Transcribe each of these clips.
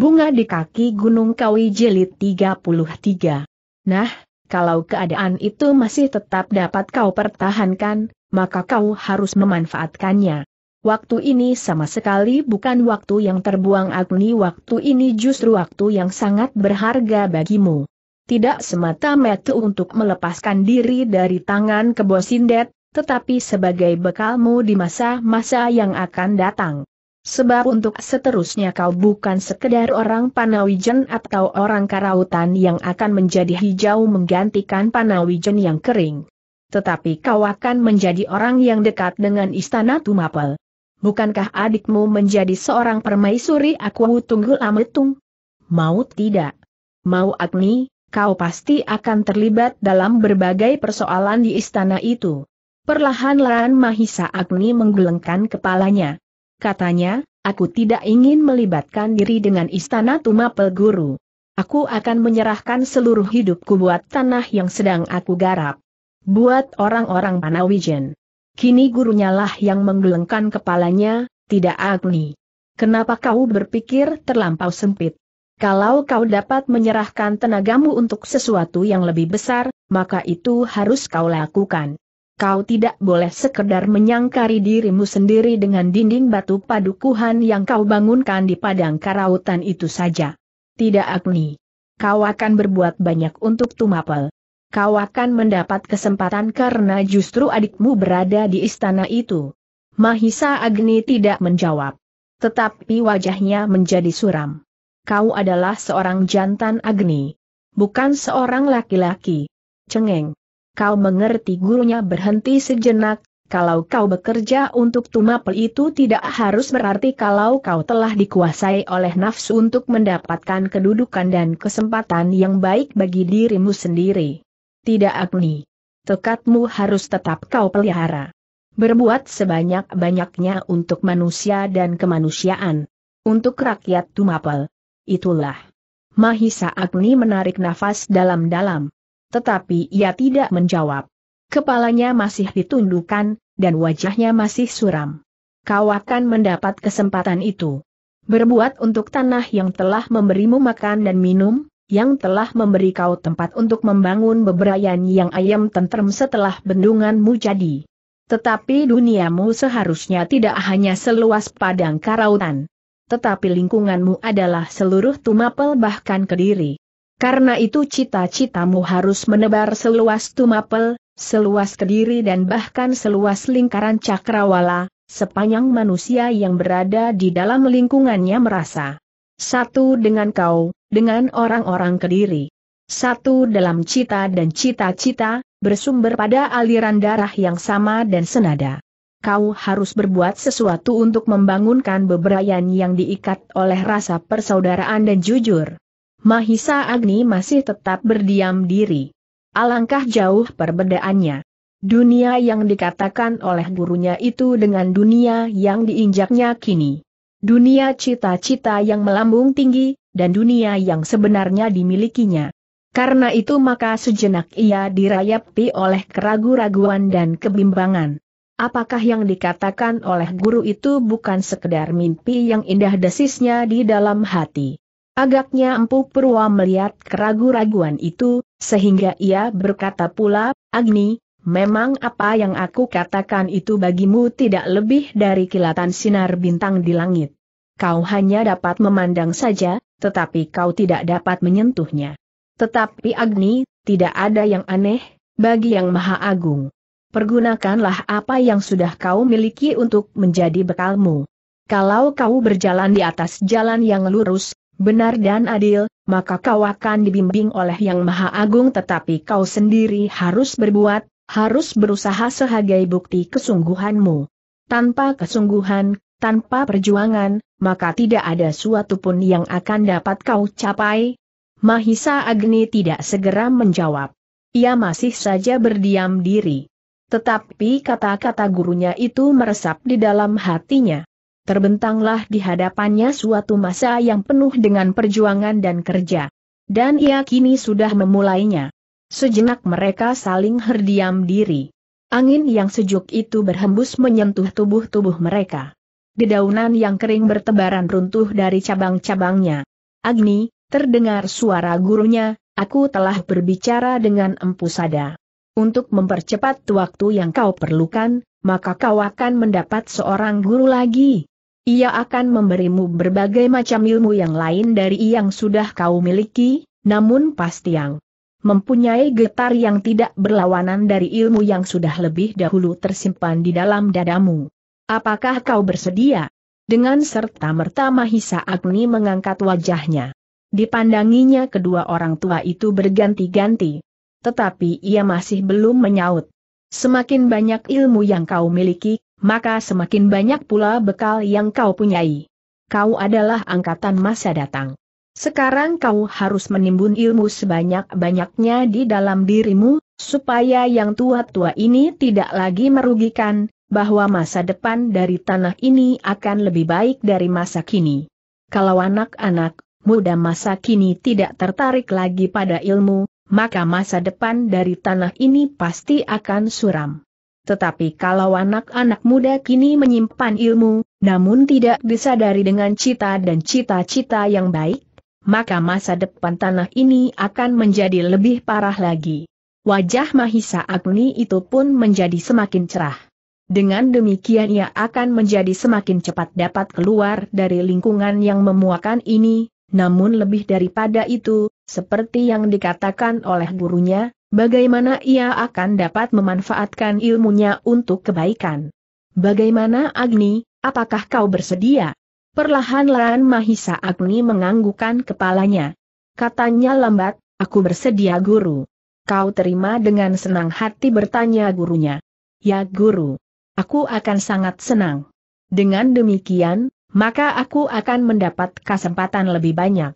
Bunga di kaki Gunung Kawi Jilid 33. Nah, kalau keadaan itu masih tetap dapat kau pertahankan, maka kau harus memanfaatkannya. Waktu ini sama sekali bukan waktu yang terbuang Agni waktu ini justru waktu yang sangat berharga bagimu. Tidak semata metu untuk melepaskan diri dari tangan kebosindet, tetapi sebagai bekalmu di masa-masa yang akan datang. Sebab untuk seterusnya kau bukan sekedar orang Panawijen atau orang Karautan yang akan menjadi hijau menggantikan Panawijen yang kering. Tetapi kau akan menjadi orang yang dekat dengan istana Tumapel. Bukankah adikmu menjadi seorang permaisuri aku tunggul ametung? Mau tidak? Mau Agni, kau pasti akan terlibat dalam berbagai persoalan di istana itu. Perlahan-lahan Mahisa Agni menggelengkan kepalanya. Katanya, aku tidak ingin melibatkan diri dengan istana Tumapel Guru. Aku akan menyerahkan seluruh hidupku buat tanah yang sedang aku garap. Buat orang-orang Panawijen. Kini gurunya lah yang menggelengkan kepalanya, tidak Agni. Kenapa kau berpikir terlampau sempit? Kalau kau dapat menyerahkan tenagamu untuk sesuatu yang lebih besar, maka itu harus kau lakukan kau tidak boleh sekedar menyangkari dirimu sendiri dengan dinding batu padukuhan yang kau bangunkan di padang karautan itu saja. Tidak Agni. Kau akan berbuat banyak untuk Tumapel. Kau akan mendapat kesempatan karena justru adikmu berada di istana itu. Mahisa Agni tidak menjawab. Tetapi wajahnya menjadi suram. Kau adalah seorang jantan Agni. Bukan seorang laki-laki. Cengeng kau mengerti gurunya berhenti sejenak, kalau kau bekerja untuk tumapel itu tidak harus berarti kalau kau telah dikuasai oleh nafsu untuk mendapatkan kedudukan dan kesempatan yang baik bagi dirimu sendiri. Tidak Agni. Tekadmu harus tetap kau pelihara. Berbuat sebanyak-banyaknya untuk manusia dan kemanusiaan. Untuk rakyat tumapel. Itulah. Mahisa Agni menarik nafas dalam-dalam tetapi ia tidak menjawab. Kepalanya masih ditundukkan, dan wajahnya masih suram. Kau akan mendapat kesempatan itu. Berbuat untuk tanah yang telah memberimu makan dan minum, yang telah memberi kau tempat untuk membangun beberayan yang ayam tentrem setelah bendunganmu jadi. Tetapi duniamu seharusnya tidak hanya seluas padang karautan. Tetapi lingkunganmu adalah seluruh tumapel bahkan kediri. Karena itu cita-citamu harus menebar seluas Tumapel, seluas Kediri dan bahkan seluas lingkaran Cakrawala, sepanjang manusia yang berada di dalam lingkungannya merasa satu dengan kau, dengan orang-orang Kediri. Satu dalam cita dan cita-cita, bersumber pada aliran darah yang sama dan senada. Kau harus berbuat sesuatu untuk membangunkan beberayan yang diikat oleh rasa persaudaraan dan jujur. Mahisa Agni masih tetap berdiam diri. Alangkah jauh perbedaannya. Dunia yang dikatakan oleh gurunya itu dengan dunia yang diinjaknya kini. Dunia cita-cita yang melambung tinggi, dan dunia yang sebenarnya dimilikinya. Karena itu maka sejenak ia dirayapi oleh keraguan raguan dan kebimbangan. Apakah yang dikatakan oleh guru itu bukan sekedar mimpi yang indah desisnya di dalam hati? Agaknya Empu Purwa melihat keragu-raguan itu, sehingga ia berkata pula, Agni, memang apa yang aku katakan itu bagimu tidak lebih dari kilatan sinar bintang di langit. Kau hanya dapat memandang saja, tetapi kau tidak dapat menyentuhnya. Tetapi Agni, tidak ada yang aneh, bagi yang maha agung. Pergunakanlah apa yang sudah kau miliki untuk menjadi bekalmu. Kalau kau berjalan di atas jalan yang lurus, benar dan adil, maka kau akan dibimbing oleh Yang Maha Agung tetapi kau sendiri harus berbuat, harus berusaha sebagai bukti kesungguhanmu. Tanpa kesungguhan, tanpa perjuangan, maka tidak ada suatu pun yang akan dapat kau capai. Mahisa Agni tidak segera menjawab. Ia masih saja berdiam diri. Tetapi kata-kata gurunya itu meresap di dalam hatinya terbentanglah di hadapannya suatu masa yang penuh dengan perjuangan dan kerja. Dan ia kini sudah memulainya. Sejenak mereka saling herdiam diri. Angin yang sejuk itu berhembus menyentuh tubuh-tubuh mereka. Dedaunan yang kering bertebaran runtuh dari cabang-cabangnya. Agni, terdengar suara gurunya, aku telah berbicara dengan Empu Sada. Untuk mempercepat waktu yang kau perlukan, maka kau akan mendapat seorang guru lagi. Ia akan memberimu berbagai macam ilmu yang lain dari yang sudah kau miliki, namun pasti yang mempunyai getar yang tidak berlawanan dari ilmu yang sudah lebih dahulu tersimpan di dalam dadamu. Apakah kau bersedia? Dengan serta merta Mahisa Agni mengangkat wajahnya. Dipandanginya kedua orang tua itu berganti-ganti. Tetapi ia masih belum menyaut. Semakin banyak ilmu yang kau miliki, maka semakin banyak pula bekal yang kau punyai. Kau adalah angkatan masa datang. Sekarang kau harus menimbun ilmu sebanyak-banyaknya di dalam dirimu, supaya yang tua-tua ini tidak lagi merugikan, bahwa masa depan dari tanah ini akan lebih baik dari masa kini. Kalau anak-anak muda masa kini tidak tertarik lagi pada ilmu, maka masa depan dari tanah ini pasti akan suram. Tetapi kalau anak-anak muda kini menyimpan ilmu, namun tidak disadari dengan cita dan cita-cita yang baik, maka masa depan tanah ini akan menjadi lebih parah lagi. Wajah Mahisa Agni itu pun menjadi semakin cerah. Dengan demikian ia akan menjadi semakin cepat dapat keluar dari lingkungan yang memuakan ini, namun lebih daripada itu, seperti yang dikatakan oleh gurunya, Bagaimana ia akan dapat memanfaatkan ilmunya untuk kebaikan? Bagaimana Agni, apakah kau bersedia? Perlahan-lahan Mahisa Agni menganggukkan kepalanya. Katanya lambat, aku bersedia guru. Kau terima dengan senang hati bertanya gurunya. Ya guru. Aku akan sangat senang. Dengan demikian, maka aku akan mendapat kesempatan lebih banyak.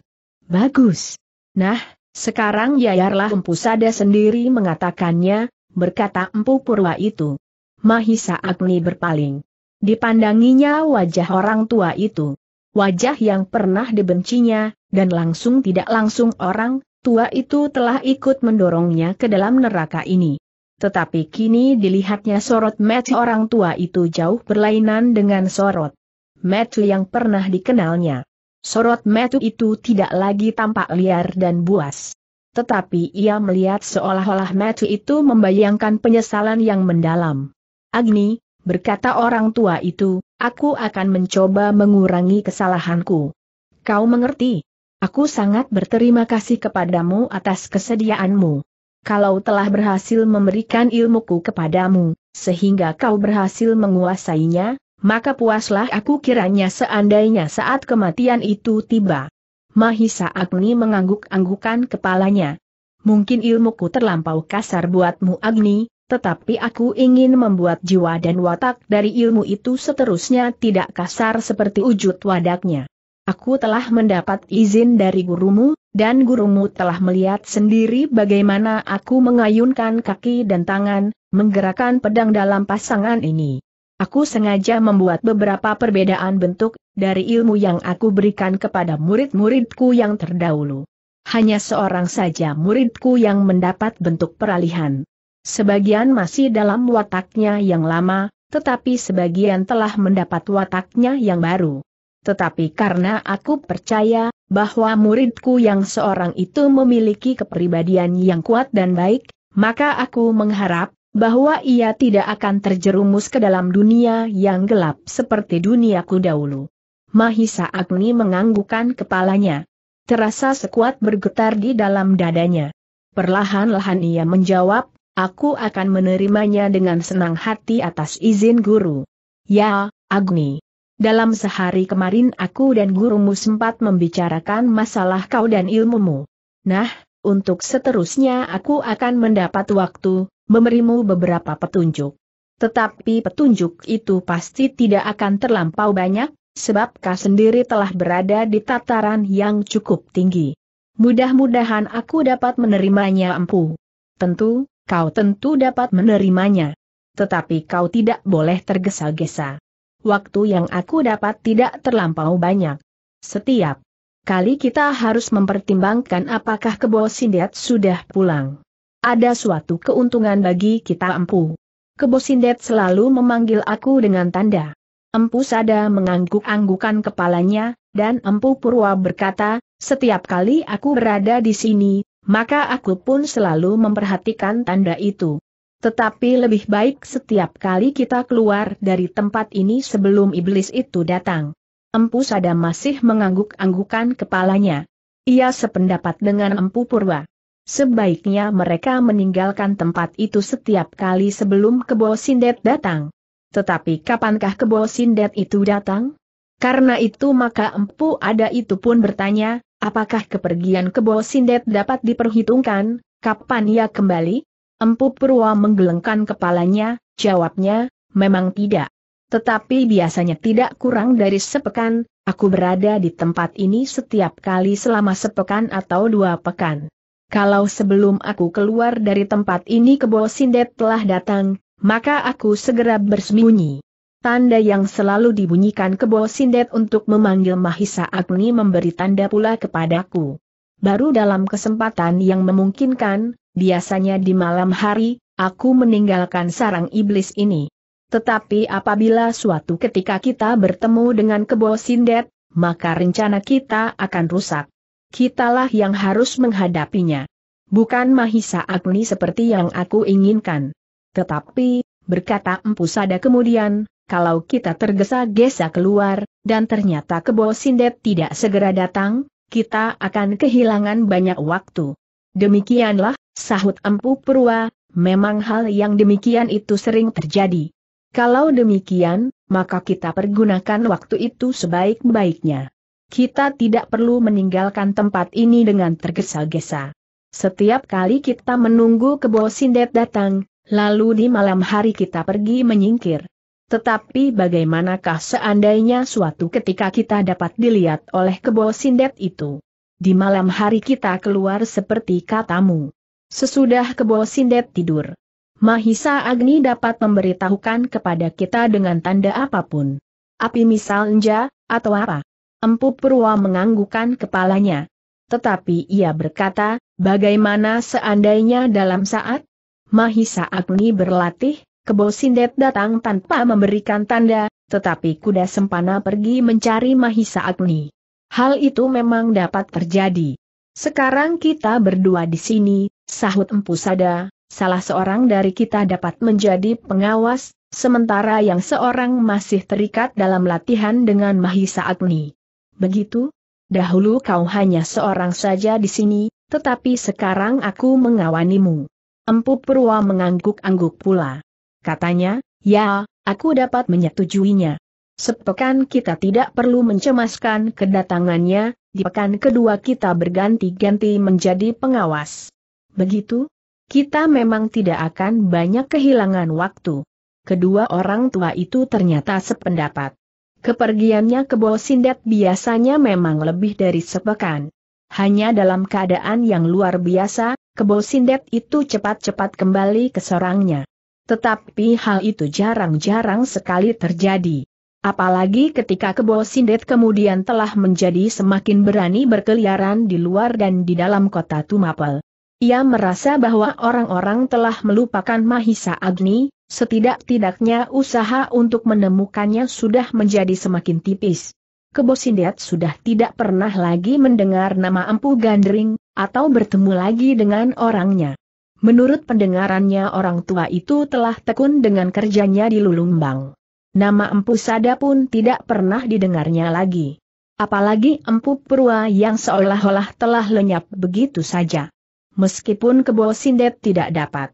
Bagus. Nah, sekarang yayarlah Empu Sada sendiri mengatakannya, berkata Empu Purwa itu. Mahisa Agni berpaling. Dipandanginya wajah orang tua itu. Wajah yang pernah dibencinya, dan langsung tidak langsung orang, tua itu telah ikut mendorongnya ke dalam neraka ini. Tetapi kini dilihatnya sorot match orang tua itu jauh berlainan dengan sorot match yang pernah dikenalnya. Sorot metu itu tidak lagi tampak liar dan buas. Tetapi ia melihat seolah-olah metu itu membayangkan penyesalan yang mendalam. Agni, berkata orang tua itu, aku akan mencoba mengurangi kesalahanku. Kau mengerti? Aku sangat berterima kasih kepadamu atas kesediaanmu. Kalau telah berhasil memberikan ilmuku kepadamu, sehingga kau berhasil menguasainya, maka puaslah aku kiranya seandainya saat kematian itu tiba. Mahisa Agni mengangguk-anggukan kepalanya. Mungkin ilmuku terlampau kasar buatmu Agni, tetapi aku ingin membuat jiwa dan watak dari ilmu itu seterusnya tidak kasar seperti wujud wadaknya. Aku telah mendapat izin dari gurumu, dan gurumu telah melihat sendiri bagaimana aku mengayunkan kaki dan tangan, menggerakkan pedang dalam pasangan ini. Aku sengaja membuat beberapa perbedaan bentuk, dari ilmu yang aku berikan kepada murid-muridku yang terdahulu. Hanya seorang saja muridku yang mendapat bentuk peralihan. Sebagian masih dalam wataknya yang lama, tetapi sebagian telah mendapat wataknya yang baru. Tetapi karena aku percaya, bahwa muridku yang seorang itu memiliki kepribadian yang kuat dan baik, maka aku mengharap, bahwa ia tidak akan terjerumus ke dalam dunia yang gelap seperti duniaku dahulu. Mahisa Agni menganggukkan kepalanya. Terasa sekuat bergetar di dalam dadanya. Perlahan-lahan ia menjawab, aku akan menerimanya dengan senang hati atas izin guru. Ya, Agni. Dalam sehari kemarin aku dan gurumu sempat membicarakan masalah kau dan ilmumu. Nah, untuk seterusnya aku akan mendapat waktu, memberimu beberapa petunjuk. Tetapi petunjuk itu pasti tidak akan terlampau banyak, sebab kau sendiri telah berada di tataran yang cukup tinggi. Mudah-mudahan aku dapat menerimanya empu. Tentu, kau tentu dapat menerimanya. Tetapi kau tidak boleh tergesa-gesa. Waktu yang aku dapat tidak terlampau banyak. Setiap kali kita harus mempertimbangkan apakah Kebo Sindet sudah pulang. Ada suatu keuntungan bagi kita empu. Kebo Sindet selalu memanggil aku dengan tanda. Empu Sada mengangguk-anggukan kepalanya, dan Empu Purwa berkata, setiap kali aku berada di sini, maka aku pun selalu memperhatikan tanda itu. Tetapi lebih baik setiap kali kita keluar dari tempat ini sebelum iblis itu datang. Empu Sada masih mengangguk-anggukan kepalanya. Ia sependapat dengan Empu Purwa. Sebaiknya mereka meninggalkan tempat itu setiap kali sebelum Kebo Sindet datang. Tetapi kapankah Kebo Sindet itu datang? Karena itu maka Empu Ada itu pun bertanya, apakah kepergian Kebo Sindet dapat diperhitungkan, kapan ia kembali? Empu Purwa menggelengkan kepalanya, jawabnya, memang tidak. Tetapi biasanya tidak kurang dari sepekan, aku berada di tempat ini setiap kali selama sepekan atau dua pekan. Kalau sebelum aku keluar dari tempat ini kebo sindet telah datang, maka aku segera bersembunyi. Tanda yang selalu dibunyikan kebo sindet untuk memanggil Mahisa Agni memberi tanda pula kepadaku. Baru dalam kesempatan yang memungkinkan, biasanya di malam hari, aku meninggalkan sarang iblis ini. Tetapi apabila suatu ketika kita bertemu dengan kebo sindet, maka rencana kita akan rusak. Kitalah yang harus menghadapinya. Bukan Mahisa Agni seperti yang aku inginkan. Tetapi, berkata Empu Sada kemudian, kalau kita tergesa-gesa keluar, dan ternyata kebo sindet tidak segera datang, kita akan kehilangan banyak waktu. Demikianlah, sahut Empu Purwa, memang hal yang demikian itu sering terjadi. Kalau demikian, maka kita pergunakan waktu itu sebaik-baiknya. Kita tidak perlu meninggalkan tempat ini dengan tergesa-gesa. Setiap kali kita menunggu kebo sindet datang, lalu di malam hari kita pergi menyingkir. Tetapi bagaimanakah seandainya suatu ketika kita dapat dilihat oleh kebo sindet itu? Di malam hari kita keluar seperti katamu. Sesudah kebo sindet tidur, Mahisa Agni dapat memberitahukan kepada kita dengan tanda apapun. Api misalnya, atau apa. Empu Purwa menganggukan kepalanya. Tetapi ia berkata, bagaimana seandainya dalam saat Mahisa Agni berlatih, Kebo Sindet datang tanpa memberikan tanda, tetapi kuda sempana pergi mencari Mahisa Agni. Hal itu memang dapat terjadi. Sekarang kita berdua di sini, sahut Empu Sada, salah seorang dari kita dapat menjadi pengawas, sementara yang seorang masih terikat dalam latihan dengan Mahisa Agni. Begitu? Dahulu kau hanya seorang saja di sini, tetapi sekarang aku mengawanimu. Empu Purwa mengangguk-angguk pula. Katanya, ya, aku dapat menyetujuinya. Sepekan kita tidak perlu mencemaskan kedatangannya, di pekan kedua kita berganti-ganti menjadi pengawas. Begitu? kita memang tidak akan banyak kehilangan waktu. Kedua orang tua itu ternyata sependapat. Kepergiannya ke Sindet biasanya memang lebih dari sepekan. Hanya dalam keadaan yang luar biasa, Kebo Sindet itu cepat-cepat kembali ke sarangnya. Tetapi hal itu jarang-jarang sekali terjadi. Apalagi ketika Kebo Sindet kemudian telah menjadi semakin berani berkeliaran di luar dan di dalam kota Tumapel. Ia merasa bahwa orang-orang telah melupakan Mahisa Agni, setidak-tidaknya usaha untuk menemukannya sudah menjadi semakin tipis. Kebo sindiat sudah tidak pernah lagi mendengar nama Empu Gandring, atau bertemu lagi dengan orangnya. Menurut pendengarannya orang tua itu telah tekun dengan kerjanya di Lulumbang. Nama Empu Sada pun tidak pernah didengarnya lagi. Apalagi Empu Purwa yang seolah-olah telah lenyap begitu saja meskipun Kebo Sindet tidak dapat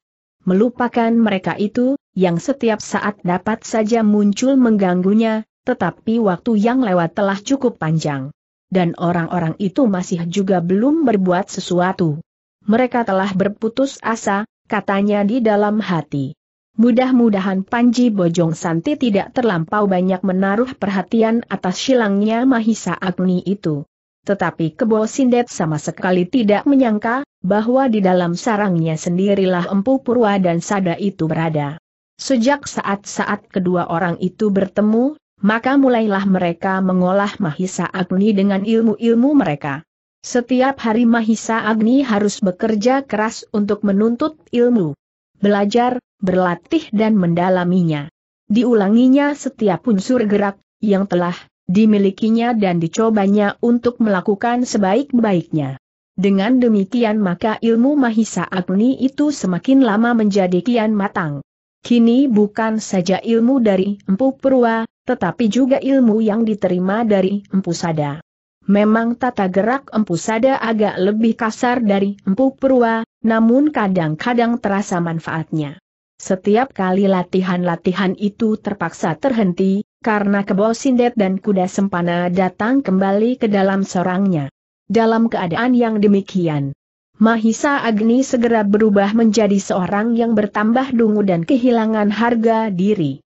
melupakan mereka itu, yang setiap saat dapat saja muncul mengganggunya, tetapi waktu yang lewat telah cukup panjang. Dan orang-orang itu masih juga belum berbuat sesuatu. Mereka telah berputus asa, katanya di dalam hati. Mudah-mudahan Panji Bojong Santi tidak terlampau banyak menaruh perhatian atas silangnya Mahisa Agni itu. Tetapi Kebo Sindet sama sekali tidak menyangka, bahwa di dalam sarangnya sendirilah Empu Purwa dan Sada itu berada. Sejak saat-saat kedua orang itu bertemu, maka mulailah mereka mengolah Mahisa Agni dengan ilmu-ilmu mereka. Setiap hari Mahisa Agni harus bekerja keras untuk menuntut ilmu, belajar, berlatih dan mendalaminya. Diulanginya setiap unsur gerak, yang telah dimilikinya dan dicobanya untuk melakukan sebaik-baiknya. Dengan demikian maka ilmu Mahisa Agni itu semakin lama menjadi kian matang. Kini bukan saja ilmu dari Empu Purwa, tetapi juga ilmu yang diterima dari Empu Sada. Memang tata gerak Empu Sada agak lebih kasar dari Empu Purwa, namun kadang-kadang terasa manfaatnya. Setiap kali latihan-latihan itu terpaksa terhenti, karena kebo sindet dan kuda sempana datang kembali ke dalam sorangnya. Dalam keadaan yang demikian, Mahisa Agni segera berubah menjadi seorang yang bertambah dungu dan kehilangan harga diri.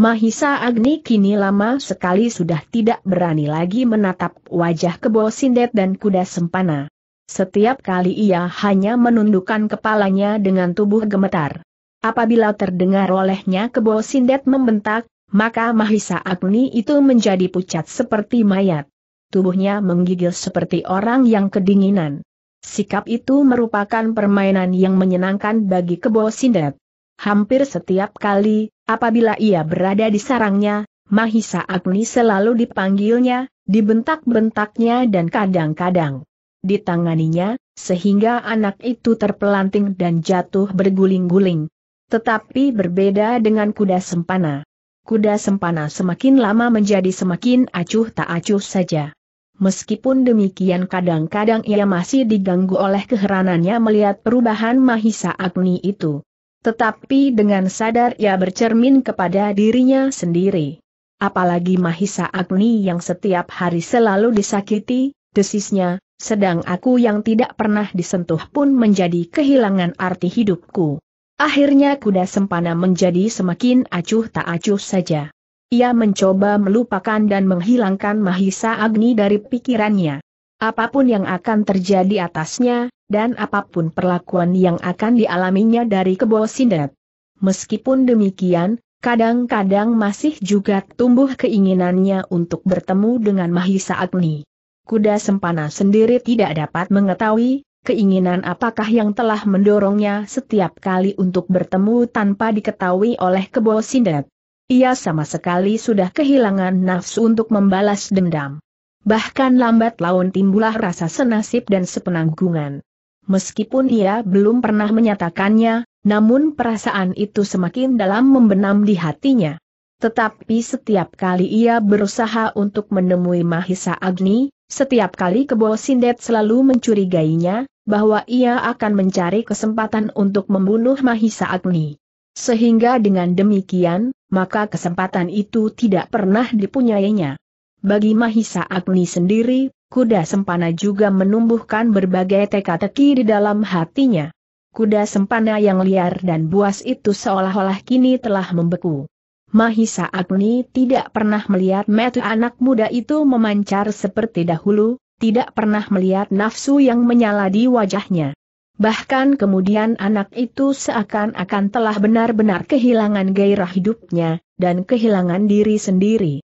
Mahisa Agni kini lama sekali sudah tidak berani lagi menatap wajah kebo sindet dan kuda sempana. Setiap kali ia hanya menundukkan kepalanya dengan tubuh gemetar. Apabila terdengar olehnya kebo sindet membentak, maka Mahisa Agni itu menjadi pucat seperti mayat. Tubuhnya menggigil seperti orang yang kedinginan. Sikap itu merupakan permainan yang menyenangkan bagi kebo sindet. Hampir setiap kali, apabila ia berada di sarangnya, Mahisa Agni selalu dipanggilnya, dibentak-bentaknya dan kadang-kadang ditanganinya, sehingga anak itu terpelanting dan jatuh berguling-guling. Tetapi berbeda dengan kuda sempana kuda sempana semakin lama menjadi semakin acuh tak acuh saja. Meskipun demikian kadang-kadang ia masih diganggu oleh keheranannya melihat perubahan Mahisa Agni itu. Tetapi dengan sadar ia bercermin kepada dirinya sendiri. Apalagi Mahisa Agni yang setiap hari selalu disakiti, desisnya, sedang aku yang tidak pernah disentuh pun menjadi kehilangan arti hidupku. Akhirnya kuda sempana menjadi semakin acuh tak acuh saja. Ia mencoba melupakan dan menghilangkan Mahisa Agni dari pikirannya. Apapun yang akan terjadi atasnya, dan apapun perlakuan yang akan dialaminya dari kebo sindet. Meskipun demikian, kadang-kadang masih juga tumbuh keinginannya untuk bertemu dengan Mahisa Agni. Kuda Sempana sendiri tidak dapat mengetahui keinginan apakah yang telah mendorongnya setiap kali untuk bertemu tanpa diketahui oleh kebo sindet. Ia sama sekali sudah kehilangan nafsu untuk membalas dendam. Bahkan lambat laun timbulah rasa senasib dan sepenanggungan. Meskipun ia belum pernah menyatakannya, namun perasaan itu semakin dalam membenam di hatinya. Tetapi setiap kali ia berusaha untuk menemui Mahisa Agni, setiap kali Kebo Sindet selalu mencurigainya, bahwa ia akan mencari kesempatan untuk membunuh Mahisa Agni. Sehingga dengan demikian, maka kesempatan itu tidak pernah dipunyainya. Bagi Mahisa Agni sendiri, kuda sempana juga menumbuhkan berbagai teka-teki di dalam hatinya. Kuda sempana yang liar dan buas itu seolah-olah kini telah membeku. Mahisa Agni tidak pernah melihat mata anak muda itu memancar seperti dahulu, tidak pernah melihat nafsu yang menyala di wajahnya. Bahkan kemudian anak itu seakan-akan telah benar-benar kehilangan gairah hidupnya, dan kehilangan diri sendiri.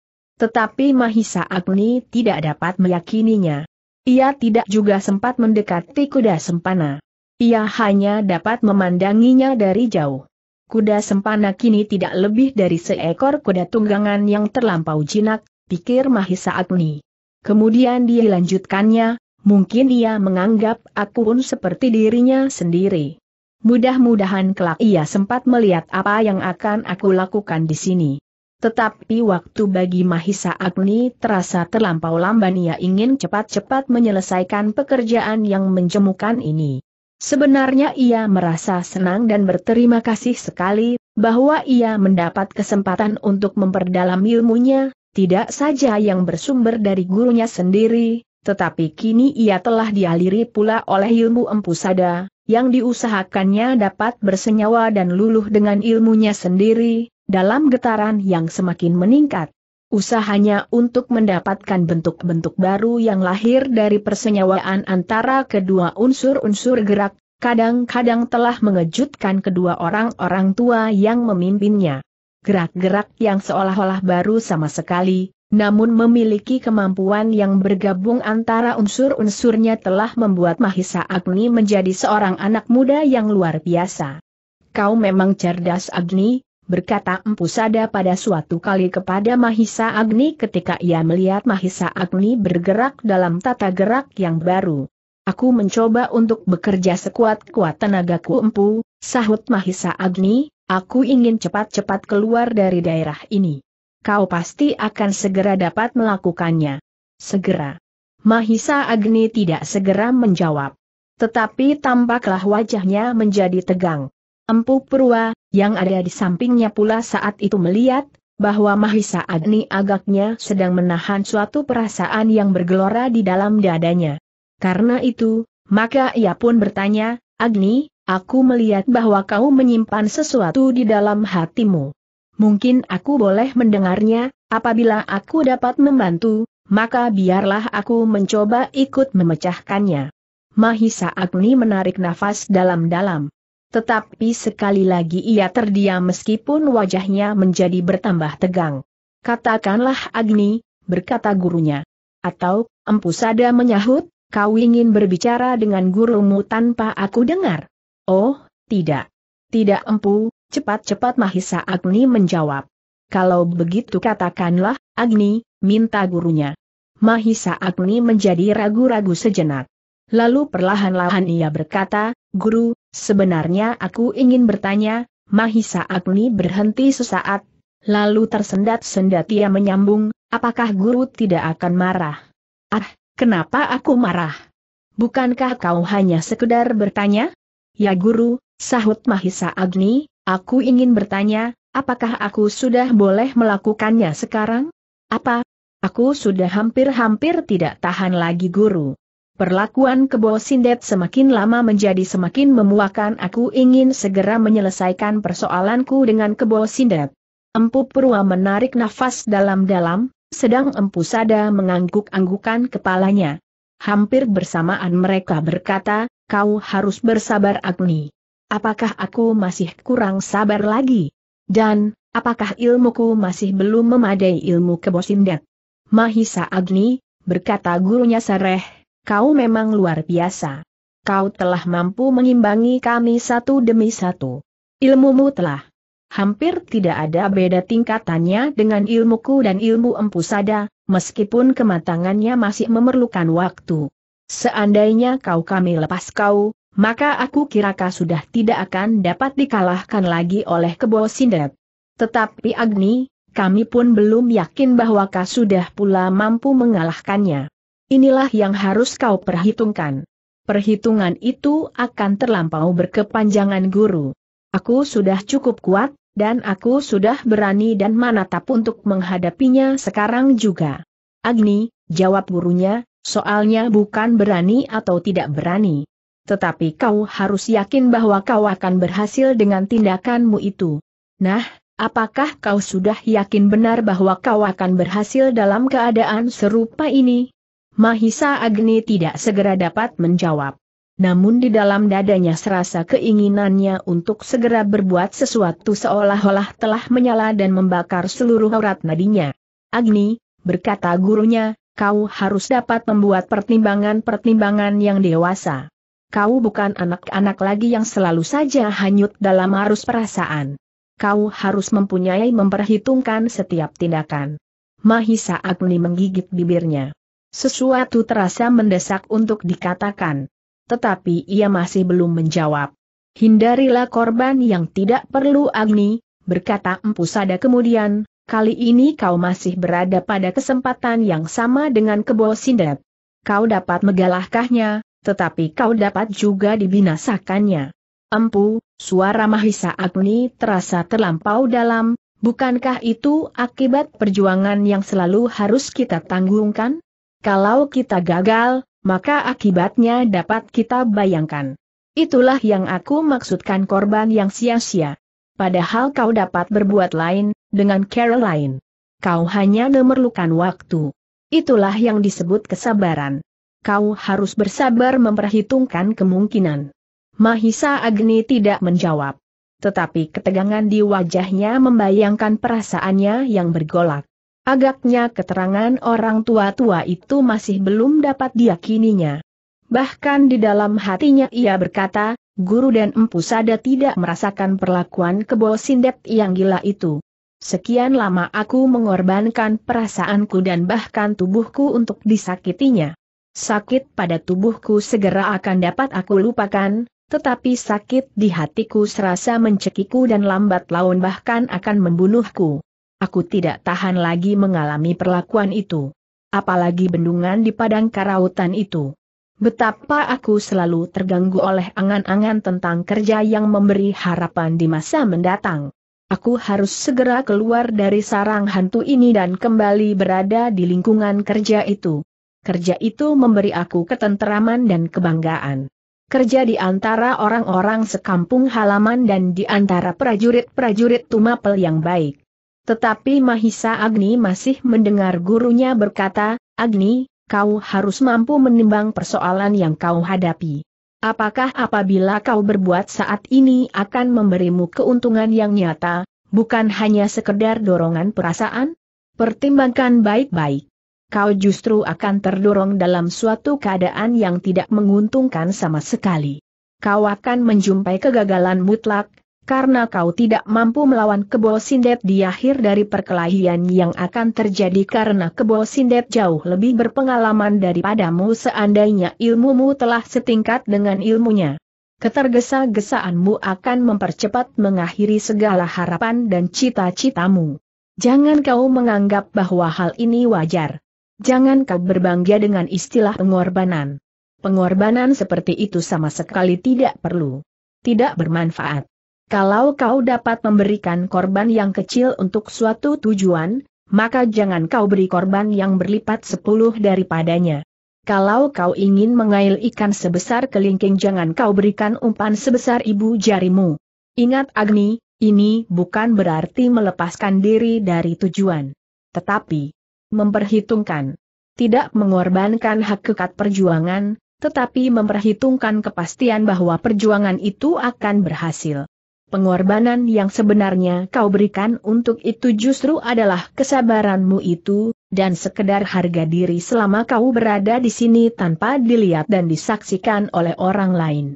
Tetapi Mahisa Agni tidak dapat meyakininya. Ia tidak juga sempat mendekati kuda sempana. Ia hanya dapat memandanginya dari jauh. Kuda sempana kini tidak lebih dari seekor kuda tunggangan yang terlampau jinak, pikir Mahisa Agni. Kemudian dia mungkin ia menganggap aku pun seperti dirinya sendiri. Mudah-mudahan kelak ia sempat melihat apa yang akan aku lakukan di sini. Tetapi waktu bagi Mahisa Agni terasa terlampau lamban ia ingin cepat-cepat menyelesaikan pekerjaan yang menjemukan ini. Sebenarnya ia merasa senang dan berterima kasih sekali, bahwa ia mendapat kesempatan untuk memperdalam ilmunya, tidak saja yang bersumber dari gurunya sendiri, tetapi kini ia telah dialiri pula oleh ilmu empu sada, yang diusahakannya dapat bersenyawa dan luluh dengan ilmunya sendiri, dalam getaran yang semakin meningkat. Usahanya untuk mendapatkan bentuk-bentuk baru yang lahir dari persenyawaan antara kedua unsur-unsur gerak, kadang-kadang telah mengejutkan kedua orang-orang tua yang memimpinnya. Gerak-gerak yang seolah-olah baru sama sekali, namun memiliki kemampuan yang bergabung antara unsur-unsurnya telah membuat Mahisa Agni menjadi seorang anak muda yang luar biasa. Kau memang cerdas Agni, berkata Empu Sada pada suatu kali kepada Mahisa Agni ketika ia melihat Mahisa Agni bergerak dalam tata gerak yang baru. Aku mencoba untuk bekerja sekuat-kuat tenagaku Empu, sahut Mahisa Agni, aku ingin cepat-cepat keluar dari daerah ini. Kau pasti akan segera dapat melakukannya. Segera. Mahisa Agni tidak segera menjawab. Tetapi tampaklah wajahnya menjadi tegang. Empu Purwa, yang ada di sampingnya pula saat itu melihat, bahwa Mahisa Agni agaknya sedang menahan suatu perasaan yang bergelora di dalam dadanya. Karena itu, maka ia pun bertanya, Agni, aku melihat bahwa kau menyimpan sesuatu di dalam hatimu. Mungkin aku boleh mendengarnya, apabila aku dapat membantu, maka biarlah aku mencoba ikut memecahkannya. Mahisa Agni menarik nafas dalam-dalam. Tetapi sekali lagi ia terdiam meskipun wajahnya menjadi bertambah tegang. Katakanlah Agni, berkata gurunya. Atau, Empu Sada menyahut, kau ingin berbicara dengan gurumu tanpa aku dengar? Oh, tidak. Tidak Empu, cepat-cepat Mahisa Agni menjawab. Kalau begitu katakanlah, Agni, minta gurunya. Mahisa Agni menjadi ragu-ragu sejenak. Lalu perlahan-lahan ia berkata, Guru, Sebenarnya aku ingin bertanya, Mahisa Agni berhenti sesaat, lalu tersendat-sendat ia menyambung, apakah guru tidak akan marah? Ah, kenapa aku marah? Bukankah kau hanya sekedar bertanya? Ya guru, sahut Mahisa Agni, aku ingin bertanya, apakah aku sudah boleh melakukannya sekarang? Apa? Aku sudah hampir-hampir tidak tahan lagi guru. Perlakuan kebo sindet semakin lama menjadi semakin memuakan aku ingin segera menyelesaikan persoalanku dengan kebo sindet. Empu Purwa menarik nafas dalam-dalam, sedang Empu Sada mengangguk-anggukan kepalanya. Hampir bersamaan mereka berkata, kau harus bersabar Agni. Apakah aku masih kurang sabar lagi? Dan, apakah ilmuku masih belum memadai ilmu kebo sindet? Mahisa Agni, berkata gurunya Sareh, kau memang luar biasa. Kau telah mampu mengimbangi kami satu demi satu. Ilmumu telah hampir tidak ada beda tingkatannya dengan ilmuku dan ilmu empu sada, meskipun kematangannya masih memerlukan waktu. Seandainya kau kami lepas kau, maka aku kirakah sudah tidak akan dapat dikalahkan lagi oleh kebo sindet. Tetapi Agni, kami pun belum yakin bahwa kau sudah pula mampu mengalahkannya. Inilah yang harus kau perhitungkan. Perhitungan itu akan terlampau berkepanjangan guru. Aku sudah cukup kuat, dan aku sudah berani dan manatap untuk menghadapinya sekarang juga. Agni, jawab gurunya, soalnya bukan berani atau tidak berani. Tetapi kau harus yakin bahwa kau akan berhasil dengan tindakanmu itu. Nah, apakah kau sudah yakin benar bahwa kau akan berhasil dalam keadaan serupa ini? Mahisa Agni tidak segera dapat menjawab. Namun di dalam dadanya serasa keinginannya untuk segera berbuat sesuatu seolah-olah telah menyala dan membakar seluruh aurat nadinya. Agni, berkata gurunya, kau harus dapat membuat pertimbangan-pertimbangan yang dewasa. Kau bukan anak-anak lagi yang selalu saja hanyut dalam arus perasaan kau harus mempunyai memperhitungkan setiap tindakan. Mahisa Agni menggigit bibirnya. Sesuatu terasa mendesak untuk dikatakan. Tetapi ia masih belum menjawab. Hindarilah korban yang tidak perlu Agni, berkata Empu Sada kemudian, kali ini kau masih berada pada kesempatan yang sama dengan kebo sindet. Kau dapat megalahkahnya, tetapi kau dapat juga dibinasakannya. Empu, suara Mahisa Agni terasa terlampau dalam, bukankah itu akibat perjuangan yang selalu harus kita tanggungkan? Kalau kita gagal, maka akibatnya dapat kita bayangkan. Itulah yang aku maksudkan korban yang sia-sia. Padahal kau dapat berbuat lain, dengan Caroline. Kau hanya memerlukan waktu. Itulah yang disebut kesabaran. Kau harus bersabar memperhitungkan kemungkinan. Mahisa Agni tidak menjawab. Tetapi ketegangan di wajahnya membayangkan perasaannya yang bergolak. Agaknya keterangan orang tua-tua itu masih belum dapat diyakininya. Bahkan di dalam hatinya ia berkata, guru dan empu sada tidak merasakan perlakuan kebo sindet yang gila itu. Sekian lama aku mengorbankan perasaanku dan bahkan tubuhku untuk disakitinya. Sakit pada tubuhku segera akan dapat aku lupakan, tetapi sakit di hatiku serasa mencekiku dan lambat laun bahkan akan membunuhku. Aku tidak tahan lagi mengalami perlakuan itu. Apalagi bendungan di padang karautan itu. Betapa aku selalu terganggu oleh angan-angan tentang kerja yang memberi harapan di masa mendatang. Aku harus segera keluar dari sarang hantu ini dan kembali berada di lingkungan kerja itu. Kerja itu memberi aku ketenteraman dan kebanggaan. Kerja di antara orang-orang sekampung halaman dan di antara prajurit-prajurit tumapel yang baik. Tetapi Mahisa Agni masih mendengar gurunya berkata, Agni, kau harus mampu menimbang persoalan yang kau hadapi. Apakah apabila kau berbuat saat ini akan memberimu keuntungan yang nyata, bukan hanya sekedar dorongan perasaan? Pertimbangkan baik-baik. Kau justru akan terdorong dalam suatu keadaan yang tidak menguntungkan sama sekali. Kau akan menjumpai kegagalan mutlak, karena kau tidak mampu melawan Kebo Sindet di akhir dari perkelahian yang akan terjadi karena Kebo Sindet jauh lebih berpengalaman daripadamu seandainya ilmumu telah setingkat dengan ilmunya. Ketergesa-gesaanmu akan mempercepat mengakhiri segala harapan dan cita-citamu. Jangan kau menganggap bahwa hal ini wajar. Jangan kau berbangga dengan istilah pengorbanan. Pengorbanan seperti itu sama sekali tidak perlu. Tidak bermanfaat. Kalau kau dapat memberikan korban yang kecil untuk suatu tujuan, maka jangan kau beri korban yang berlipat sepuluh daripadanya. Kalau kau ingin mengail ikan sebesar kelingking jangan kau berikan umpan sebesar ibu jarimu. Ingat Agni, ini bukan berarti melepaskan diri dari tujuan. Tetapi, memperhitungkan. Tidak mengorbankan hak kekat perjuangan, tetapi memperhitungkan kepastian bahwa perjuangan itu akan berhasil. Pengorbanan yang sebenarnya kau berikan untuk itu justru adalah kesabaranmu itu, dan sekedar harga diri selama kau berada di sini tanpa dilihat dan disaksikan oleh orang lain.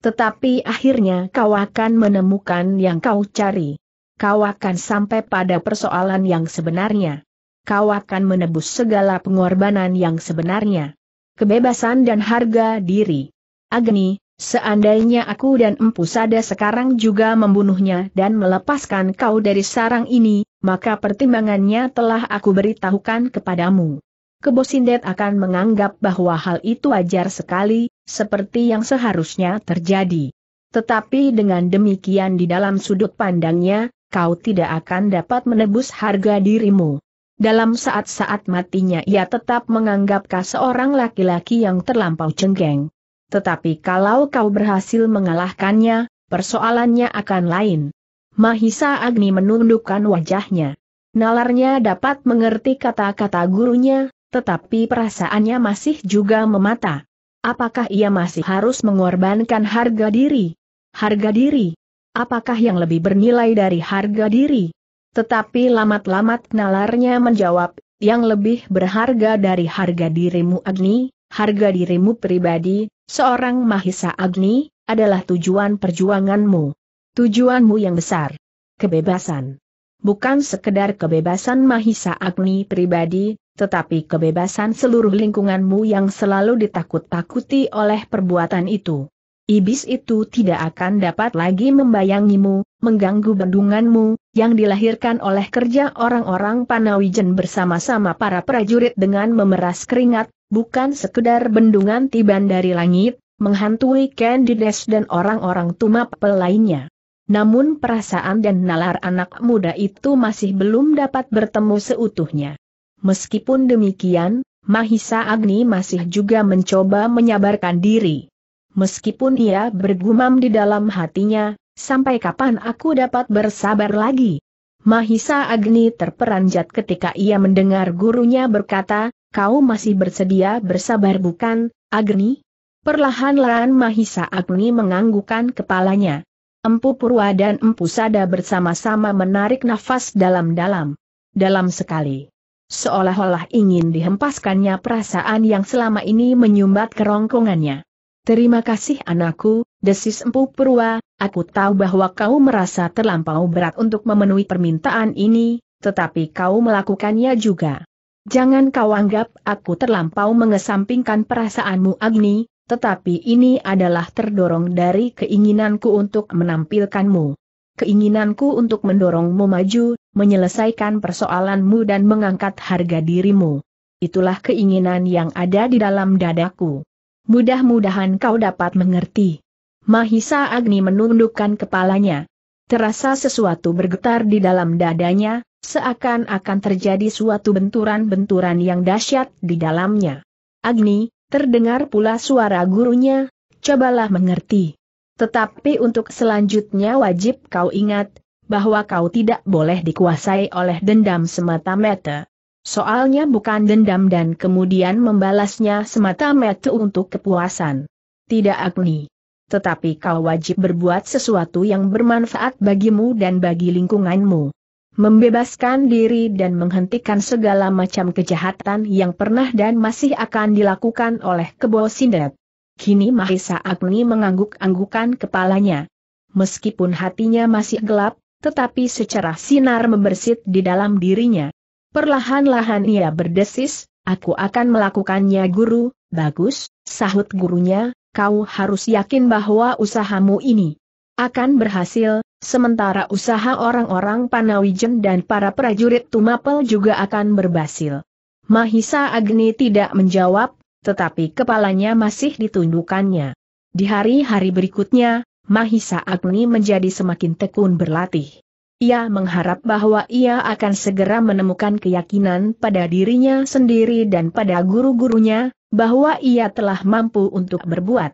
Tetapi akhirnya kau akan menemukan yang kau cari. Kau akan sampai pada persoalan yang sebenarnya. Kau akan menebus segala pengorbanan yang sebenarnya. Kebebasan dan harga diri. Agni, Seandainya aku dan Empu Sada sekarang juga membunuhnya dan melepaskan kau dari sarang ini, maka pertimbangannya telah aku beritahukan kepadamu. Kebosindet akan menganggap bahwa hal itu wajar sekali, seperti yang seharusnya terjadi. Tetapi dengan demikian di dalam sudut pandangnya, kau tidak akan dapat menebus harga dirimu. Dalam saat-saat matinya ia tetap menganggapkah seorang laki-laki yang terlampau cenggeng. Tetapi kalau kau berhasil mengalahkannya, persoalannya akan lain. Mahisa Agni menundukkan wajahnya. Nalarnya dapat mengerti kata-kata gurunya, tetapi perasaannya masih juga memata. Apakah ia masih harus mengorbankan harga diri? Harga diri? Apakah yang lebih bernilai dari harga diri? Tetapi lamat-lamat nalarnya menjawab, yang lebih berharga dari harga dirimu Agni, harga dirimu pribadi, seorang Mahisa Agni, adalah tujuan perjuanganmu. Tujuanmu yang besar. Kebebasan. Bukan sekedar kebebasan Mahisa Agni pribadi, tetapi kebebasan seluruh lingkunganmu yang selalu ditakut-takuti oleh perbuatan itu. Ibis itu tidak akan dapat lagi membayangimu, mengganggu bendunganmu, yang dilahirkan oleh kerja orang-orang Panawijen bersama-sama para prajurit dengan memeras keringat, bukan sekedar bendungan tiban dari langit, menghantui Candides dan orang-orang tumapel lainnya. Namun perasaan dan nalar anak muda itu masih belum dapat bertemu seutuhnya. Meskipun demikian, Mahisa Agni masih juga mencoba menyabarkan diri. Meskipun ia bergumam di dalam hatinya, sampai kapan aku dapat bersabar lagi? Mahisa Agni terperanjat ketika ia mendengar gurunya berkata, kau masih bersedia bersabar bukan, Agni? Perlahan-lahan Mahisa Agni menganggukan kepalanya. Empu Purwa dan Empu Sada bersama-sama menarik nafas dalam-dalam. Dalam sekali. Seolah-olah ingin dihempaskannya perasaan yang selama ini menyumbat kerongkongannya. Terima kasih anakku, desis Empu Purwa, aku tahu bahwa kau merasa terlampau berat untuk memenuhi permintaan ini, tetapi kau melakukannya juga. Jangan kau anggap aku terlampau mengesampingkan perasaanmu Agni, tetapi ini adalah terdorong dari keinginanku untuk menampilkanmu. Keinginanku untuk mendorongmu maju, menyelesaikan persoalanmu dan mengangkat harga dirimu. Itulah keinginan yang ada di dalam dadaku. Mudah-mudahan kau dapat mengerti. Mahisa Agni menundukkan kepalanya. Terasa sesuatu bergetar di dalam dadanya, seakan-akan terjadi suatu benturan-benturan yang dahsyat di dalamnya. Agni, terdengar pula suara gurunya, cobalah mengerti. Tetapi untuk selanjutnya wajib kau ingat, bahwa kau tidak boleh dikuasai oleh dendam semata-mata. Soalnya bukan dendam dan kemudian membalasnya semata-mata untuk kepuasan. Tidak Agni. Tetapi kau wajib berbuat sesuatu yang bermanfaat bagimu dan bagi lingkunganmu membebaskan diri dan menghentikan segala macam kejahatan yang pernah dan masih akan dilakukan oleh kebo sindet. Kini Mahisa Agni mengangguk-anggukan kepalanya. Meskipun hatinya masih gelap, tetapi secara sinar membersit di dalam dirinya. Perlahan-lahan ia berdesis, aku akan melakukannya guru, bagus, sahut gurunya, kau harus yakin bahwa usahamu ini akan berhasil, sementara usaha orang-orang Panawijen dan para prajurit Tumapel juga akan berbasil. Mahisa Agni tidak menjawab, tetapi kepalanya masih ditundukannya. Di hari-hari berikutnya, Mahisa Agni menjadi semakin tekun berlatih. Ia mengharap bahwa ia akan segera menemukan keyakinan pada dirinya sendiri dan pada guru-gurunya, bahwa ia telah mampu untuk berbuat.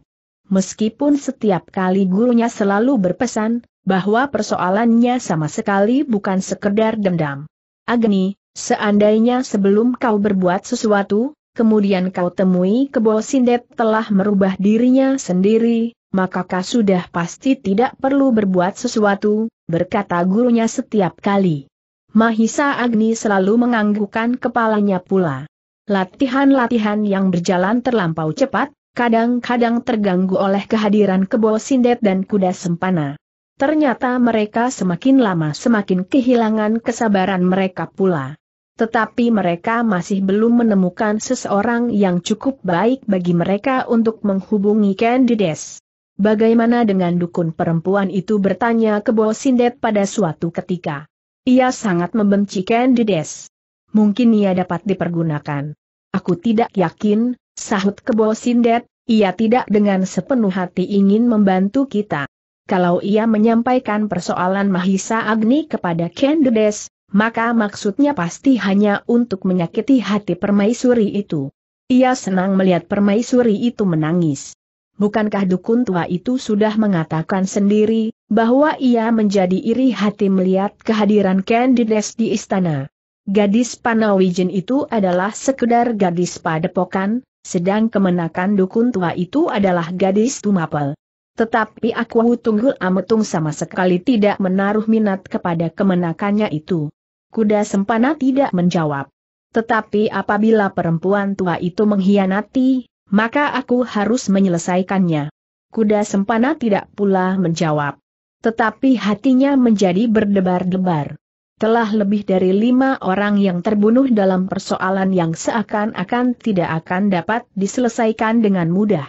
Meskipun setiap kali gurunya selalu berpesan, bahwa persoalannya sama sekali bukan sekedar dendam. Agni, seandainya sebelum kau berbuat sesuatu, kemudian kau temui kebo sindet telah merubah dirinya sendiri, maka kau sudah pasti tidak perlu berbuat sesuatu, berkata gurunya setiap kali. Mahisa Agni selalu menganggukkan kepalanya pula. Latihan-latihan yang berjalan terlampau cepat, kadang-kadang terganggu oleh kehadiran kebo sindet dan kuda sempana. Ternyata mereka semakin lama semakin kehilangan kesabaran mereka pula. Tetapi mereka masih belum menemukan seseorang yang cukup baik bagi mereka untuk menghubungi Candides. Bagaimana dengan dukun perempuan itu bertanya ke Bosindet pada suatu ketika. Ia sangat membenci Candides. Mungkin ia dapat dipergunakan. Aku tidak yakin, sahut ke Bosindet, ia tidak dengan sepenuh hati ingin membantu kita kalau ia menyampaikan persoalan Mahisa Agni kepada Kendedes, maka maksudnya pasti hanya untuk menyakiti hati permaisuri itu. Ia senang melihat permaisuri itu menangis. Bukankah dukun tua itu sudah mengatakan sendiri, bahwa ia menjadi iri hati melihat kehadiran Candides di istana? Gadis Panawijen itu adalah sekedar gadis padepokan, sedang kemenakan dukun tua itu adalah gadis tumapel. Tetapi aku tunggu Ametung sama sekali tidak menaruh minat kepada kemenakannya itu. Kuda Sempana tidak menjawab. Tetapi apabila perempuan tua itu mengkhianati, maka aku harus menyelesaikannya. Kuda Sempana tidak pula menjawab. Tetapi hatinya menjadi berdebar-debar. Telah lebih dari lima orang yang terbunuh dalam persoalan yang seakan-akan tidak akan dapat diselesaikan dengan mudah.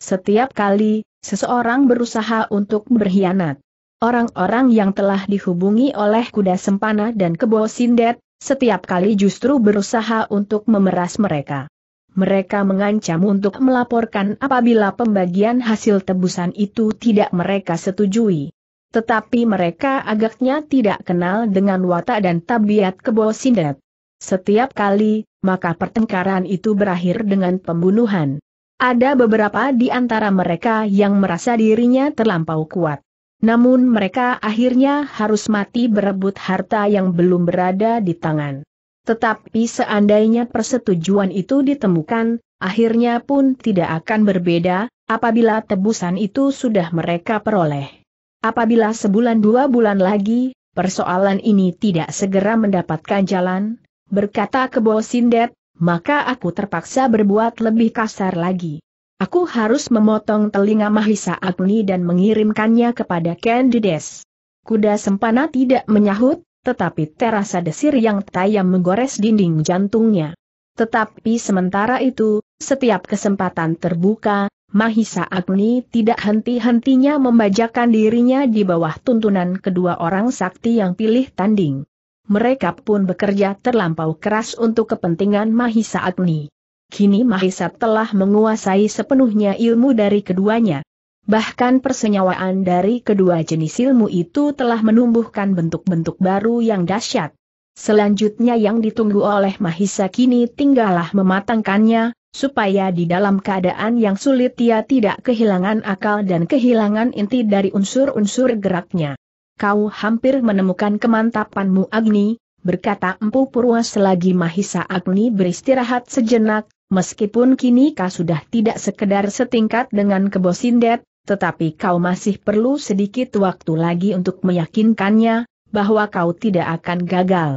Setiap kali, seseorang berusaha untuk berkhianat. Orang-orang yang telah dihubungi oleh kuda sempana dan kebo sindet, setiap kali justru berusaha untuk memeras mereka. Mereka mengancam untuk melaporkan apabila pembagian hasil tebusan itu tidak mereka setujui. Tetapi mereka agaknya tidak kenal dengan watak dan tabiat kebo sindet. Setiap kali, maka pertengkaran itu berakhir dengan pembunuhan. Ada beberapa di antara mereka yang merasa dirinya terlampau kuat. Namun mereka akhirnya harus mati berebut harta yang belum berada di tangan. Tetapi seandainya persetujuan itu ditemukan, akhirnya pun tidak akan berbeda, apabila tebusan itu sudah mereka peroleh. Apabila sebulan dua bulan lagi, persoalan ini tidak segera mendapatkan jalan, berkata Kebo Sindet, maka aku terpaksa berbuat lebih kasar lagi. Aku harus memotong telinga Mahisa Agni dan mengirimkannya kepada Candides. Kuda sempana tidak menyahut, tetapi terasa desir yang tajam menggores dinding jantungnya. Tetapi sementara itu, setiap kesempatan terbuka, Mahisa Agni tidak henti-hentinya membajakan dirinya di bawah tuntunan kedua orang sakti yang pilih tanding mereka pun bekerja terlampau keras untuk kepentingan Mahisa Agni. Kini Mahisa telah menguasai sepenuhnya ilmu dari keduanya. Bahkan persenyawaan dari kedua jenis ilmu itu telah menumbuhkan bentuk-bentuk baru yang dahsyat. Selanjutnya yang ditunggu oleh Mahisa kini tinggallah mematangkannya, supaya di dalam keadaan yang sulit ia tidak kehilangan akal dan kehilangan inti dari unsur-unsur geraknya kau hampir menemukan kemantapanmu Agni, berkata Empu Purwa selagi Mahisa Agni beristirahat sejenak, meskipun kini kau sudah tidak sekedar setingkat dengan Kebosindet, tetapi kau masih perlu sedikit waktu lagi untuk meyakinkannya, bahwa kau tidak akan gagal.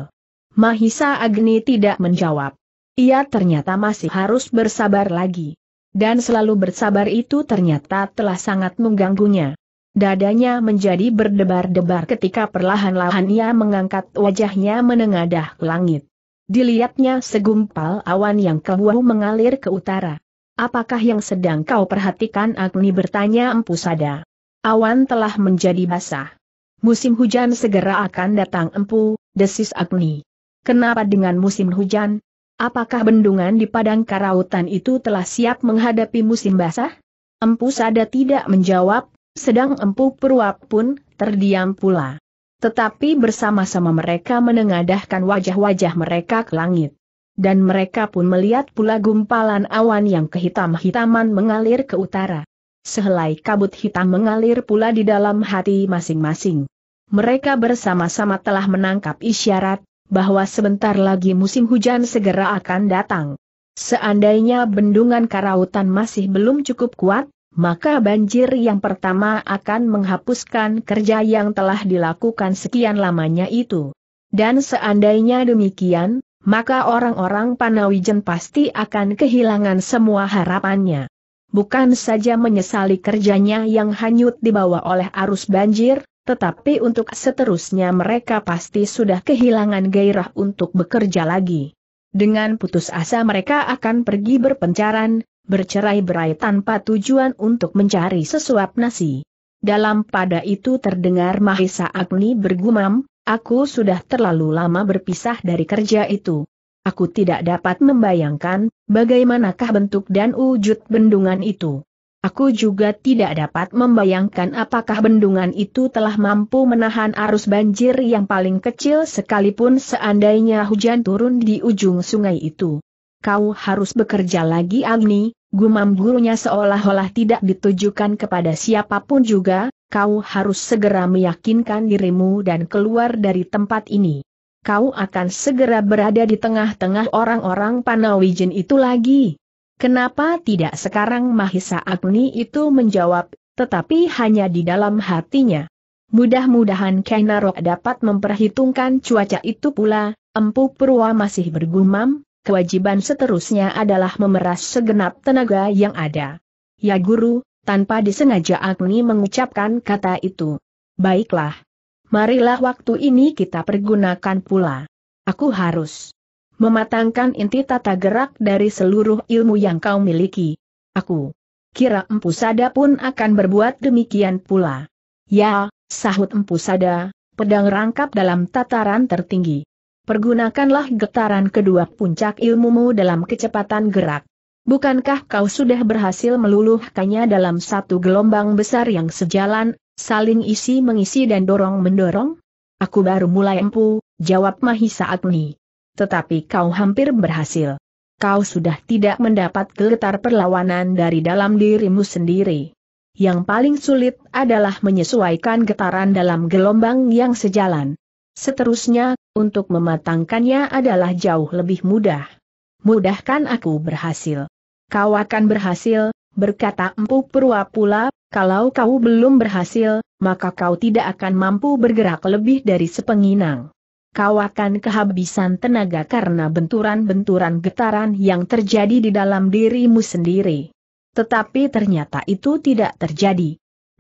Mahisa Agni tidak menjawab. Ia ternyata masih harus bersabar lagi. Dan selalu bersabar itu ternyata telah sangat mengganggunya. Dadanya menjadi berdebar-debar ketika perlahan-lahan ia mengangkat wajahnya menengadah ke langit. Dilihatnya segumpal awan yang kebuah mengalir ke utara. Apakah yang sedang kau perhatikan Agni bertanya Empu Empusada. Awan telah menjadi basah. Musim hujan segera akan datang empu, desis Agni. Kenapa dengan musim hujan? Apakah bendungan di padang karautan itu telah siap menghadapi musim basah? Empu Sada tidak menjawab, sedang Empu Purwa pun terdiam pula. Tetapi bersama-sama mereka menengadahkan wajah-wajah mereka ke langit. Dan mereka pun melihat pula gumpalan awan yang kehitam-hitaman mengalir ke utara. Sehelai kabut hitam mengalir pula di dalam hati masing-masing. Mereka bersama-sama telah menangkap isyarat, bahwa sebentar lagi musim hujan segera akan datang. Seandainya bendungan karautan masih belum cukup kuat, maka banjir yang pertama akan menghapuskan kerja yang telah dilakukan sekian lamanya itu. Dan seandainya demikian, maka orang-orang Panawijen pasti akan kehilangan semua harapannya. Bukan saja menyesali kerjanya yang hanyut dibawa oleh arus banjir, tetapi untuk seterusnya mereka pasti sudah kehilangan gairah untuk bekerja lagi. Dengan putus asa mereka akan pergi berpencaran, bercerai-berai tanpa tujuan untuk mencari sesuap nasi. Dalam pada itu terdengar Mahesa Agni bergumam, aku sudah terlalu lama berpisah dari kerja itu. Aku tidak dapat membayangkan, bagaimanakah bentuk dan wujud bendungan itu. Aku juga tidak dapat membayangkan apakah bendungan itu telah mampu menahan arus banjir yang paling kecil sekalipun seandainya hujan turun di ujung sungai itu kau harus bekerja lagi Agni, gumam gurunya seolah-olah tidak ditujukan kepada siapapun juga, kau harus segera meyakinkan dirimu dan keluar dari tempat ini. Kau akan segera berada di tengah-tengah orang-orang Panawijen itu lagi. Kenapa tidak sekarang Mahisa Agni itu menjawab, tetapi hanya di dalam hatinya. Mudah-mudahan Kainarok dapat memperhitungkan cuaca itu pula, Empu Purwa masih bergumam, kewajiban seterusnya adalah memeras segenap tenaga yang ada. Ya guru, tanpa disengaja Agni mengucapkan kata itu. Baiklah. Marilah waktu ini kita pergunakan pula. Aku harus mematangkan inti tata gerak dari seluruh ilmu yang kau miliki. Aku kira Empu Sada pun akan berbuat demikian pula. Ya, sahut Empu Sada, pedang rangkap dalam tataran tertinggi. Pergunakanlah getaran kedua puncak ilmumu dalam kecepatan gerak. Bukankah kau sudah berhasil meluluhkannya dalam satu gelombang besar yang sejalan, saling isi mengisi dan dorong-mendorong? Aku baru mulai empu, jawab Mahisa Agni. Tetapi kau hampir berhasil. Kau sudah tidak mendapat getar perlawanan dari dalam dirimu sendiri. Yang paling sulit adalah menyesuaikan getaran dalam gelombang yang sejalan. Seterusnya, untuk mematangkannya adalah jauh lebih mudah. Mudahkan aku berhasil. Kau akan berhasil, berkata Empu pula. kalau kau belum berhasil, maka kau tidak akan mampu bergerak lebih dari sepenginang. Kau akan kehabisan tenaga karena benturan-benturan getaran yang terjadi di dalam dirimu sendiri. Tetapi ternyata itu tidak terjadi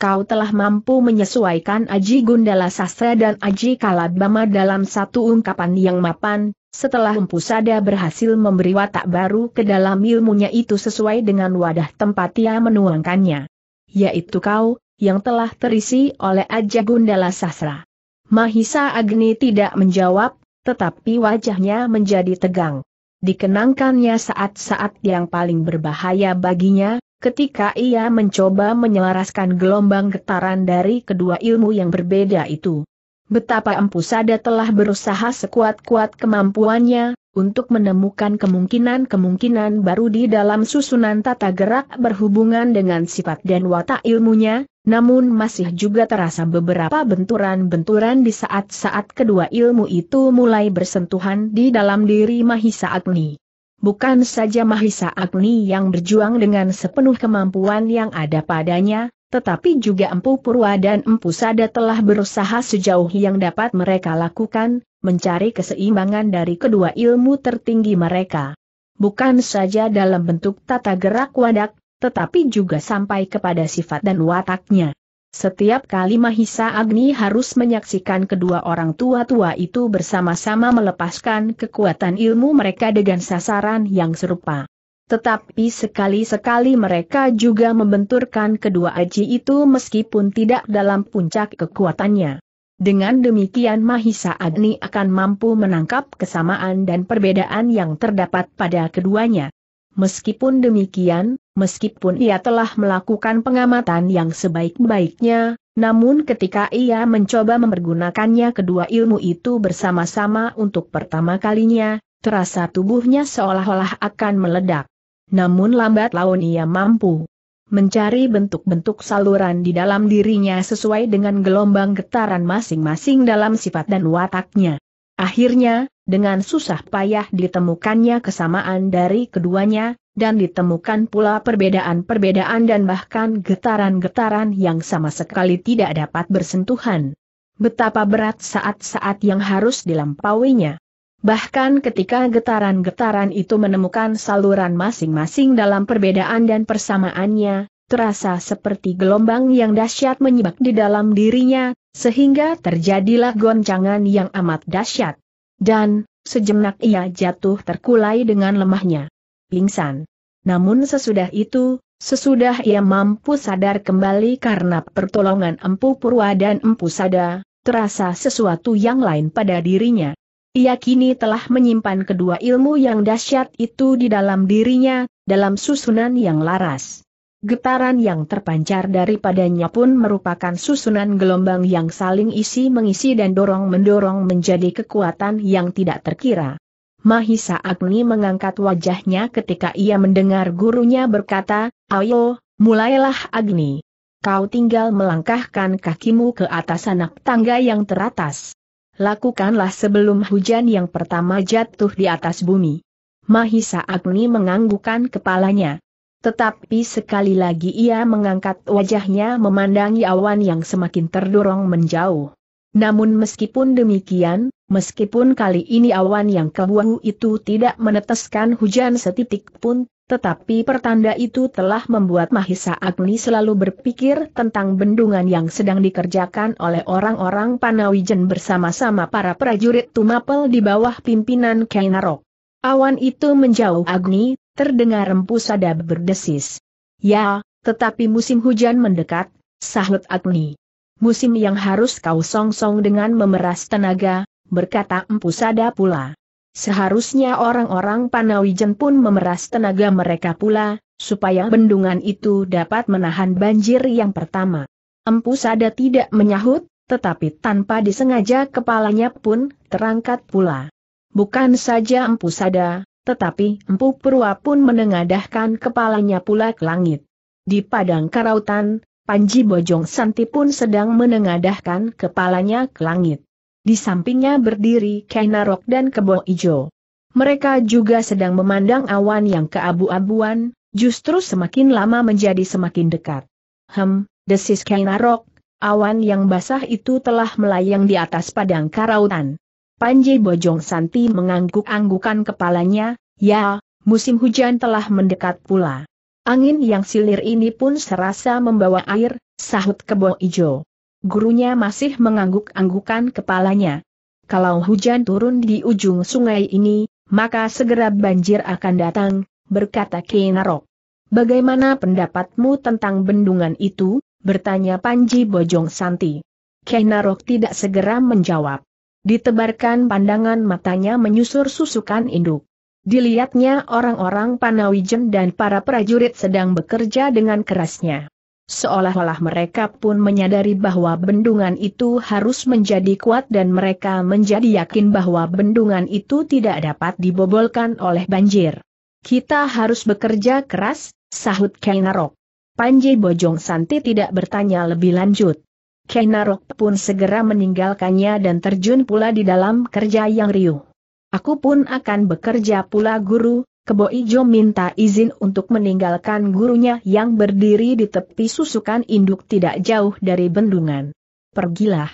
kau telah mampu menyesuaikan Aji Gundala Sastra dan Aji Kalabama dalam satu ungkapan yang mapan, setelah Empu berhasil memberi watak baru ke dalam ilmunya itu sesuai dengan wadah tempat ia menuangkannya. Yaitu kau, yang telah terisi oleh Aji Gundala Sastra. Mahisa Agni tidak menjawab, tetapi wajahnya menjadi tegang. Dikenangkannya saat-saat yang paling berbahaya baginya, Ketika ia mencoba menyelaraskan gelombang getaran dari kedua ilmu yang berbeda itu. Betapa empu Sada telah berusaha sekuat-kuat kemampuannya, untuk menemukan kemungkinan-kemungkinan baru di dalam susunan tata gerak berhubungan dengan sifat dan watak ilmunya, namun masih juga terasa beberapa benturan-benturan di saat-saat kedua ilmu itu mulai bersentuhan di dalam diri Mahisa Agni. Bukan saja Mahisa Agni yang berjuang dengan sepenuh kemampuan yang ada padanya, tetapi juga Empu Purwa dan Empu Sada telah berusaha sejauh yang dapat mereka lakukan, mencari keseimbangan dari kedua ilmu tertinggi mereka. Bukan saja dalam bentuk tata gerak wadak, tetapi juga sampai kepada sifat dan wataknya. Setiap kali Mahisa Agni harus menyaksikan kedua orang tua-tua itu bersama-sama melepaskan kekuatan ilmu mereka dengan sasaran yang serupa. Tetapi sekali-sekali mereka juga membenturkan kedua aji itu meskipun tidak dalam puncak kekuatannya. Dengan demikian Mahisa Agni akan mampu menangkap kesamaan dan perbedaan yang terdapat pada keduanya. Meskipun demikian, meskipun ia telah melakukan pengamatan yang sebaik-baiknya, namun ketika ia mencoba mempergunakannya kedua ilmu itu bersama-sama untuk pertama kalinya, terasa tubuhnya seolah-olah akan meledak. Namun lambat laun ia mampu mencari bentuk-bentuk saluran di dalam dirinya sesuai dengan gelombang getaran masing-masing dalam sifat dan wataknya. Akhirnya, dengan susah payah ditemukannya kesamaan dari keduanya, dan ditemukan pula perbedaan-perbedaan dan bahkan getaran-getaran yang sama sekali tidak dapat bersentuhan. Betapa berat saat-saat yang harus dilampauinya. Bahkan ketika getaran-getaran itu menemukan saluran masing-masing dalam perbedaan dan persamaannya, terasa seperti gelombang yang dahsyat menyebak di dalam dirinya, sehingga terjadilah goncangan yang amat dahsyat. Dan, sejenak ia jatuh terkulai dengan lemahnya pingsan. Namun sesudah itu, sesudah ia mampu sadar kembali karena pertolongan Empu Purwa dan Empu Sada, terasa sesuatu yang lain pada dirinya. Ia kini telah menyimpan kedua ilmu yang dahsyat itu di dalam dirinya, dalam susunan yang laras. Getaran yang terpancar daripadanya pun merupakan susunan gelombang yang saling isi-mengisi dan dorong-mendorong menjadi kekuatan yang tidak terkira. Mahisa Agni mengangkat wajahnya ketika ia mendengar gurunya berkata, Ayo, mulailah Agni. Kau tinggal melangkahkan kakimu ke atas anak tangga yang teratas. Lakukanlah sebelum hujan yang pertama jatuh di atas bumi. Mahisa Agni menganggukkan kepalanya. Tetapi sekali lagi ia mengangkat wajahnya memandangi awan yang semakin terdorong menjauh. Namun meskipun demikian, meskipun kali ini awan yang kebuahu itu tidak meneteskan hujan setitik pun, tetapi pertanda itu telah membuat Mahisa Agni selalu berpikir tentang bendungan yang sedang dikerjakan oleh orang-orang Panawijen bersama-sama para prajurit Tumapel di bawah pimpinan Kainarok. Awan itu menjauh Agni, terdengar rempusa sadab berdesis. Ya, tetapi musim hujan mendekat, sahut Agni musim yang harus kau songsong dengan memeras tenaga, berkata Empu Sada pula. Seharusnya orang-orang Panawijen pun memeras tenaga mereka pula, supaya bendungan itu dapat menahan banjir yang pertama. Empu Sada tidak menyahut, tetapi tanpa disengaja kepalanya pun terangkat pula. Bukan saja Empu Sada, tetapi Empu Purwa pun menengadahkan kepalanya pula ke langit. Di padang karautan, Panji Bojong Santi pun sedang menengadahkan kepalanya ke langit. Di sampingnya berdiri Kainarok dan Kebo Ijo. Mereka juga sedang memandang awan yang keabu-abuan, justru semakin lama menjadi semakin dekat. Hem, desis Kainarok. awan yang basah itu telah melayang di atas padang karautan. Panji Bojong Santi mengangguk-anggukan kepalanya, ya, musim hujan telah mendekat pula. Angin yang silir ini pun serasa membawa air, sahut kebo ijo. Gurunya masih mengangguk-anggukan kepalanya. Kalau hujan turun di ujung sungai ini, maka segera banjir akan datang, berkata Kenarok. Bagaimana pendapatmu tentang bendungan itu? bertanya Panji Bojong Santi. Kenarok tidak segera menjawab. Ditebarkan pandangan matanya menyusur susukan induk. Dilihatnya orang-orang Panawijen dan para prajurit sedang bekerja dengan kerasnya. Seolah-olah mereka pun menyadari bahwa bendungan itu harus menjadi kuat dan mereka menjadi yakin bahwa bendungan itu tidak dapat dibobolkan oleh banjir. Kita harus bekerja keras, sahut Kainarok. Panji Bojong Santi tidak bertanya lebih lanjut. Kainarok pun segera meninggalkannya dan terjun pula di dalam kerja yang riuh. Aku pun akan bekerja pula guru, Kebo Ijo minta izin untuk meninggalkan gurunya yang berdiri di tepi susukan induk tidak jauh dari bendungan. Pergilah.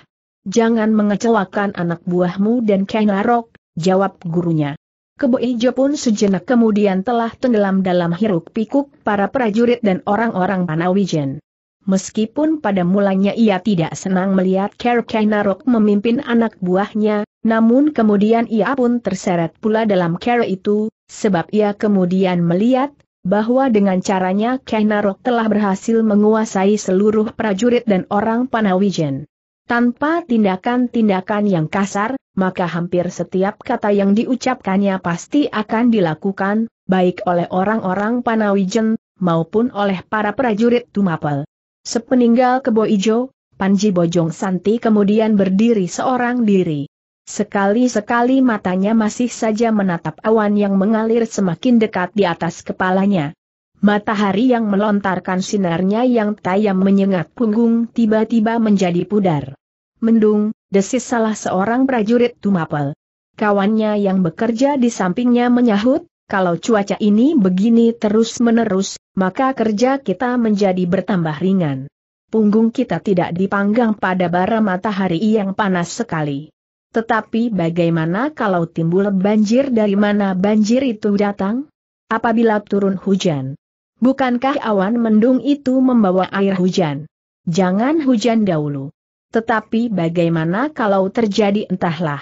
Jangan mengecewakan anak buahmu dan Kenarok, jawab gurunya. Kebo Ijo pun sejenak kemudian telah tenggelam dalam hiruk pikuk para prajurit dan orang-orang Panawijen. Meskipun pada mulanya ia tidak senang melihat Kainarok memimpin anak buahnya, namun kemudian ia pun terseret pula dalam Ker itu, sebab ia kemudian melihat bahwa dengan caranya Kainarok telah berhasil menguasai seluruh prajurit dan orang Panawijen. Tanpa tindakan-tindakan yang kasar, maka hampir setiap kata yang diucapkannya pasti akan dilakukan, baik oleh orang-orang Panawijen, maupun oleh para prajurit Tumapel. Sepeninggal Kebo Ijo, Panji Bojong Santi kemudian berdiri seorang diri. Sekali-sekali matanya masih saja menatap awan yang mengalir semakin dekat di atas kepalanya. Matahari yang melontarkan sinarnya yang tajam menyengat punggung tiba-tiba menjadi pudar. Mendung, desis salah seorang prajurit Tumapel. Kawannya yang bekerja di sampingnya menyahut, kalau cuaca ini begini terus-menerus, maka kerja kita menjadi bertambah ringan. Punggung kita tidak dipanggang pada bara matahari yang panas sekali. Tetapi bagaimana kalau timbul banjir dari mana banjir itu datang? Apabila turun hujan. Bukankah awan mendung itu membawa air hujan? Jangan hujan dahulu. Tetapi bagaimana kalau terjadi entahlah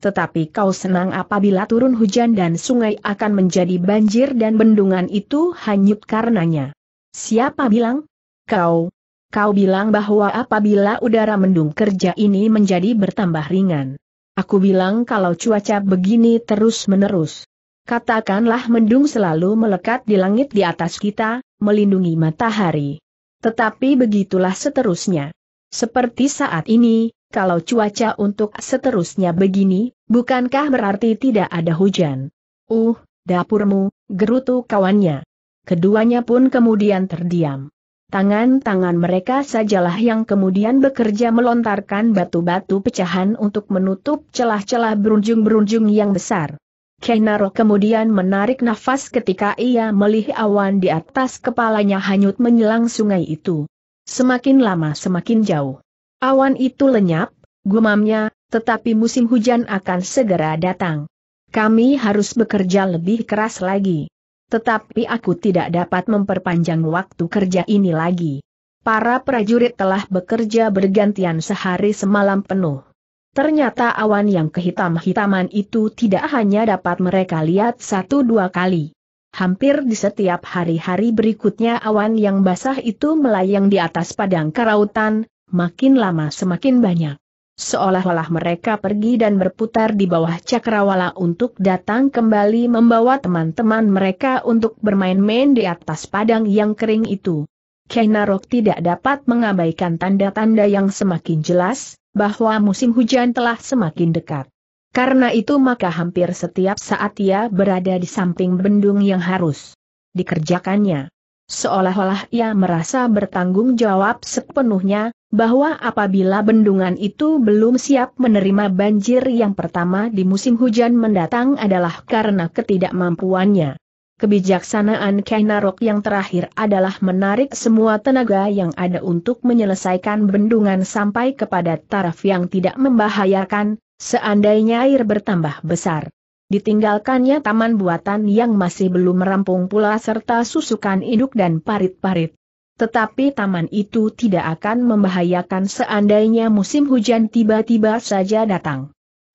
tetapi kau senang apabila turun hujan dan sungai akan menjadi banjir dan bendungan itu hanyut karenanya. Siapa bilang? Kau. Kau bilang bahwa apabila udara mendung kerja ini menjadi bertambah ringan. Aku bilang kalau cuaca begini terus-menerus. Katakanlah mendung selalu melekat di langit di atas kita, melindungi matahari. Tetapi begitulah seterusnya. Seperti saat ini, kalau cuaca untuk seterusnya begini, bukankah berarti tidak ada hujan? Uh, dapurmu, gerutu kawannya. Keduanya pun kemudian terdiam. Tangan-tangan mereka sajalah yang kemudian bekerja melontarkan batu-batu pecahan untuk menutup celah-celah berunjung-berunjung yang besar. Kenaro kemudian menarik nafas ketika ia melihat awan di atas kepalanya hanyut menyelang sungai itu. Semakin lama semakin jauh. Awan itu lenyap, gumamnya, tetapi musim hujan akan segera datang. Kami harus bekerja lebih keras lagi. Tetapi aku tidak dapat memperpanjang waktu kerja ini lagi. Para prajurit telah bekerja bergantian sehari semalam penuh. Ternyata awan yang kehitam-hitaman itu tidak hanya dapat mereka lihat satu dua kali. Hampir di setiap hari-hari berikutnya awan yang basah itu melayang di atas padang karautan, makin lama semakin banyak. Seolah-olah mereka pergi dan berputar di bawah cakrawala untuk datang kembali membawa teman-teman mereka untuk bermain-main di atas padang yang kering itu. Kainarok tidak dapat mengabaikan tanda-tanda yang semakin jelas, bahwa musim hujan telah semakin dekat. Karena itu maka hampir setiap saat ia berada di samping bendung yang harus dikerjakannya seolah-olah ia merasa bertanggung jawab sepenuhnya, bahwa apabila bendungan itu belum siap menerima banjir yang pertama di musim hujan mendatang adalah karena ketidakmampuannya. Kebijaksanaan Kainarok yang terakhir adalah menarik semua tenaga yang ada untuk menyelesaikan bendungan sampai kepada taraf yang tidak membahayakan, seandainya air bertambah besar ditinggalkannya taman buatan yang masih belum merampung pula serta susukan induk dan parit-parit. Tetapi taman itu tidak akan membahayakan seandainya musim hujan tiba-tiba saja datang.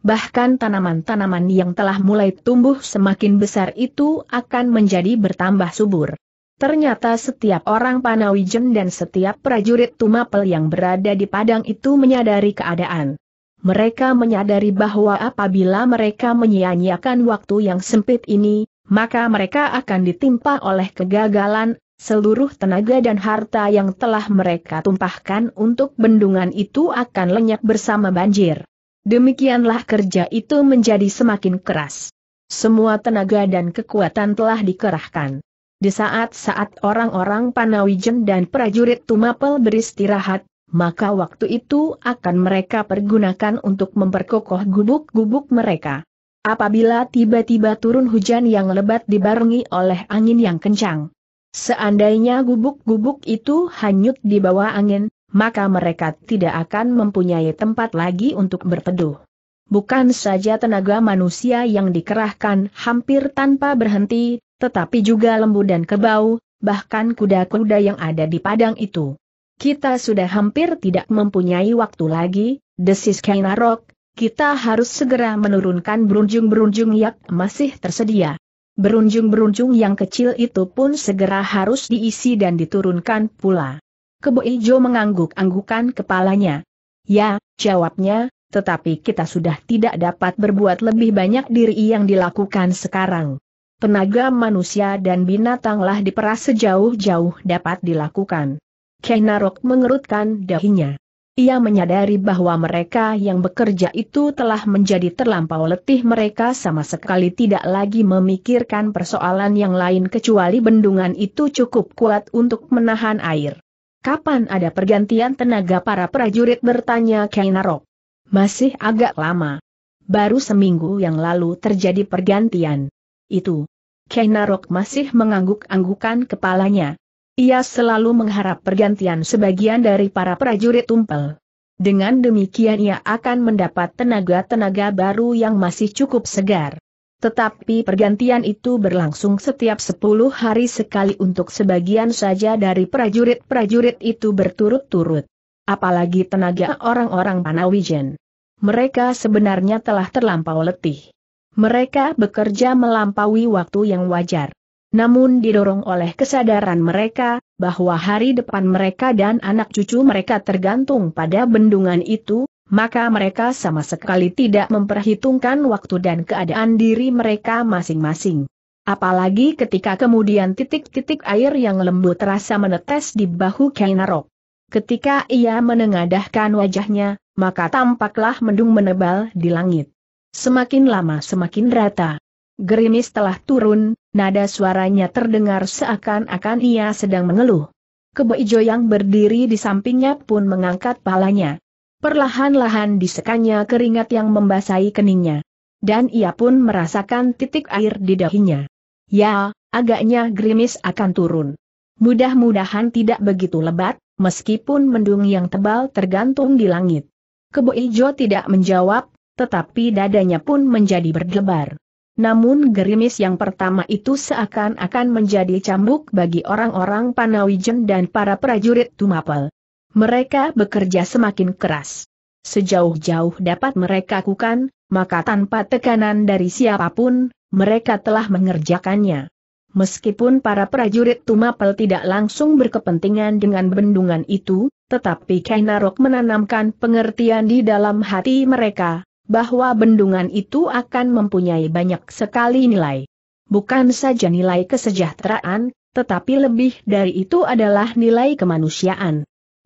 Bahkan tanaman-tanaman yang telah mulai tumbuh semakin besar itu akan menjadi bertambah subur. Ternyata setiap orang Panawijen dan setiap prajurit Tumapel yang berada di padang itu menyadari keadaan mereka menyadari bahwa apabila mereka menyia-nyiakan waktu yang sempit ini, maka mereka akan ditimpa oleh kegagalan, seluruh tenaga dan harta yang telah mereka tumpahkan untuk bendungan itu akan lenyap bersama banjir. Demikianlah kerja itu menjadi semakin keras. Semua tenaga dan kekuatan telah dikerahkan. Di saat-saat orang-orang Panawijen dan prajurit Tumapel beristirahat, maka waktu itu akan mereka pergunakan untuk memperkokoh gubuk-gubuk mereka. Apabila tiba-tiba turun hujan yang lebat dibarengi oleh angin yang kencang. Seandainya gubuk-gubuk itu hanyut di bawah angin, maka mereka tidak akan mempunyai tempat lagi untuk berteduh. Bukan saja tenaga manusia yang dikerahkan hampir tanpa berhenti, tetapi juga lembu dan kebau, bahkan kuda-kuda yang ada di padang itu. Kita sudah hampir tidak mempunyai waktu lagi, desis Kainarok, kita harus segera menurunkan berunjung-berunjung yang masih tersedia. Berunjung-berunjung yang kecil itu pun segera harus diisi dan diturunkan pula. Kebo Ijo mengangguk-anggukan kepalanya. Ya, jawabnya, tetapi kita sudah tidak dapat berbuat lebih banyak diri yang dilakukan sekarang. Tenaga manusia dan binatanglah diperas sejauh-jauh dapat dilakukan. Kenarok mengerutkan dahinya. Ia menyadari bahwa mereka yang bekerja itu telah menjadi terlampau letih mereka sama sekali tidak lagi memikirkan persoalan yang lain kecuali bendungan itu cukup kuat untuk menahan air. Kapan ada pergantian tenaga para prajurit bertanya Kainarok? Masih agak lama. Baru seminggu yang lalu terjadi pergantian. Itu. Kainarok masih mengangguk-anggukan kepalanya. Ia selalu mengharap pergantian sebagian dari para prajurit tumpel. Dengan demikian ia akan mendapat tenaga-tenaga baru yang masih cukup segar. Tetapi pergantian itu berlangsung setiap 10 hari sekali untuk sebagian saja dari prajurit-prajurit itu berturut-turut. Apalagi tenaga orang-orang Panawijen. Mereka sebenarnya telah terlampau letih. Mereka bekerja melampaui waktu yang wajar. Namun didorong oleh kesadaran mereka, bahwa hari depan mereka dan anak cucu mereka tergantung pada bendungan itu, maka mereka sama sekali tidak memperhitungkan waktu dan keadaan diri mereka masing-masing. Apalagi ketika kemudian titik-titik air yang lembut terasa menetes di bahu Kainarok. Ketika ia menengadahkan wajahnya, maka tampaklah mendung menebal di langit. Semakin lama semakin rata. Gerimis telah turun, Nada suaranya terdengar seakan-akan ia sedang mengeluh. Keboijo yang berdiri di sampingnya pun mengangkat palanya. Perlahan-lahan disekanya keringat yang membasahi keningnya. Dan ia pun merasakan titik air di dahinya. Ya, agaknya gerimis akan turun. Mudah-mudahan tidak begitu lebat, meskipun mendung yang tebal tergantung di langit. Kebo Ijo tidak menjawab, tetapi dadanya pun menjadi berdebar. Namun gerimis yang pertama itu seakan-akan menjadi cambuk bagi orang-orang Panawijen dan para prajurit Tumapel. Mereka bekerja semakin keras. Sejauh-jauh dapat mereka lakukan, maka tanpa tekanan dari siapapun, mereka telah mengerjakannya. Meskipun para prajurit Tumapel tidak langsung berkepentingan dengan bendungan itu, tetapi Kainarok menanamkan pengertian di dalam hati mereka, bahwa bendungan itu akan mempunyai banyak sekali nilai. Bukan saja nilai kesejahteraan, tetapi lebih dari itu adalah nilai kemanusiaan.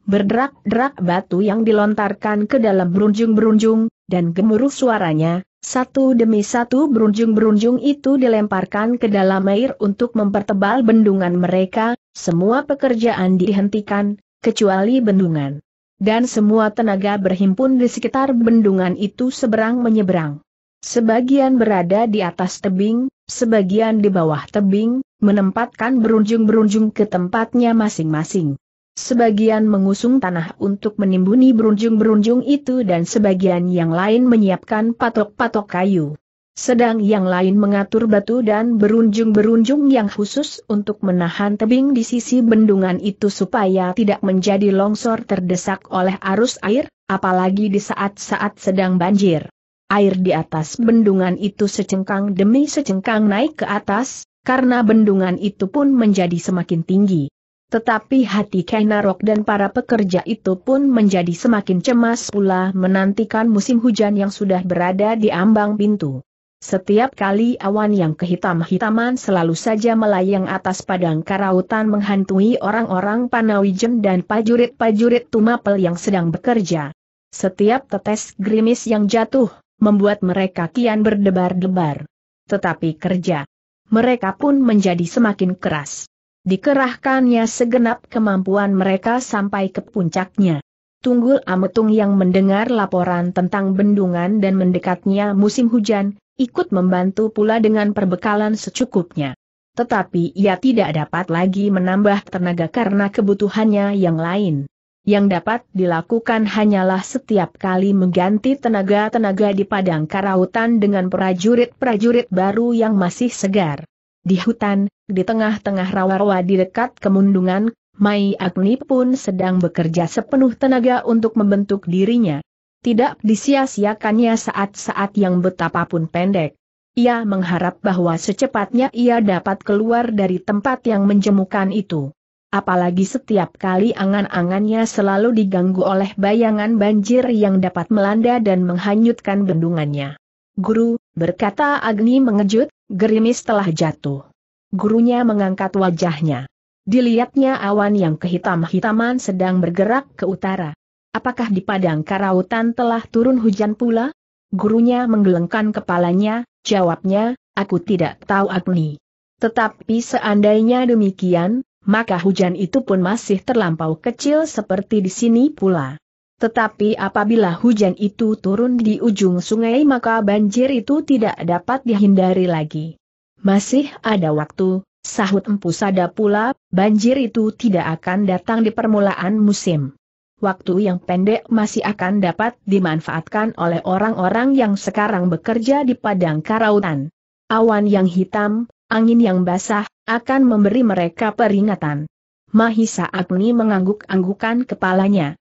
Berderak-derak batu yang dilontarkan ke dalam berunjung-berunjung, dan gemuruh suaranya, satu demi satu berunjung-berunjung itu dilemparkan ke dalam air untuk mempertebal bendungan mereka, semua pekerjaan dihentikan, kecuali bendungan dan semua tenaga berhimpun di sekitar bendungan itu seberang menyeberang. Sebagian berada di atas tebing, sebagian di bawah tebing, menempatkan berunjung-berunjung ke tempatnya masing-masing. Sebagian mengusung tanah untuk menimbuni berunjung-berunjung itu dan sebagian yang lain menyiapkan patok-patok kayu. Sedang yang lain mengatur batu dan berunjung-berunjung yang khusus untuk menahan tebing di sisi bendungan itu supaya tidak menjadi longsor terdesak oleh arus air, apalagi di saat-saat sedang banjir. Air di atas bendungan itu secengkang demi secengkang naik ke atas, karena bendungan itu pun menjadi semakin tinggi. Tetapi hati Kainarok dan para pekerja itu pun menjadi semakin cemas pula menantikan musim hujan yang sudah berada di ambang pintu. Setiap kali awan yang kehitam-hitaman selalu saja melayang atas padang karautan menghantui orang-orang panawijen dan prajurit-prajurit Tumapel yang sedang bekerja. Setiap tetes gerimis yang jatuh, membuat mereka kian berdebar-debar. Tetapi kerja. Mereka pun menjadi semakin keras. Dikerahkannya segenap kemampuan mereka sampai ke puncaknya. Tunggul Ametung yang mendengar laporan tentang bendungan dan mendekatnya musim hujan, ikut membantu pula dengan perbekalan secukupnya. Tetapi ia tidak dapat lagi menambah tenaga karena kebutuhannya yang lain. Yang dapat dilakukan hanyalah setiap kali mengganti tenaga-tenaga di padang karautan dengan prajurit-prajurit baru yang masih segar. Di hutan, di tengah-tengah rawa-rawa di dekat kemundungan Mai Agni pun sedang bekerja sepenuh tenaga untuk membentuk dirinya. Tidak disia-siakannya saat-saat yang betapapun pendek. Ia mengharap bahwa secepatnya ia dapat keluar dari tempat yang menjemukan itu. Apalagi setiap kali angan-angannya selalu diganggu oleh bayangan banjir yang dapat melanda dan menghanyutkan bendungannya. Guru, berkata Agni mengejut, gerimis telah jatuh. Gurunya mengangkat wajahnya. Dilihatnya awan yang kehitam-hitaman sedang bergerak ke utara. Apakah di padang karautan telah turun hujan pula? Gurunya menggelengkan kepalanya, jawabnya, aku tidak tahu Agni. Tetapi seandainya demikian, maka hujan itu pun masih terlampau kecil seperti di sini pula. Tetapi apabila hujan itu turun di ujung sungai maka banjir itu tidak dapat dihindari lagi. Masih ada waktu, sahut Empu Sada pula, banjir itu tidak akan datang di permulaan musim waktu yang pendek masih akan dapat dimanfaatkan oleh orang-orang yang sekarang bekerja di padang karautan. Awan yang hitam, angin yang basah, akan memberi mereka peringatan. Mahisa Agni mengangguk-anggukan kepalanya.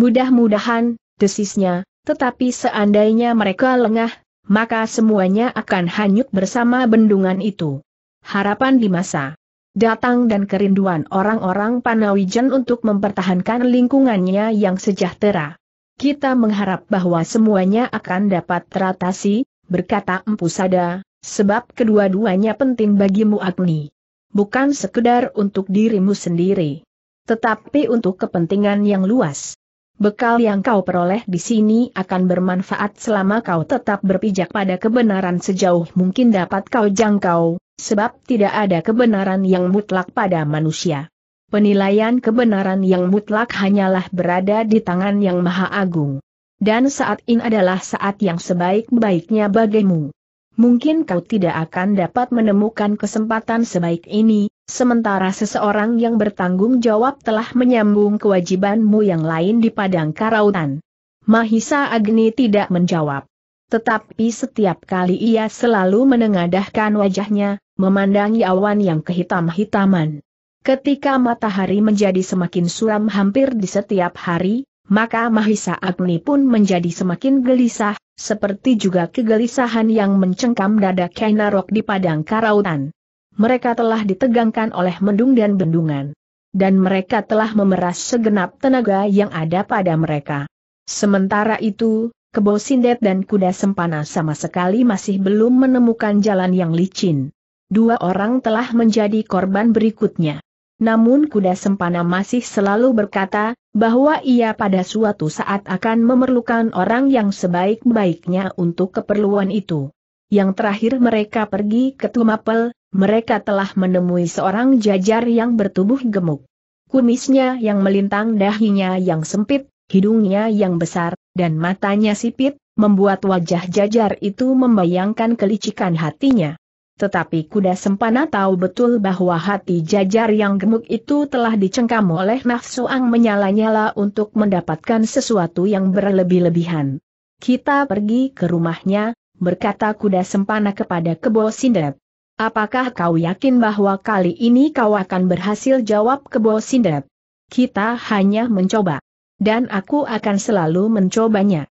Mudah-mudahan, desisnya, tetapi seandainya mereka lengah, maka semuanya akan hanyut bersama bendungan itu. Harapan di masa datang dan kerinduan orang-orang Panawijen untuk mempertahankan lingkungannya yang sejahtera. Kita mengharap bahwa semuanya akan dapat teratasi, berkata Empu Sada, sebab kedua-duanya penting bagimu Agni. Bukan sekedar untuk dirimu sendiri, tetapi untuk kepentingan yang luas. Bekal yang kau peroleh di sini akan bermanfaat selama kau tetap berpijak pada kebenaran sejauh mungkin dapat kau jangkau, sebab tidak ada kebenaran yang mutlak pada manusia. Penilaian kebenaran yang mutlak hanyalah berada di tangan yang maha agung. Dan saat ini adalah saat yang sebaik-baiknya bagimu mungkin kau tidak akan dapat menemukan kesempatan sebaik ini, sementara seseorang yang bertanggung jawab telah menyambung kewajibanmu yang lain di padang karautan. Mahisa Agni tidak menjawab. Tetapi setiap kali ia selalu menengadahkan wajahnya, memandangi awan yang kehitam-hitaman. Ketika matahari menjadi semakin suram hampir di setiap hari, maka Mahisa Agni pun menjadi semakin gelisah, seperti juga kegelisahan yang mencengkam dada Kainarok di padang karautan. Mereka telah ditegangkan oleh mendung dan bendungan. Dan mereka telah memeras segenap tenaga yang ada pada mereka. Sementara itu, Kebo Sindet dan Kuda Sempana sama sekali masih belum menemukan jalan yang licin. Dua orang telah menjadi korban berikutnya. Namun Kuda Sempana masih selalu berkata, bahwa ia pada suatu saat akan memerlukan orang yang sebaik-baiknya untuk keperluan itu. Yang terakhir mereka pergi ke Tumapel, mereka telah menemui seorang jajar yang bertubuh gemuk. Kumisnya yang melintang dahinya yang sempit, hidungnya yang besar, dan matanya sipit, membuat wajah jajar itu membayangkan kelicikan hatinya. Tetapi kuda sempana tahu betul bahwa hati jajar yang gemuk itu telah dicengkam oleh nafsu ang menyala-nyala untuk mendapatkan sesuatu yang berlebih-lebihan. Kita pergi ke rumahnya, berkata kuda sempana kepada kebo sindet. Apakah kau yakin bahwa kali ini kau akan berhasil jawab kebo sindet? Kita hanya mencoba. Dan aku akan selalu mencobanya.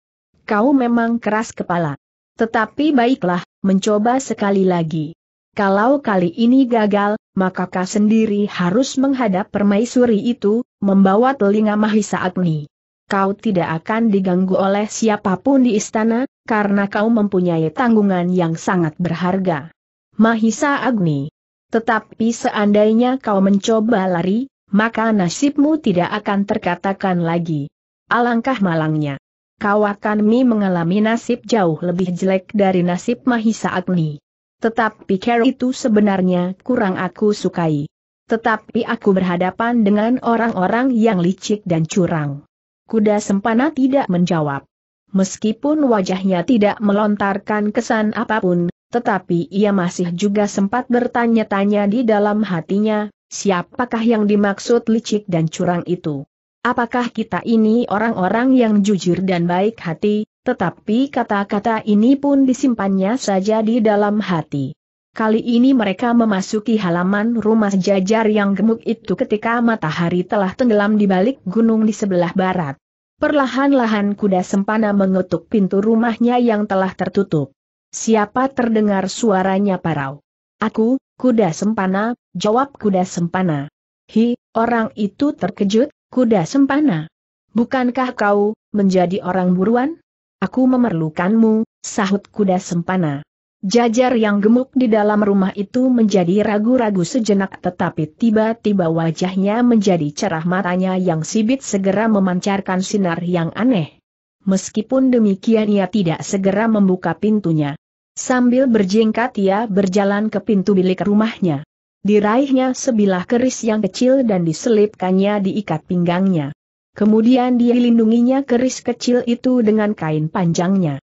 Kau memang keras kepala. Tetapi baiklah, mencoba sekali lagi. Kalau kali ini gagal, maka kau sendiri harus menghadap permaisuri itu, membawa telinga Mahisa Agni. Kau tidak akan diganggu oleh siapapun di istana, karena kau mempunyai tanggungan yang sangat berharga. Mahisa Agni. Tetapi seandainya kau mencoba lari, maka nasibmu tidak akan terkatakan lagi. Alangkah malangnya kau akan mi mengalami nasib jauh lebih jelek dari nasib Mahisa Agni. Tetapi care itu sebenarnya kurang aku sukai. Tetapi aku berhadapan dengan orang-orang yang licik dan curang. Kuda sempana tidak menjawab. Meskipun wajahnya tidak melontarkan kesan apapun, tetapi ia masih juga sempat bertanya-tanya di dalam hatinya, siapakah yang dimaksud licik dan curang itu. Apakah kita ini orang-orang yang jujur dan baik hati, tetapi kata-kata ini pun disimpannya saja di dalam hati. Kali ini mereka memasuki halaman rumah jajar yang gemuk itu ketika matahari telah tenggelam di balik gunung di sebelah barat. Perlahan-lahan kuda sempana mengetuk pintu rumahnya yang telah tertutup. Siapa terdengar suaranya parau? Aku, kuda sempana, jawab kuda sempana. Hi, orang itu terkejut, Kuda sempana. Bukankah kau, menjadi orang buruan? Aku memerlukanmu, sahut kuda sempana. Jajar yang gemuk di dalam rumah itu menjadi ragu-ragu sejenak tetapi tiba-tiba wajahnya menjadi cerah matanya yang sibit segera memancarkan sinar yang aneh. Meskipun demikian ia tidak segera membuka pintunya. Sambil berjingkat ia berjalan ke pintu bilik rumahnya. Diraihnya sebilah keris yang kecil dan diselipkannya diikat pinggangnya. Kemudian dilindunginya keris kecil itu dengan kain panjangnya.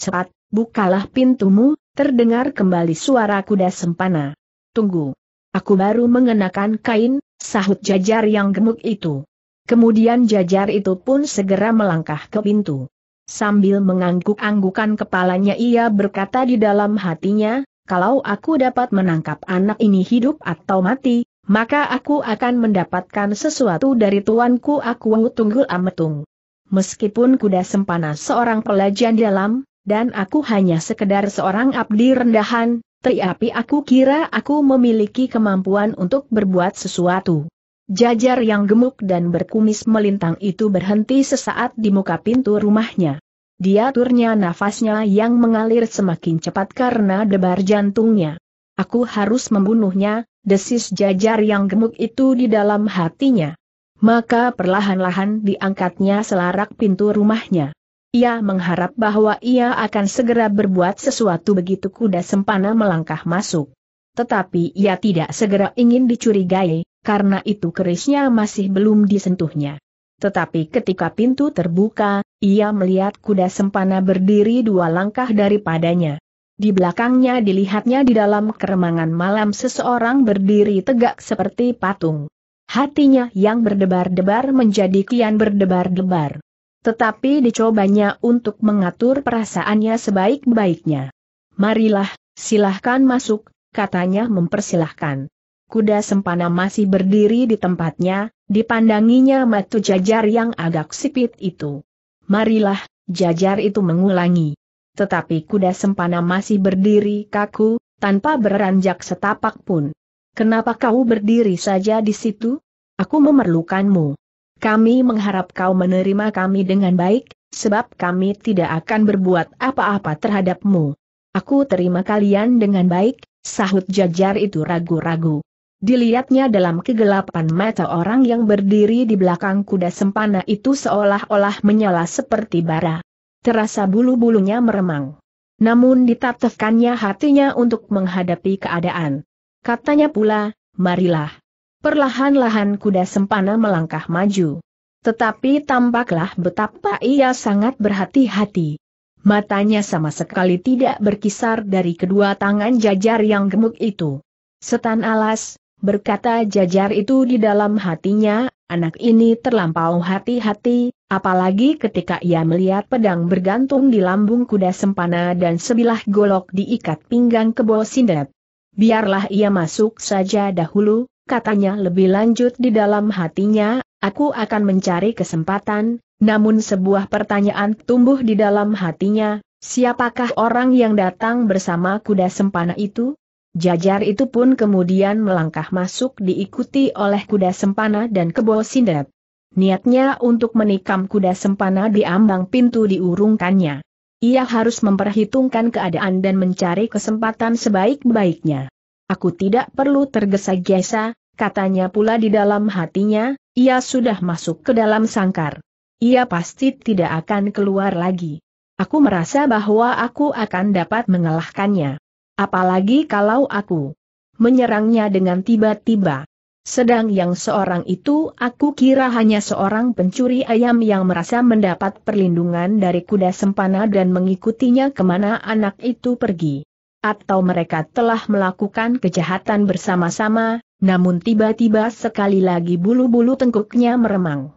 Cepat, bukalah pintumu, terdengar kembali suara kuda sempana. Tunggu. Aku baru mengenakan kain, sahut jajar yang gemuk itu. Kemudian jajar itu pun segera melangkah ke pintu. Sambil mengangguk-anggukan kepalanya ia berkata di dalam hatinya, kalau aku dapat menangkap anak ini hidup atau mati, maka aku akan mendapatkan sesuatu dari tuanku aku tunggul ametung. Meskipun kuda sempana seorang pelajian dalam, dan aku hanya sekedar seorang abdi rendahan, tapi aku kira aku memiliki kemampuan untuk berbuat sesuatu. Jajar yang gemuk dan berkumis melintang itu berhenti sesaat di muka pintu rumahnya diaturnya nafasnya yang mengalir semakin cepat karena debar jantungnya. Aku harus membunuhnya, desis jajar yang gemuk itu di dalam hatinya. Maka perlahan-lahan diangkatnya selarak pintu rumahnya. Ia mengharap bahwa ia akan segera berbuat sesuatu begitu kuda sempana melangkah masuk. Tetapi ia tidak segera ingin dicurigai, karena itu kerisnya masih belum disentuhnya. Tetapi ketika pintu terbuka, ia melihat kuda sempana berdiri dua langkah daripadanya. Di belakangnya dilihatnya di dalam keremangan malam seseorang berdiri tegak seperti patung. Hatinya yang berdebar-debar menjadi kian berdebar-debar. Tetapi dicobanya untuk mengatur perasaannya sebaik-baiknya. Marilah, silahkan masuk, katanya mempersilahkan. Kuda sempana masih berdiri di tempatnya, Dipandanginya matu jajar yang agak sipit itu. Marilah, jajar itu mengulangi. Tetapi kuda sempana masih berdiri kaku, tanpa beranjak setapak pun. Kenapa kau berdiri saja di situ? Aku memerlukanmu. Kami mengharap kau menerima kami dengan baik, sebab kami tidak akan berbuat apa-apa terhadapmu. Aku terima kalian dengan baik, sahut jajar itu ragu-ragu. Dilihatnya dalam kegelapan mata orang yang berdiri di belakang kuda sempana itu seolah-olah menyala seperti bara. Terasa bulu-bulunya meremang. Namun ditatafkannya hatinya untuk menghadapi keadaan. Katanya pula, marilah. Perlahan-lahan kuda sempana melangkah maju. Tetapi tampaklah betapa ia sangat berhati-hati. Matanya sama sekali tidak berkisar dari kedua tangan jajar yang gemuk itu. Setan alas, berkata jajar itu di dalam hatinya, anak ini terlampau hati-hati, apalagi ketika ia melihat pedang bergantung di lambung kuda sempana dan sebilah golok diikat pinggang ke bawah sindet. Biarlah ia masuk saja dahulu, katanya lebih lanjut di dalam hatinya, aku akan mencari kesempatan, namun sebuah pertanyaan tumbuh di dalam hatinya, siapakah orang yang datang bersama kuda sempana itu? Jajar itu pun kemudian melangkah masuk diikuti oleh kuda sempana dan kebo sindet. Niatnya untuk menikam kuda sempana di ambang pintu diurungkannya. Ia harus memperhitungkan keadaan dan mencari kesempatan sebaik-baiknya. Aku tidak perlu tergesa-gesa, katanya pula di dalam hatinya, ia sudah masuk ke dalam sangkar. Ia pasti tidak akan keluar lagi. Aku merasa bahwa aku akan dapat mengalahkannya. Apalagi kalau aku menyerangnya dengan tiba-tiba. Sedang yang seorang itu aku kira hanya seorang pencuri ayam yang merasa mendapat perlindungan dari kuda sempana dan mengikutinya kemana anak itu pergi. Atau mereka telah melakukan kejahatan bersama-sama, namun tiba-tiba sekali lagi bulu-bulu tengkuknya meremang.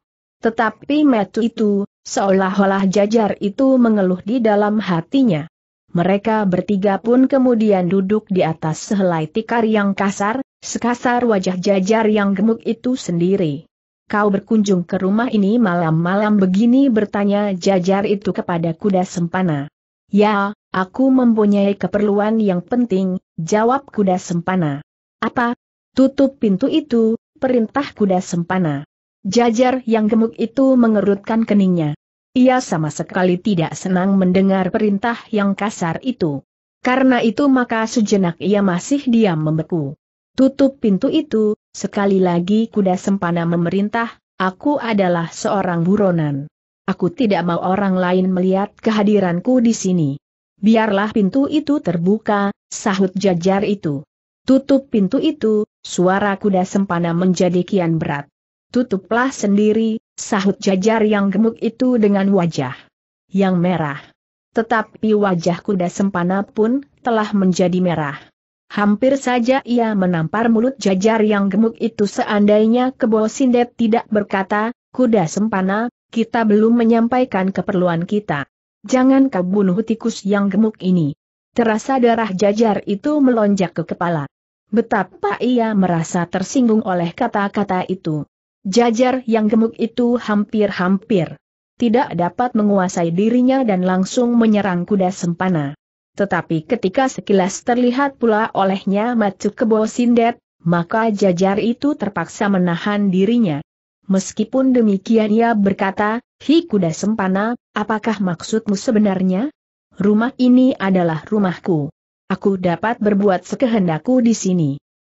Tetapi metu itu, seolah-olah jajar itu mengeluh di dalam hatinya. Mereka bertiga pun kemudian duduk di atas sehelai tikar yang kasar, sekasar wajah jajar yang gemuk itu sendiri. Kau berkunjung ke rumah ini malam-malam begini bertanya jajar itu kepada kuda sempana. Ya, aku mempunyai keperluan yang penting, jawab kuda sempana. Apa? Tutup pintu itu, perintah kuda sempana. Jajar yang gemuk itu mengerutkan keningnya. Ia sama sekali tidak senang mendengar perintah yang kasar itu. Karena itu maka sejenak ia masih diam membeku. Tutup pintu itu, sekali lagi kuda sempana memerintah, aku adalah seorang buronan. Aku tidak mau orang lain melihat kehadiranku di sini. Biarlah pintu itu terbuka, sahut jajar itu. Tutup pintu itu, suara kuda sempana menjadi kian berat. Tutuplah sendiri, sahut jajar yang gemuk itu dengan wajah yang merah. Tetapi wajah kuda sempana pun telah menjadi merah. Hampir saja ia menampar mulut jajar yang gemuk itu seandainya kebo sindet tidak berkata, kuda sempana, kita belum menyampaikan keperluan kita. Jangan kau bunuh tikus yang gemuk ini. Terasa darah jajar itu melonjak ke kepala. Betapa ia merasa tersinggung oleh kata-kata itu. Jajar yang gemuk itu hampir-hampir tidak dapat menguasai dirinya dan langsung menyerang kuda sempana. Tetapi ketika sekilas terlihat pula olehnya Matsu Kebo Sindet, maka jajar itu terpaksa menahan dirinya. Meskipun demikian ia berkata, Hi kuda sempana, apakah maksudmu sebenarnya? Rumah ini adalah rumahku. Aku dapat berbuat sekehendakku di sini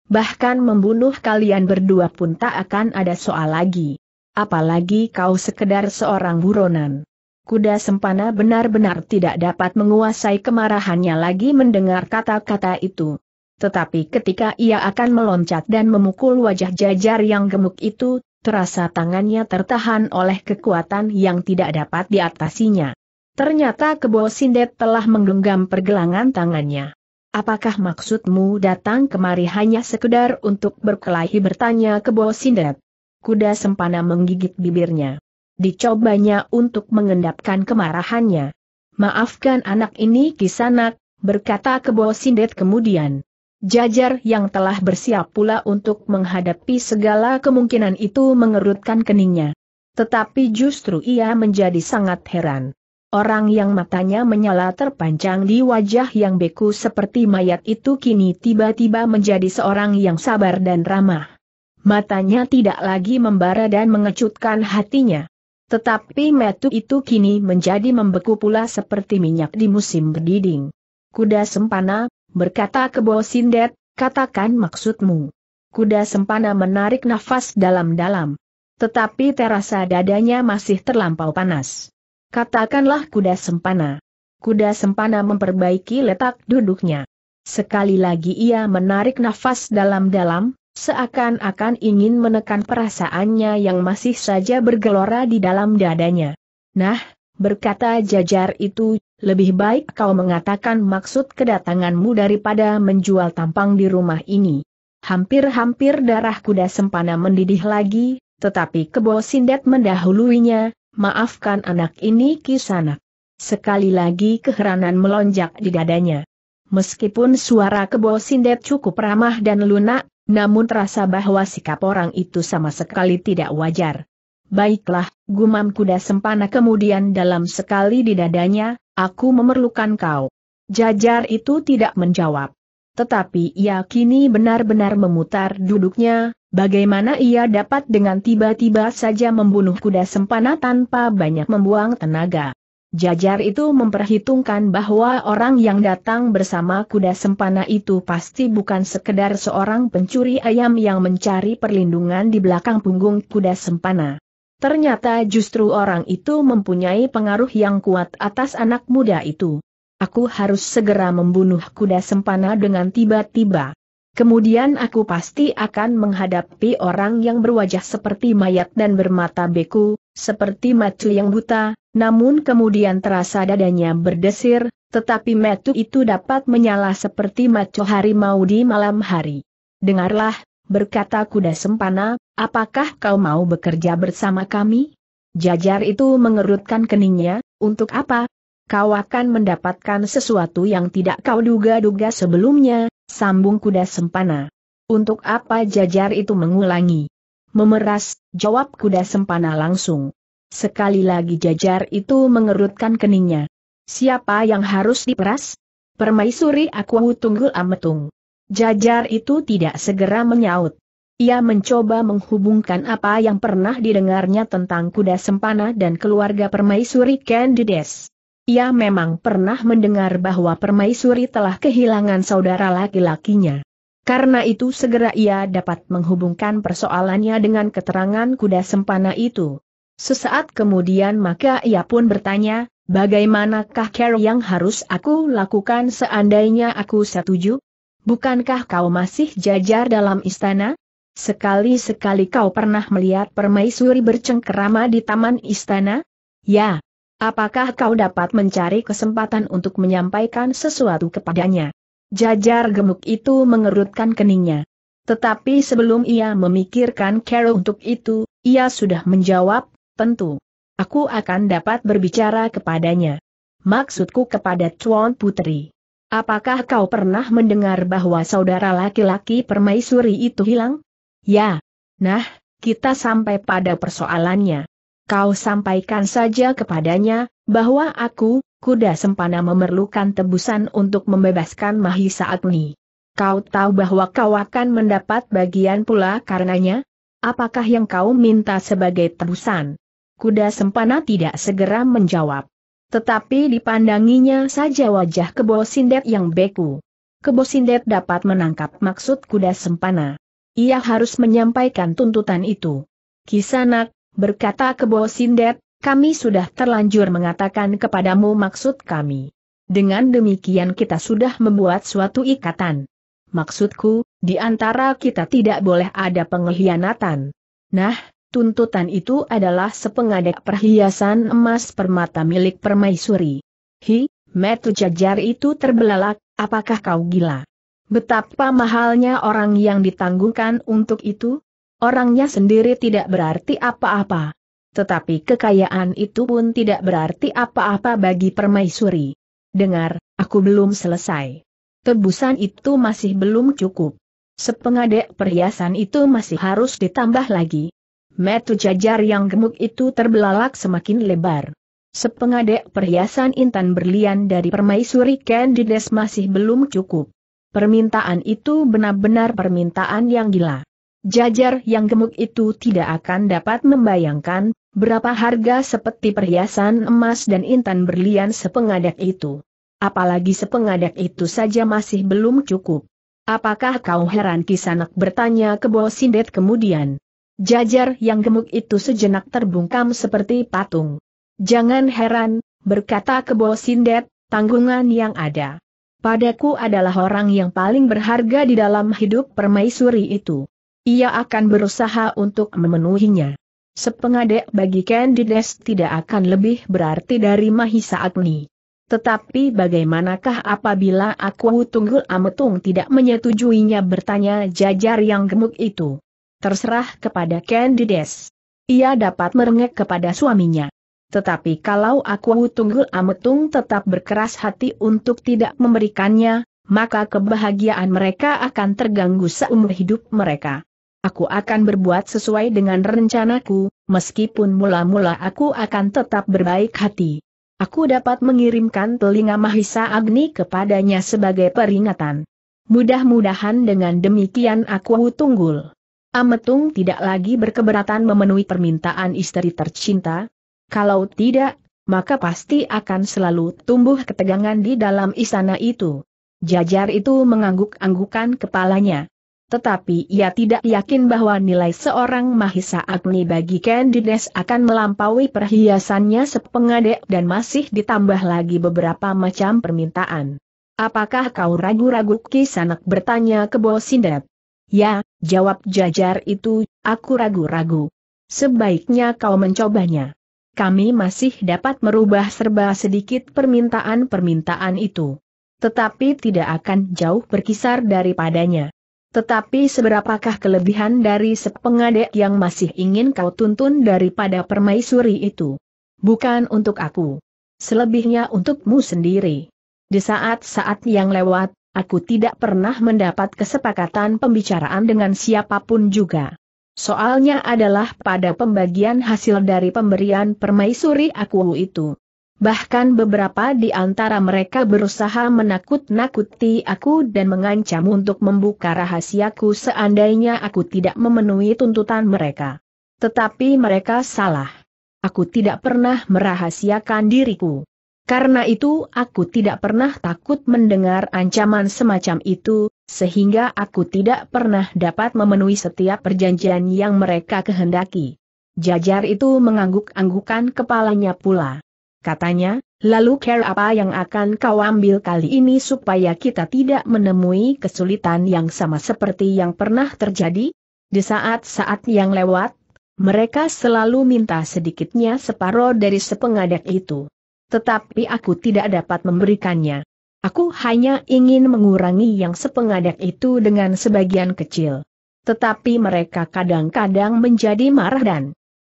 bahkan membunuh kalian berdua pun tak akan ada soal lagi. Apalagi kau sekedar seorang buronan. Kuda sempana benar-benar tidak dapat menguasai kemarahannya lagi mendengar kata-kata itu. Tetapi ketika ia akan meloncat dan memukul wajah jajar yang gemuk itu, terasa tangannya tertahan oleh kekuatan yang tidak dapat diatasinya. Ternyata Kebo Sindet telah menggenggam pergelangan tangannya apakah maksudmu datang kemari hanya sekedar untuk berkelahi bertanya ke Bo Sindet? Kuda sempana menggigit bibirnya. Dicobanya untuk mengendapkan kemarahannya. Maafkan anak ini kisanak, berkata ke Bo Sindet kemudian. Jajar yang telah bersiap pula untuk menghadapi segala kemungkinan itu mengerutkan keningnya. Tetapi justru ia menjadi sangat heran. Orang yang matanya menyala terpanjang di wajah yang beku seperti mayat itu kini tiba-tiba menjadi seorang yang sabar dan ramah. Matanya tidak lagi membara dan mengecutkan hatinya. Tetapi metu itu kini menjadi membeku pula seperti minyak di musim berdiding. Kuda sempana, berkata kebo sindet, katakan maksudmu. Kuda sempana menarik nafas dalam-dalam. Tetapi terasa dadanya masih terlampau panas. Katakanlah kuda sempana. Kuda sempana memperbaiki letak duduknya. Sekali lagi ia menarik nafas dalam-dalam, seakan-akan ingin menekan perasaannya yang masih saja bergelora di dalam dadanya. Nah, berkata jajar itu, lebih baik kau mengatakan maksud kedatanganmu daripada menjual tampang di rumah ini. Hampir-hampir darah kuda sempana mendidih lagi, tetapi kebo sindet mendahuluinya, Maafkan anak ini kisanak. Sekali lagi keheranan melonjak di dadanya. Meskipun suara kebo sindet cukup ramah dan lunak, namun terasa bahwa sikap orang itu sama sekali tidak wajar. Baiklah, gumam kuda sempana kemudian dalam sekali di dadanya, aku memerlukan kau. Jajar itu tidak menjawab. Tetapi ia kini benar-benar memutar duduknya, Bagaimana ia dapat dengan tiba-tiba saja membunuh kuda sempana tanpa banyak membuang tenaga? Jajar itu memperhitungkan bahwa orang yang datang bersama kuda sempana itu pasti bukan sekedar seorang pencuri ayam yang mencari perlindungan di belakang punggung kuda sempana. Ternyata justru orang itu mempunyai pengaruh yang kuat atas anak muda itu. Aku harus segera membunuh kuda sempana dengan tiba-tiba. Kemudian aku pasti akan menghadapi orang yang berwajah seperti mayat dan bermata beku, seperti matu yang buta, namun kemudian terasa dadanya berdesir, tetapi matu itu dapat menyala seperti matu harimau di malam hari. Dengarlah, berkata kuda sempana, apakah kau mau bekerja bersama kami? Jajar itu mengerutkan keningnya, untuk apa, kau akan mendapatkan sesuatu yang tidak kau duga-duga sebelumnya, sambung kuda sempana. Untuk apa jajar itu mengulangi? Memeras, jawab kuda sempana langsung. Sekali lagi jajar itu mengerutkan keningnya. Siapa yang harus diperas? Permaisuri aku tunggul ametung. Jajar itu tidak segera menyaut. Ia mencoba menghubungkan apa yang pernah didengarnya tentang kuda sempana dan keluarga permaisuri Candides. Ia memang pernah mendengar bahwa permaisuri telah kehilangan saudara laki-lakinya. Karena itu segera ia dapat menghubungkan persoalannya dengan keterangan kuda sempana itu. Sesaat kemudian maka ia pun bertanya, bagaimanakah care yang harus aku lakukan seandainya aku setuju? Bukankah kau masih jajar dalam istana? Sekali-sekali kau pernah melihat permaisuri bercengkerama di taman istana? Ya, Apakah kau dapat mencari kesempatan untuk menyampaikan sesuatu kepadanya? Jajar gemuk itu mengerutkan keningnya. Tetapi sebelum ia memikirkan Carol untuk itu, ia sudah menjawab, tentu. Aku akan dapat berbicara kepadanya. Maksudku kepada Tuan Putri. Apakah kau pernah mendengar bahwa saudara laki-laki permaisuri itu hilang? Ya. Nah, kita sampai pada persoalannya kau sampaikan saja kepadanya, bahwa aku, kuda sempana memerlukan tebusan untuk membebaskan Mahisa Agni. Kau tahu bahwa kau akan mendapat bagian pula karenanya? Apakah yang kau minta sebagai tebusan? Kuda sempana tidak segera menjawab. Tetapi dipandanginya saja wajah kebo sindet yang beku. Kebo sindet dapat menangkap maksud kuda sempana. Ia harus menyampaikan tuntutan itu. Kisanak, berkata Kebo Sindet, kami sudah terlanjur mengatakan kepadamu maksud kami. Dengan demikian kita sudah membuat suatu ikatan. Maksudku, di antara kita tidak boleh ada pengkhianatan. Nah, tuntutan itu adalah sepengadek perhiasan emas permata milik permaisuri. Hi, metu jajar itu terbelalak, apakah kau gila? Betapa mahalnya orang yang ditanggungkan untuk itu? Orangnya sendiri tidak berarti apa-apa. Tetapi kekayaan itu pun tidak berarti apa-apa bagi permaisuri. Dengar, aku belum selesai. Tebusan itu masih belum cukup. Sepengadek perhiasan itu masih harus ditambah lagi. Metu jajar yang gemuk itu terbelalak semakin lebar. Sepengadek perhiasan intan berlian dari permaisuri Candides masih belum cukup. Permintaan itu benar-benar permintaan yang gila. Jajar yang gemuk itu tidak akan dapat membayangkan berapa harga seperti perhiasan emas dan intan berlian sepengadak itu. Apalagi sepengadak itu saja masih belum cukup. Apakah kau heran kisanak bertanya ke sindet kemudian? Jajar yang gemuk itu sejenak terbungkam seperti patung. Jangan heran, berkata ke sindet, tanggungan yang ada. Padaku adalah orang yang paling berharga di dalam hidup permaisuri itu. Ia akan berusaha untuk memenuhinya. Sepengadek bagi Candides tidak akan lebih berarti dari Mahisa Agni. Tetapi bagaimanakah apabila aku tunggul ametung tidak menyetujuinya bertanya jajar yang gemuk itu? Terserah kepada Candides. Ia dapat merengek kepada suaminya. Tetapi kalau aku tunggul ametung tetap berkeras hati untuk tidak memberikannya, maka kebahagiaan mereka akan terganggu seumur hidup mereka aku akan berbuat sesuai dengan rencanaku, meskipun mula-mula aku akan tetap berbaik hati. Aku dapat mengirimkan telinga Mahisa Agni kepadanya sebagai peringatan. Mudah-mudahan dengan demikian aku tunggul. Ametung tidak lagi berkeberatan memenuhi permintaan istri tercinta. Kalau tidak, maka pasti akan selalu tumbuh ketegangan di dalam istana itu. Jajar itu mengangguk-anggukan kepalanya tetapi ia tidak yakin bahwa nilai seorang Mahisa Agni bagi Candides akan melampaui perhiasannya sepengadek dan masih ditambah lagi beberapa macam permintaan. Apakah kau ragu-ragu kisanak bertanya ke Bosindep? Ya, jawab jajar itu, aku ragu-ragu. Sebaiknya kau mencobanya. Kami masih dapat merubah serba sedikit permintaan-permintaan itu. Tetapi tidak akan jauh berkisar daripadanya. Tetapi seberapakah kelebihan dari sepengadek yang masih ingin kau tuntun daripada permaisuri itu? Bukan untuk aku. Selebihnya untukmu sendiri. Di saat-saat yang lewat, aku tidak pernah mendapat kesepakatan pembicaraan dengan siapapun juga. Soalnya adalah pada pembagian hasil dari pemberian permaisuri aku itu. Bahkan beberapa di antara mereka berusaha menakut-nakuti aku dan mengancam untuk membuka rahasiaku seandainya aku tidak memenuhi tuntutan mereka. Tetapi mereka salah. Aku tidak pernah merahasiakan diriku. Karena itu aku tidak pernah takut mendengar ancaman semacam itu, sehingga aku tidak pernah dapat memenuhi setiap perjanjian yang mereka kehendaki. Jajar itu mengangguk-anggukan kepalanya pula katanya, lalu care apa yang akan kau ambil kali ini supaya kita tidak menemui kesulitan yang sama seperti yang pernah terjadi? Di saat-saat yang lewat, mereka selalu minta sedikitnya separoh dari sepengadak itu. Tetapi aku tidak dapat memberikannya. Aku hanya ingin mengurangi yang sepengadak itu dengan sebagian kecil. Tetapi mereka kadang-kadang menjadi marah dan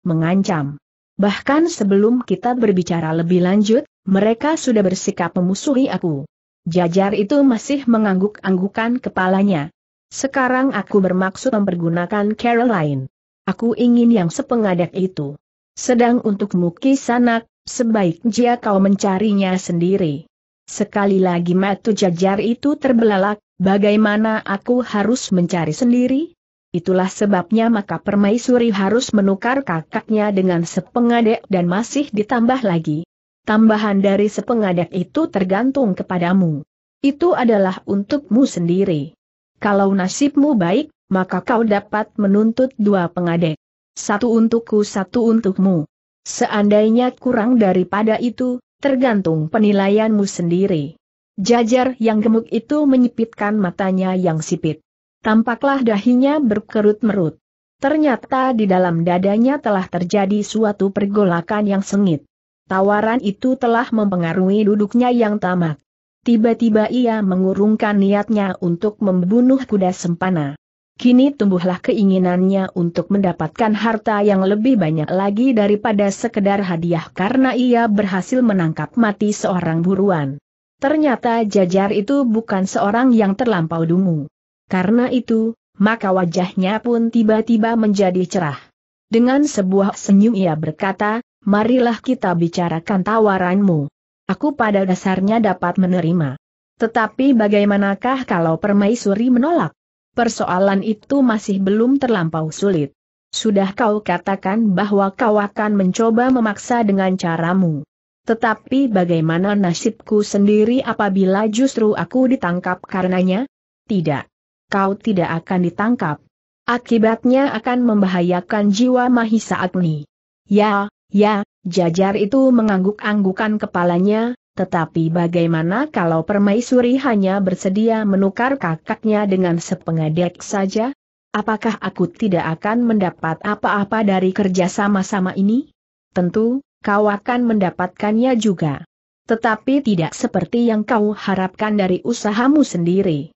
mengancam. Bahkan sebelum kita berbicara lebih lanjut, mereka sudah bersikap memusuhi aku. Jajar itu masih mengangguk-anggukan kepalanya. Sekarang aku bermaksud mempergunakan Caroline. Aku ingin yang sepengadak itu. Sedang untuk Muki Sanak, sebaiknya kau mencarinya sendiri. Sekali lagi matu jajar itu terbelalak, bagaimana aku harus mencari sendiri? Itulah sebabnya maka permaisuri harus menukar kakaknya dengan sepengadek dan masih ditambah lagi. Tambahan dari sepengadek itu tergantung kepadamu. Itu adalah untukmu sendiri. Kalau nasibmu baik, maka kau dapat menuntut dua pengadek. Satu untukku satu untukmu. Seandainya kurang daripada itu, tergantung penilaianmu sendiri. Jajar yang gemuk itu menyipitkan matanya yang sipit tampaklah dahinya berkerut merut. Ternyata di dalam dadanya telah terjadi suatu pergolakan yang sengit. Tawaran itu telah mempengaruhi duduknya yang tamak. Tiba-tiba ia mengurungkan niatnya untuk membunuh kuda sempana. Kini tumbuhlah keinginannya untuk mendapatkan harta yang lebih banyak lagi daripada sekedar hadiah karena ia berhasil menangkap mati seorang buruan. Ternyata jajar itu bukan seorang yang terlampau dungu. Karena itu, maka wajahnya pun tiba-tiba menjadi cerah. Dengan sebuah senyum ia berkata, marilah kita bicarakan tawaranmu. Aku pada dasarnya dapat menerima. Tetapi bagaimanakah kalau permaisuri menolak? Persoalan itu masih belum terlampau sulit. Sudah kau katakan bahwa kau akan mencoba memaksa dengan caramu. Tetapi bagaimana nasibku sendiri apabila justru aku ditangkap karenanya? Tidak kau tidak akan ditangkap. Akibatnya akan membahayakan jiwa Mahisa Agni. Ya, ya, jajar itu mengangguk-anggukan kepalanya, tetapi bagaimana kalau permaisuri hanya bersedia menukar kakaknya dengan sepengadek saja? Apakah aku tidak akan mendapat apa-apa dari kerja sama-sama ini? Tentu, kau akan mendapatkannya juga. Tetapi tidak seperti yang kau harapkan dari usahamu sendiri.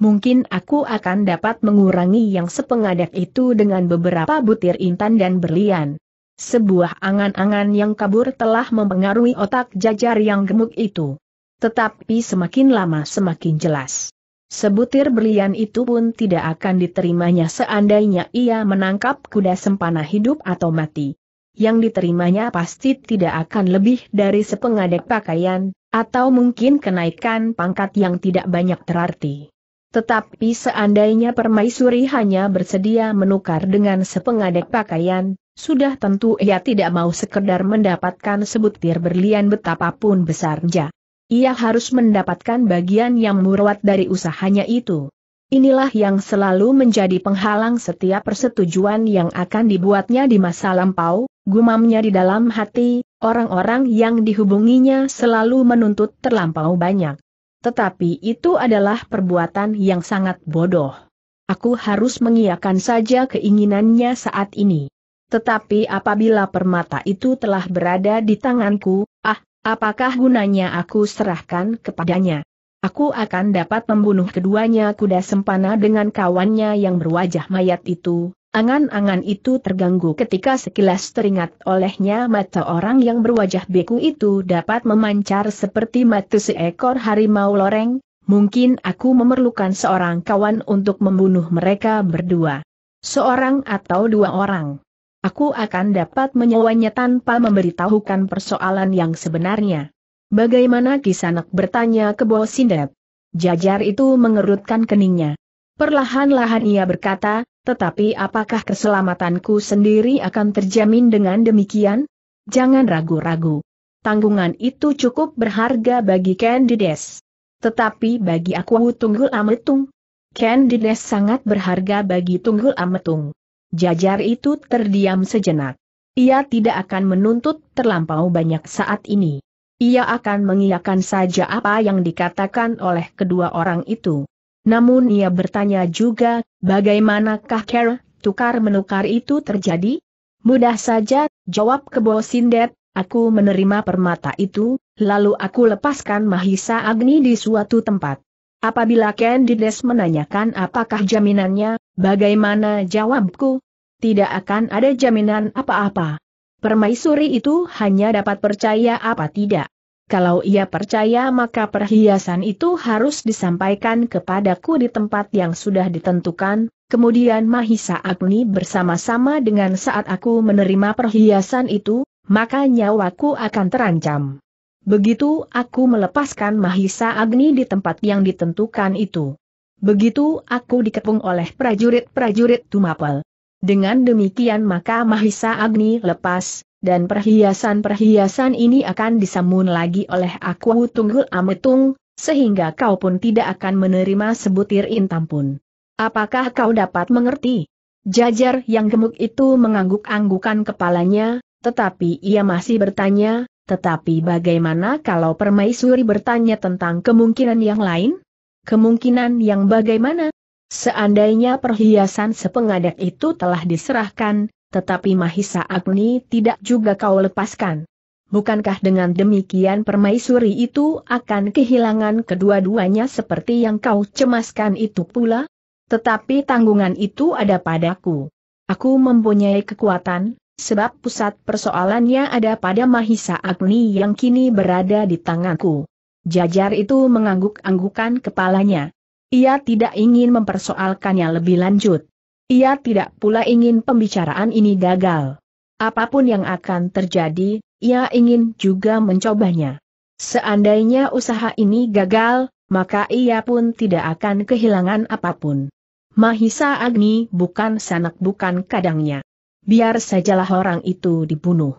Mungkin aku akan dapat mengurangi yang sepengadak itu dengan beberapa butir intan dan berlian. Sebuah angan-angan yang kabur telah mempengaruhi otak jajar yang gemuk itu. Tetapi semakin lama semakin jelas. Sebutir berlian itu pun tidak akan diterimanya seandainya ia menangkap kuda sempana hidup atau mati. Yang diterimanya pasti tidak akan lebih dari sepengadek pakaian, atau mungkin kenaikan pangkat yang tidak banyak terarti. Tetapi seandainya permaisuri hanya bersedia menukar dengan sepengadek pakaian, sudah tentu ia tidak mau sekedar mendapatkan sebutir berlian betapapun besarnya. Ia harus mendapatkan bagian yang murwat dari usahanya itu. Inilah yang selalu menjadi penghalang setiap persetujuan yang akan dibuatnya di masa lampau, gumamnya di dalam hati, orang-orang yang dihubunginya selalu menuntut terlampau banyak tetapi itu adalah perbuatan yang sangat bodoh. Aku harus mengiakan saja keinginannya saat ini. Tetapi apabila permata itu telah berada di tanganku, ah, apakah gunanya aku serahkan kepadanya? Aku akan dapat membunuh keduanya kuda sempana dengan kawannya yang berwajah mayat itu, Angan-angan itu terganggu ketika sekilas teringat olehnya mata orang yang berwajah beku itu dapat memancar seperti mata seekor harimau loreng, mungkin aku memerlukan seorang kawan untuk membunuh mereka berdua. Seorang atau dua orang. Aku akan dapat menyewanya tanpa memberitahukan persoalan yang sebenarnya. Bagaimana Kisanak bertanya ke Bosindep? Jajar itu mengerutkan keningnya. Perlahan-lahan ia berkata, tetapi apakah keselamatanku sendiri akan terjamin dengan demikian? Jangan ragu-ragu. Tanggungan itu cukup berharga bagi Candides. Tetapi bagi aku Tunggul Ametung. Candides sangat berharga bagi Tunggul Ametung. Jajar itu terdiam sejenak. Ia tidak akan menuntut terlampau banyak saat ini. Ia akan mengiyakan saja apa yang dikatakan oleh kedua orang itu. Namun ia bertanya juga, bagaimanakah care, tukar-menukar itu terjadi? Mudah saja, jawab kebo Sindet, aku menerima permata itu, lalu aku lepaskan Mahisa Agni di suatu tempat. Apabila Candides menanyakan apakah jaminannya, bagaimana jawabku? Tidak akan ada jaminan apa-apa. Permaisuri itu hanya dapat percaya apa tidak. Kalau ia percaya maka perhiasan itu harus disampaikan kepadaku di tempat yang sudah ditentukan, kemudian Mahisa Agni bersama-sama dengan saat aku menerima perhiasan itu, maka nyawaku akan terancam. Begitu aku melepaskan Mahisa Agni di tempat yang ditentukan itu. Begitu aku dikepung oleh prajurit-prajurit Tumapel. Dengan demikian maka Mahisa Agni lepas, dan perhiasan-perhiasan ini akan disamun lagi oleh aku Tunggul Ametung, sehingga kau pun tidak akan menerima sebutir intam pun. Apakah kau dapat mengerti? Jajar yang gemuk itu mengangguk-anggukan kepalanya, tetapi ia masih bertanya, tetapi bagaimana kalau permaisuri bertanya tentang kemungkinan yang lain? Kemungkinan yang bagaimana? Seandainya perhiasan sepengadak itu telah diserahkan, tetapi Mahisa Agni tidak juga kau lepaskan. Bukankah dengan demikian permaisuri itu akan kehilangan kedua-duanya seperti yang kau cemaskan itu pula? Tetapi tanggungan itu ada padaku. Aku mempunyai kekuatan, sebab pusat persoalannya ada pada Mahisa Agni yang kini berada di tanganku. Jajar itu mengangguk-anggukan kepalanya. Ia tidak ingin mempersoalkannya lebih lanjut. Ia tidak pula ingin pembicaraan ini gagal. Apapun yang akan terjadi, ia ingin juga mencobanya. Seandainya usaha ini gagal, maka ia pun tidak akan kehilangan apapun. Mahisa Agni bukan sanak bukan kadangnya. Biar sajalah orang itu dibunuh.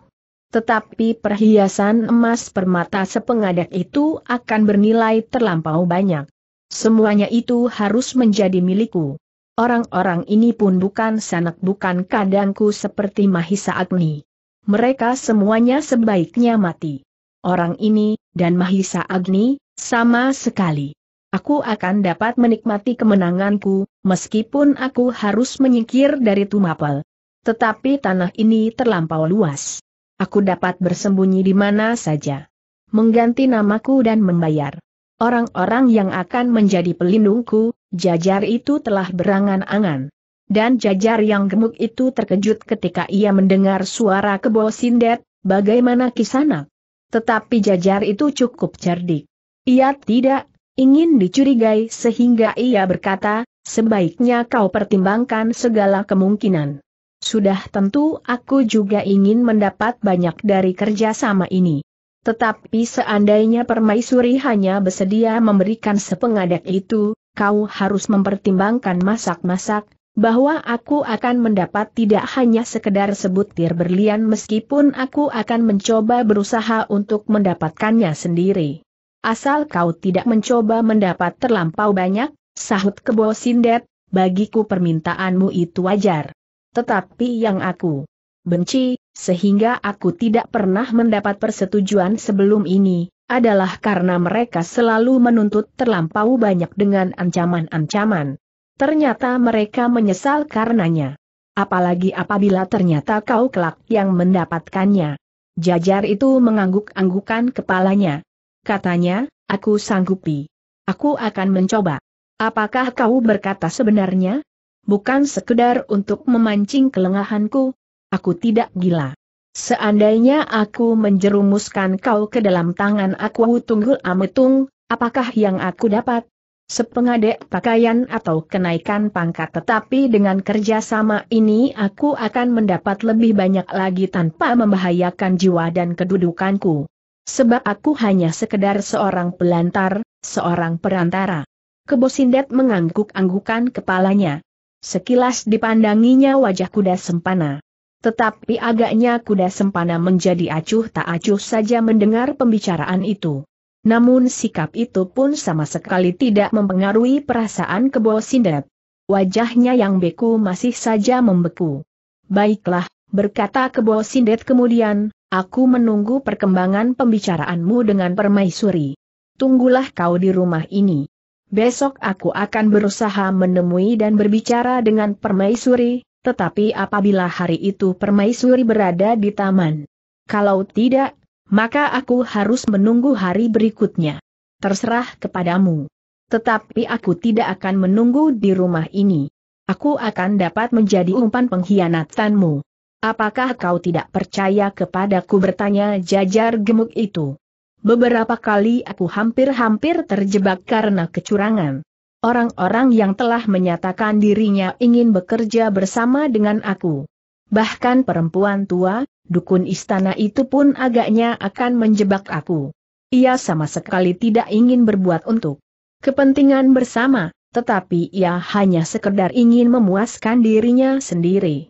Tetapi perhiasan emas permata sepengadak itu akan bernilai terlampau banyak. Semuanya itu harus menjadi milikku. Orang-orang ini pun bukan sanak bukan kadangku seperti Mahisa Agni. Mereka semuanya sebaiknya mati. Orang ini, dan Mahisa Agni, sama sekali. Aku akan dapat menikmati kemenanganku, meskipun aku harus menyingkir dari Tumapel. Tetapi tanah ini terlampau luas. Aku dapat bersembunyi di mana saja. Mengganti namaku dan membayar. Orang-orang yang akan menjadi pelindungku, jajar itu telah berangan-angan. Dan jajar yang gemuk itu terkejut ketika ia mendengar suara kebo sindet, bagaimana kisanak. Tetapi jajar itu cukup cerdik. Ia tidak ingin dicurigai sehingga ia berkata, sebaiknya kau pertimbangkan segala kemungkinan. Sudah tentu aku juga ingin mendapat banyak dari kerjasama ini. Tetapi seandainya permaisuri hanya bersedia memberikan sepengadek itu, kau harus mempertimbangkan masak-masak, bahwa aku akan mendapat tidak hanya sekedar sebutir berlian meskipun aku akan mencoba berusaha untuk mendapatkannya sendiri. Asal kau tidak mencoba mendapat terlampau banyak, sahut kebo sindet, bagiku permintaanmu itu wajar. Tetapi yang aku benci, sehingga aku tidak pernah mendapat persetujuan sebelum ini, adalah karena mereka selalu menuntut terlampau banyak dengan ancaman-ancaman. Ternyata mereka menyesal karenanya. Apalagi apabila ternyata kau kelak yang mendapatkannya. Jajar itu mengangguk-anggukan kepalanya. Katanya, aku sanggupi. Aku akan mencoba. Apakah kau berkata sebenarnya? Bukan sekedar untuk memancing kelengahanku. Aku tidak gila. Seandainya aku menjerumuskan kau ke dalam tangan aku tunggul ametung, apakah yang aku dapat? Sepengade, pakaian atau kenaikan pangkat tetapi dengan kerjasama ini aku akan mendapat lebih banyak lagi tanpa membahayakan jiwa dan kedudukanku. Sebab aku hanya sekedar seorang pelantar, seorang perantara. Kebosindet mengangguk-anggukan kepalanya. Sekilas dipandanginya wajah kuda sempana. Tetapi agaknya kuda sempana menjadi acuh tak acuh saja mendengar pembicaraan itu. Namun sikap itu pun sama sekali tidak mempengaruhi perasaan kebo sindet. Wajahnya yang beku masih saja membeku. Baiklah, berkata kebo sindet kemudian, aku menunggu perkembangan pembicaraanmu dengan permaisuri. Tunggulah kau di rumah ini. Besok aku akan berusaha menemui dan berbicara dengan permaisuri, tetapi apabila hari itu permaisuri berada di taman. Kalau tidak, maka aku harus menunggu hari berikutnya. Terserah kepadamu. Tetapi aku tidak akan menunggu di rumah ini. Aku akan dapat menjadi umpan pengkhianatanmu. Apakah kau tidak percaya kepadaku bertanya jajar gemuk itu? Beberapa kali aku hampir-hampir terjebak karena kecurangan orang-orang yang telah menyatakan dirinya ingin bekerja bersama dengan aku. Bahkan perempuan tua, dukun istana itu pun agaknya akan menjebak aku. Ia sama sekali tidak ingin berbuat untuk kepentingan bersama, tetapi ia hanya sekedar ingin memuaskan dirinya sendiri.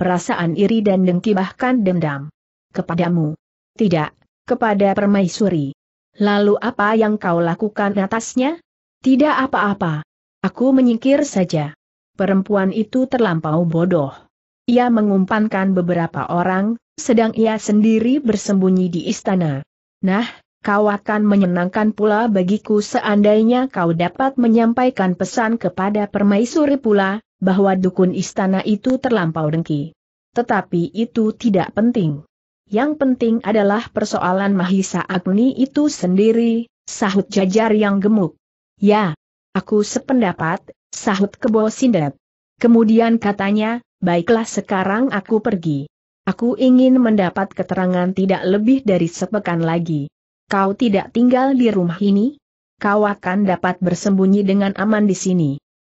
Perasaan iri dan dengki bahkan dendam. Kepadamu. Tidak, kepada permaisuri. Lalu apa yang kau lakukan atasnya? Tidak apa-apa. Aku menyingkir saja. Perempuan itu terlampau bodoh. Ia mengumpankan beberapa orang, sedang ia sendiri bersembunyi di istana. Nah, kau akan menyenangkan pula bagiku seandainya kau dapat menyampaikan pesan kepada permaisuri pula, bahwa dukun istana itu terlampau dengki. Tetapi itu tidak penting. Yang penting adalah persoalan Mahisa Agni itu sendiri, sahut jajar yang gemuk. Ya, aku sependapat, sahut kebo sindet. Kemudian katanya, baiklah sekarang aku pergi. Aku ingin mendapat keterangan tidak lebih dari sepekan lagi. Kau tidak tinggal di rumah ini? Kau akan dapat bersembunyi dengan aman di sini.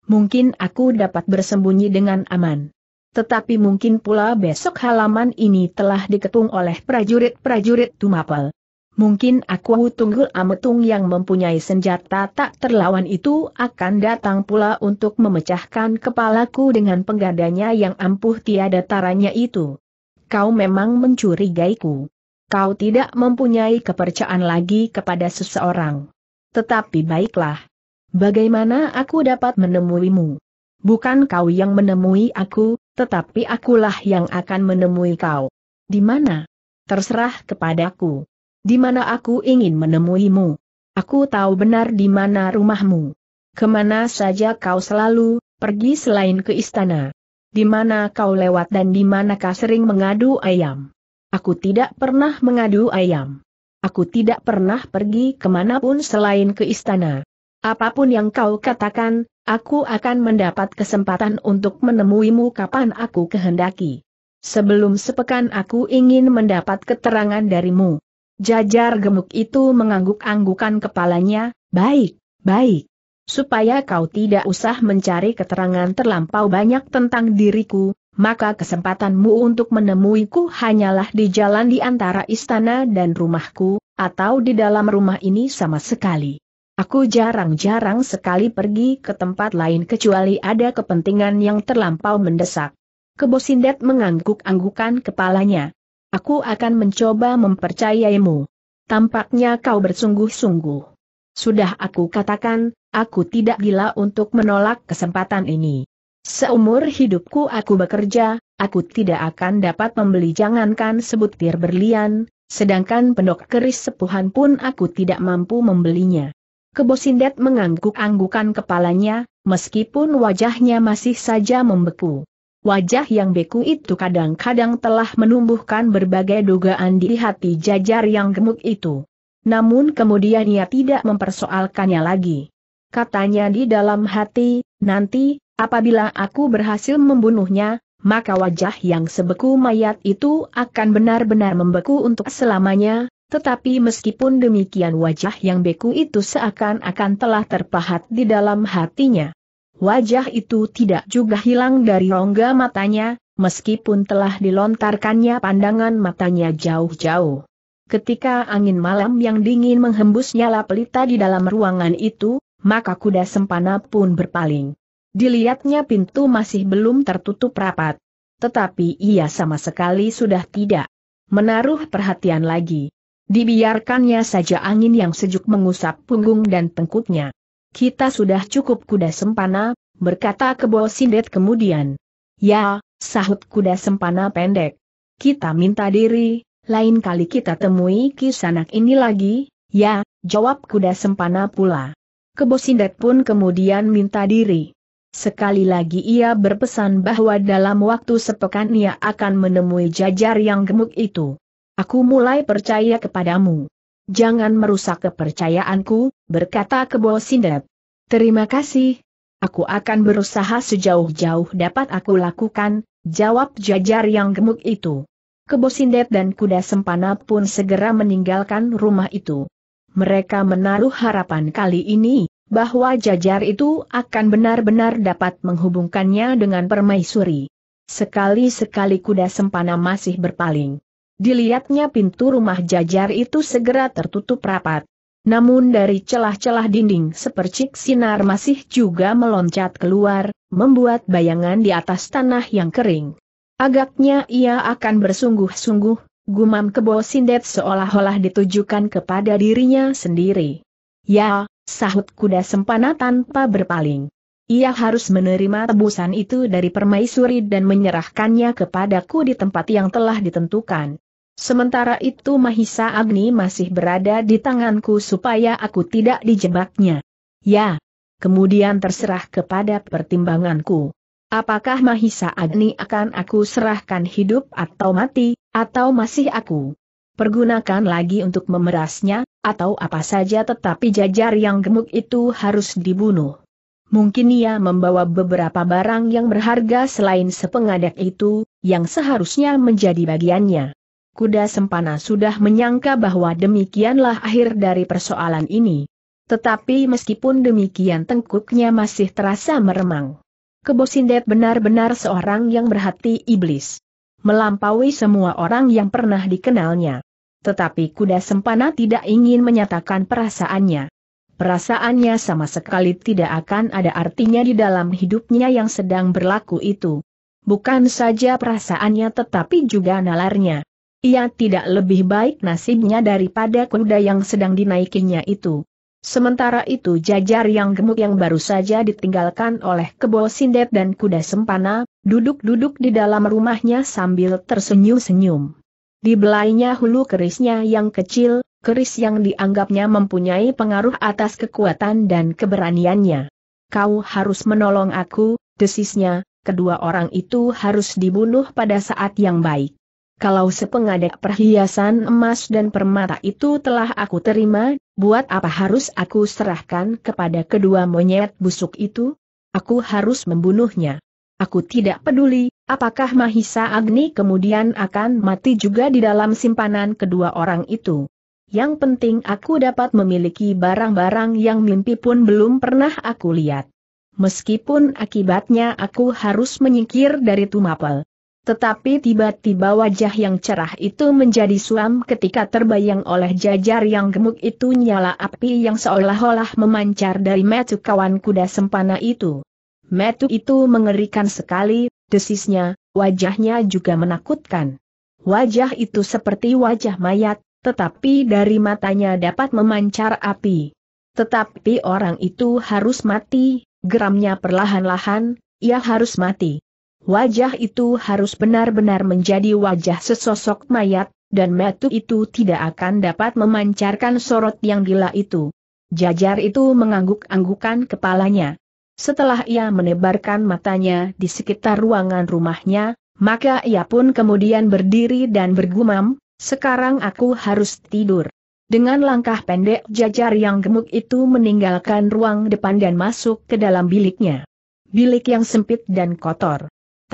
Mungkin aku dapat bersembunyi dengan aman. Tetapi mungkin pula besok halaman ini telah diketung oleh prajurit-prajurit Tumapel. Mungkin aku tunggu ametung yang mempunyai senjata tak terlawan itu akan datang pula untuk memecahkan kepalaku dengan penggadanya yang ampuh tiada taranya itu. Kau memang mencurigaiku. Kau tidak mempunyai kepercayaan lagi kepada seseorang. Tetapi baiklah. Bagaimana aku dapat menemuimu? Bukan kau yang menemui aku, tetapi akulah yang akan menemui kau. Di mana? Terserah kepadaku. Di mana aku ingin menemuimu? Aku tahu benar di mana rumahmu. Kemana saja kau selalu, pergi selain ke istana. Di mana kau lewat dan di mana kau sering mengadu ayam. Aku tidak pernah mengadu ayam. Aku tidak pernah pergi kemanapun selain ke istana. Apapun yang kau katakan, aku akan mendapat kesempatan untuk menemuimu kapan aku kehendaki. Sebelum sepekan aku ingin mendapat keterangan darimu. Jajar gemuk itu mengangguk-anggukan kepalanya, baik, baik. Supaya kau tidak usah mencari keterangan terlampau banyak tentang diriku, maka kesempatanmu untuk menemuiku hanyalah di jalan di antara istana dan rumahku, atau di dalam rumah ini sama sekali. Aku jarang-jarang sekali pergi ke tempat lain kecuali ada kepentingan yang terlampau mendesak. Kebosindet mengangguk-anggukan kepalanya. Aku akan mencoba mempercayaimu. Tampaknya kau bersungguh-sungguh. Sudah aku katakan, aku tidak gila untuk menolak kesempatan ini. Seumur hidupku aku bekerja, aku tidak akan dapat membeli jangankan sebutir berlian, sedangkan pendok keris sepuhan pun aku tidak mampu membelinya. Kebosindet mengangguk-anggukan kepalanya, meskipun wajahnya masih saja membeku. Wajah yang beku itu kadang-kadang telah menumbuhkan berbagai dugaan di hati jajar yang gemuk itu. Namun kemudian ia tidak mempersoalkannya lagi. Katanya di dalam hati, nanti, apabila aku berhasil membunuhnya, maka wajah yang sebeku mayat itu akan benar-benar membeku untuk selamanya, tetapi meskipun demikian wajah yang beku itu seakan-akan telah terpahat di dalam hatinya. Wajah itu tidak juga hilang dari rongga matanya, meskipun telah dilontarkannya pandangan matanya jauh-jauh. Ketika angin malam yang dingin menghembus nyala pelita di dalam ruangan itu, maka kuda sempana pun berpaling. Dilihatnya pintu masih belum tertutup rapat. Tetapi ia sama sekali sudah tidak menaruh perhatian lagi. Dibiarkannya saja angin yang sejuk mengusap punggung dan tengkuknya kita sudah cukup kuda sempana, berkata kebo sindet kemudian. Ya, sahut kuda sempana pendek. Kita minta diri, lain kali kita temui kisanak ini lagi, ya, jawab kuda sempana pula. Kebo sindet pun kemudian minta diri. Sekali lagi ia berpesan bahwa dalam waktu sepekan ia akan menemui jajar yang gemuk itu. Aku mulai percaya kepadamu. Jangan merusak kepercayaanku, berkata Kebo Sindet. Terima kasih. Aku akan berusaha sejauh-jauh dapat aku lakukan, jawab jajar yang gemuk itu. Kebo Sindet dan kuda sempana pun segera meninggalkan rumah itu. Mereka menaruh harapan kali ini, bahwa jajar itu akan benar-benar dapat menghubungkannya dengan permaisuri. Sekali-sekali kuda sempana masih berpaling. Dilihatnya pintu rumah jajar itu segera tertutup rapat. Namun dari celah-celah dinding sepercik sinar masih juga meloncat keluar, membuat bayangan di atas tanah yang kering. Agaknya ia akan bersungguh-sungguh, gumam kebo sindet seolah-olah ditujukan kepada dirinya sendiri. Ya, sahut kuda sempana tanpa berpaling. Ia harus menerima tebusan itu dari permaisuri dan menyerahkannya kepadaku di tempat yang telah ditentukan. Sementara itu Mahisa Agni masih berada di tanganku supaya aku tidak dijebaknya. Ya. Kemudian terserah kepada pertimbanganku. Apakah Mahisa Agni akan aku serahkan hidup atau mati, atau masih aku pergunakan lagi untuk memerasnya, atau apa saja tetapi jajar yang gemuk itu harus dibunuh. Mungkin ia membawa beberapa barang yang berharga selain sepengadak itu, yang seharusnya menjadi bagiannya kuda sempana sudah menyangka bahwa demikianlah akhir dari persoalan ini. Tetapi meskipun demikian tengkuknya masih terasa meremang. Kebosindet benar-benar seorang yang berhati iblis. Melampaui semua orang yang pernah dikenalnya. Tetapi kuda sempana tidak ingin menyatakan perasaannya. Perasaannya sama sekali tidak akan ada artinya di dalam hidupnya yang sedang berlaku itu. Bukan saja perasaannya tetapi juga nalarnya. Ia tidak lebih baik nasibnya daripada kuda yang sedang dinaikinya itu. Sementara itu jajar yang gemuk yang baru saja ditinggalkan oleh kebo sindet dan kuda sempana, duduk-duduk di dalam rumahnya sambil tersenyum-senyum. Di belainya hulu kerisnya yang kecil, keris yang dianggapnya mempunyai pengaruh atas kekuatan dan keberaniannya. Kau harus menolong aku, desisnya, kedua orang itu harus dibunuh pada saat yang baik. Kalau sepengadak perhiasan emas dan permata itu telah aku terima, buat apa harus aku serahkan kepada kedua monyet busuk itu? Aku harus membunuhnya. Aku tidak peduli, apakah Mahisa Agni kemudian akan mati juga di dalam simpanan kedua orang itu. Yang penting aku dapat memiliki barang-barang yang mimpi pun belum pernah aku lihat. Meskipun akibatnya aku harus menyingkir dari Tumapel. Tetapi tiba-tiba wajah yang cerah itu menjadi suam ketika terbayang oleh jajar yang gemuk itu nyala api yang seolah-olah memancar dari metu kawan kuda sempana itu. Metu itu mengerikan sekali, desisnya, wajahnya juga menakutkan. Wajah itu seperti wajah mayat, tetapi dari matanya dapat memancar api. Tetapi orang itu harus mati, geramnya perlahan-lahan, ia harus mati. Wajah itu harus benar-benar menjadi wajah sesosok mayat, dan metu itu tidak akan dapat memancarkan sorot yang gila itu. Jajar itu mengangguk-anggukan kepalanya. Setelah ia menebarkan matanya di sekitar ruangan rumahnya, maka ia pun kemudian berdiri dan bergumam, sekarang aku harus tidur. Dengan langkah pendek jajar yang gemuk itu meninggalkan ruang depan dan masuk ke dalam biliknya. Bilik yang sempit dan kotor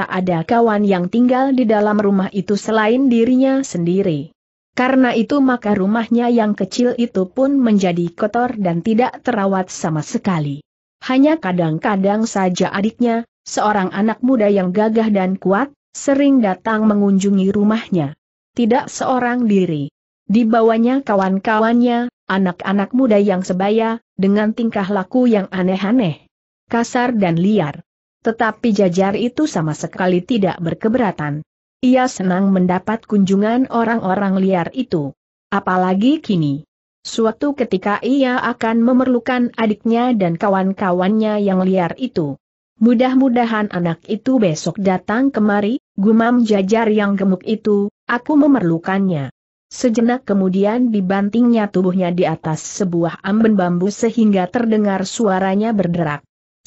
tak ada kawan yang tinggal di dalam rumah itu selain dirinya sendiri. Karena itu maka rumahnya yang kecil itu pun menjadi kotor dan tidak terawat sama sekali. Hanya kadang-kadang saja adiknya, seorang anak muda yang gagah dan kuat, sering datang mengunjungi rumahnya. Tidak seorang diri. Di bawahnya kawan-kawannya, anak-anak muda yang sebaya, dengan tingkah laku yang aneh-aneh, kasar dan liar. Tetapi jajar itu sama sekali tidak berkeberatan. Ia senang mendapat kunjungan orang-orang liar itu. Apalagi kini. Suatu ketika ia akan memerlukan adiknya dan kawan-kawannya yang liar itu. Mudah-mudahan anak itu besok datang kemari, gumam jajar yang gemuk itu, aku memerlukannya. Sejenak kemudian dibantingnya tubuhnya di atas sebuah amben bambu sehingga terdengar suaranya berderak.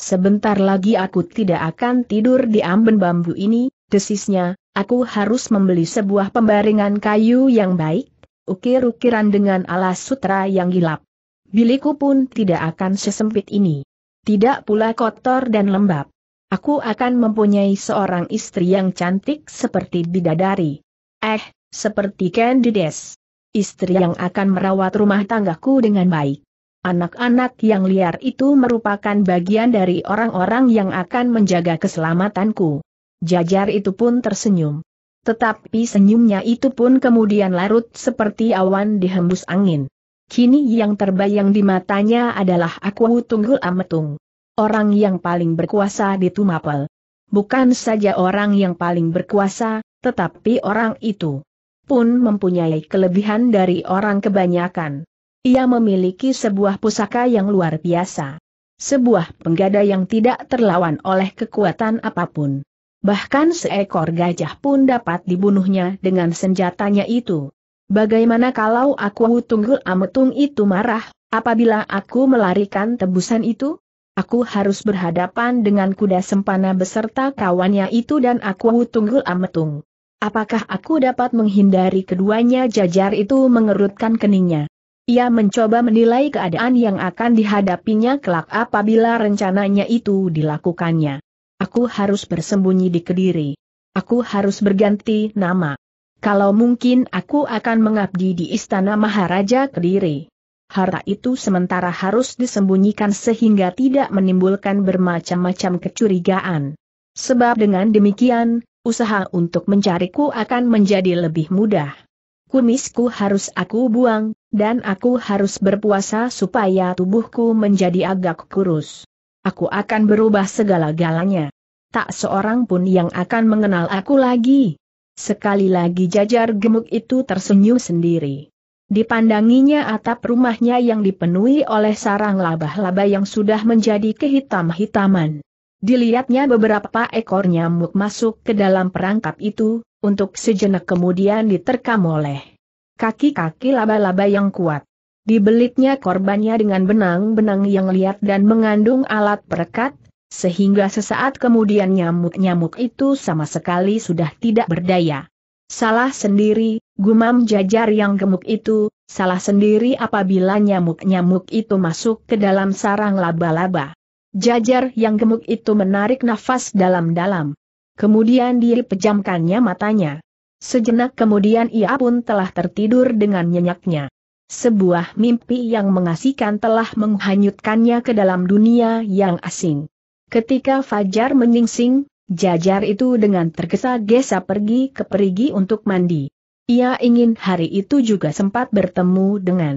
Sebentar lagi aku tidak akan tidur di amben bambu ini, desisnya, aku harus membeli sebuah pembaringan kayu yang baik, ukir-ukiran dengan alas sutra yang gilap. Bilikku pun tidak akan sesempit ini. Tidak pula kotor dan lembab. Aku akan mempunyai seorang istri yang cantik seperti bidadari. Eh, seperti Candides. Istri yang akan merawat rumah tanggaku dengan baik. Anak-anak yang liar itu merupakan bagian dari orang-orang yang akan menjaga keselamatanku. Jajar itu pun tersenyum. Tetapi senyumnya itu pun kemudian larut seperti awan dihembus angin. Kini yang terbayang di matanya adalah aku tunggul ametung. Orang yang paling berkuasa di Tumapel. Bukan saja orang yang paling berkuasa, tetapi orang itu pun mempunyai kelebihan dari orang kebanyakan. Ia memiliki sebuah pusaka yang luar biasa. Sebuah penggada yang tidak terlawan oleh kekuatan apapun. Bahkan seekor gajah pun dapat dibunuhnya dengan senjatanya itu. Bagaimana kalau aku tunggul ametung itu marah, apabila aku melarikan tebusan itu? Aku harus berhadapan dengan kuda sempana beserta kawannya itu dan aku tunggul ametung. Apakah aku dapat menghindari keduanya jajar itu mengerutkan keningnya. Ia mencoba menilai keadaan yang akan dihadapinya kelak apabila rencananya itu dilakukannya. Aku harus bersembunyi di Kediri. Aku harus berganti nama. Kalau mungkin aku akan mengabdi di Istana Maharaja Kediri. Harta itu sementara harus disembunyikan sehingga tidak menimbulkan bermacam-macam kecurigaan. Sebab dengan demikian, usaha untuk mencariku akan menjadi lebih mudah. Kumisku harus aku buang, dan aku harus berpuasa supaya tubuhku menjadi agak kurus. Aku akan berubah segala-galanya. Tak seorang pun yang akan mengenal aku lagi. Sekali lagi jajar gemuk itu tersenyum sendiri. Dipandanginya atap rumahnya yang dipenuhi oleh sarang labah-laba yang sudah menjadi kehitam-hitaman. Dilihatnya beberapa ekor nyamuk masuk ke dalam perangkap itu, untuk sejenak kemudian diterkam oleh kaki-kaki laba-laba yang kuat. Dibelitnya korbannya dengan benang-benang yang liat dan mengandung alat perekat, sehingga sesaat kemudian nyamuk-nyamuk itu sama sekali sudah tidak berdaya. Salah sendiri, gumam jajar yang gemuk itu, salah sendiri apabila nyamuk-nyamuk itu masuk ke dalam sarang laba-laba. Jajar yang gemuk itu menarik nafas dalam-dalam. Kemudian dia pejamkannya matanya. Sejenak kemudian ia pun telah tertidur dengan nyenyaknya. Sebuah mimpi yang mengasihkan telah menghanyutkannya ke dalam dunia yang asing. Ketika Fajar menyingsing, jajar itu dengan tergesa-gesa pergi ke perigi untuk mandi. Ia ingin hari itu juga sempat bertemu dengan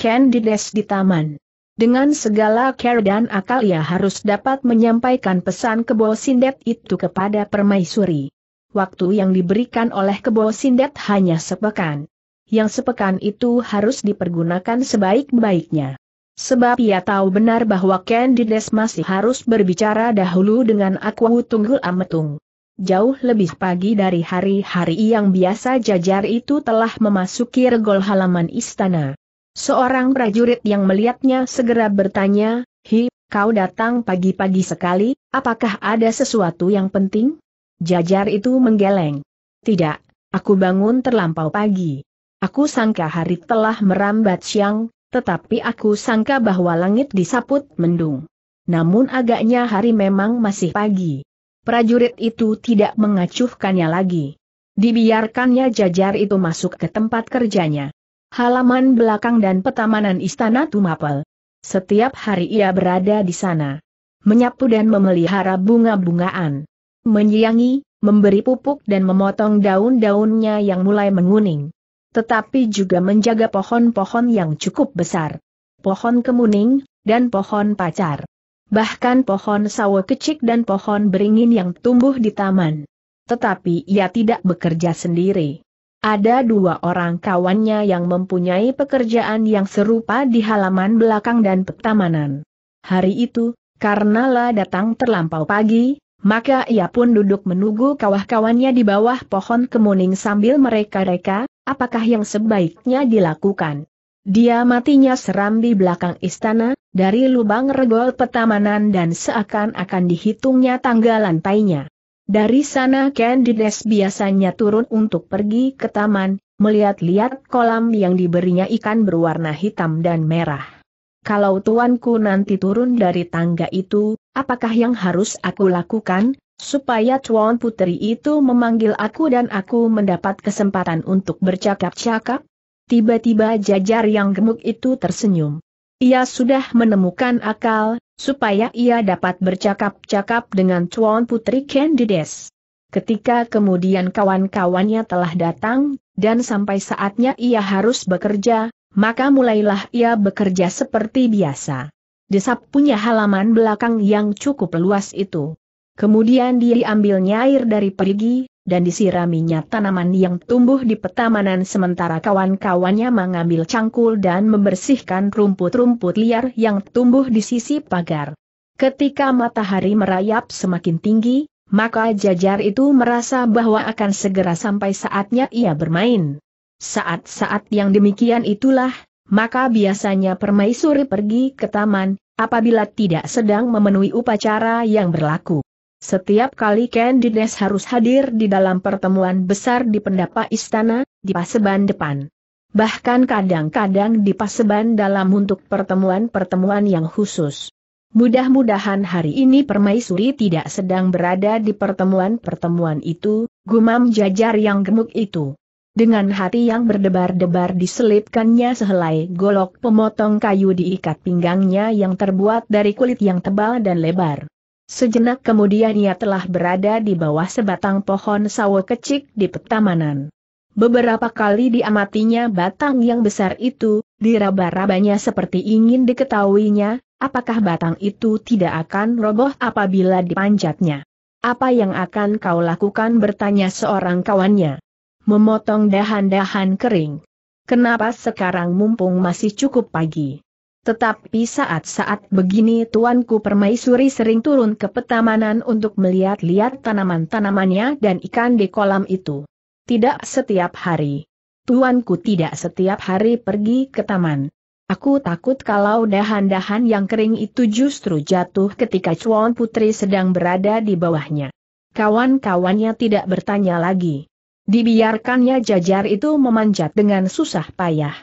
Candides di taman. Dengan segala care dan akal ia harus dapat menyampaikan pesan kebo sindet itu kepada permaisuri waktu yang diberikan oleh Kebo Sindet hanya sepekan. Yang sepekan itu harus dipergunakan sebaik-baiknya. Sebab ia tahu benar bahwa Candides masih harus berbicara dahulu dengan Aku Tunggul Ametung. Jauh lebih pagi dari hari-hari yang biasa jajar itu telah memasuki regol halaman istana. Seorang prajurit yang melihatnya segera bertanya, Hi, kau datang pagi-pagi sekali, apakah ada sesuatu yang penting? Jajar itu menggeleng. Tidak, aku bangun terlampau pagi. Aku sangka hari telah merambat siang, tetapi aku sangka bahwa langit disaput mendung. Namun agaknya hari memang masih pagi. Prajurit itu tidak mengacuhkannya lagi. Dibiarkannya jajar itu masuk ke tempat kerjanya. Halaman belakang dan petamanan istana Tumapel. Setiap hari ia berada di sana. Menyapu dan memelihara bunga-bungaan menyiangi, memberi pupuk dan memotong daun-daunnya yang mulai menguning. Tetapi juga menjaga pohon-pohon yang cukup besar. Pohon kemuning, dan pohon pacar. Bahkan pohon sawo kecik dan pohon beringin yang tumbuh di taman. Tetapi ia tidak bekerja sendiri. Ada dua orang kawannya yang mempunyai pekerjaan yang serupa di halaman belakang dan petamanan. Hari itu, karena La datang terlampau pagi, maka ia pun duduk menunggu kawah-kawannya di bawah pohon kemuning sambil mereka-reka, apakah yang sebaiknya dilakukan. Dia matinya seram di belakang istana, dari lubang regol petamanan dan seakan-akan dihitungnya tangga lantainya. Dari sana Candides biasanya turun untuk pergi ke taman, melihat-lihat kolam yang diberinya ikan berwarna hitam dan merah kalau tuanku nanti turun dari tangga itu, apakah yang harus aku lakukan, supaya Tuan Putri itu memanggil aku dan aku mendapat kesempatan untuk bercakap-cakap? Tiba-tiba jajar yang gemuk itu tersenyum. Ia sudah menemukan akal, supaya ia dapat bercakap-cakap dengan Tuan Putri Candides. Ketika kemudian kawan-kawannya telah datang, dan sampai saatnya ia harus bekerja, maka mulailah ia bekerja seperti biasa. Desap punya halaman belakang yang cukup luas itu. Kemudian dia ambilnya air dari perigi, dan disiraminya tanaman yang tumbuh di petamanan sementara kawan-kawannya mengambil cangkul dan membersihkan rumput-rumput liar yang tumbuh di sisi pagar. Ketika matahari merayap semakin tinggi, maka jajar itu merasa bahwa akan segera sampai saatnya ia bermain. Saat-saat yang demikian itulah, maka biasanya permaisuri pergi ke taman, apabila tidak sedang memenuhi upacara yang berlaku. Setiap kali Candides harus hadir di dalam pertemuan besar di pendapa istana, di paseban depan. Bahkan kadang-kadang di paseban dalam untuk pertemuan-pertemuan yang khusus. Mudah-mudahan hari ini permaisuri tidak sedang berada di pertemuan-pertemuan itu, gumam jajar yang gemuk itu. Dengan hati yang berdebar-debar diselipkannya sehelai golok pemotong kayu diikat pinggangnya yang terbuat dari kulit yang tebal dan lebar. Sejenak kemudian ia telah berada di bawah sebatang pohon sawo kecil di petamanan. Beberapa kali diamatinya batang yang besar itu, diraba-rabanya seperti ingin diketahuinya, apakah batang itu tidak akan roboh apabila dipanjatnya. Apa yang akan kau lakukan bertanya seorang kawannya memotong dahan-dahan kering. Kenapa sekarang mumpung masih cukup pagi? Tetapi saat-saat begini tuanku permaisuri sering turun ke petamanan untuk melihat-lihat tanaman-tanamannya dan ikan di kolam itu. Tidak setiap hari. Tuanku tidak setiap hari pergi ke taman. Aku takut kalau dahan-dahan yang kering itu justru jatuh ketika Cuan Putri sedang berada di bawahnya. Kawan-kawannya tidak bertanya lagi. Dibiarkannya jajar itu memanjat dengan susah payah.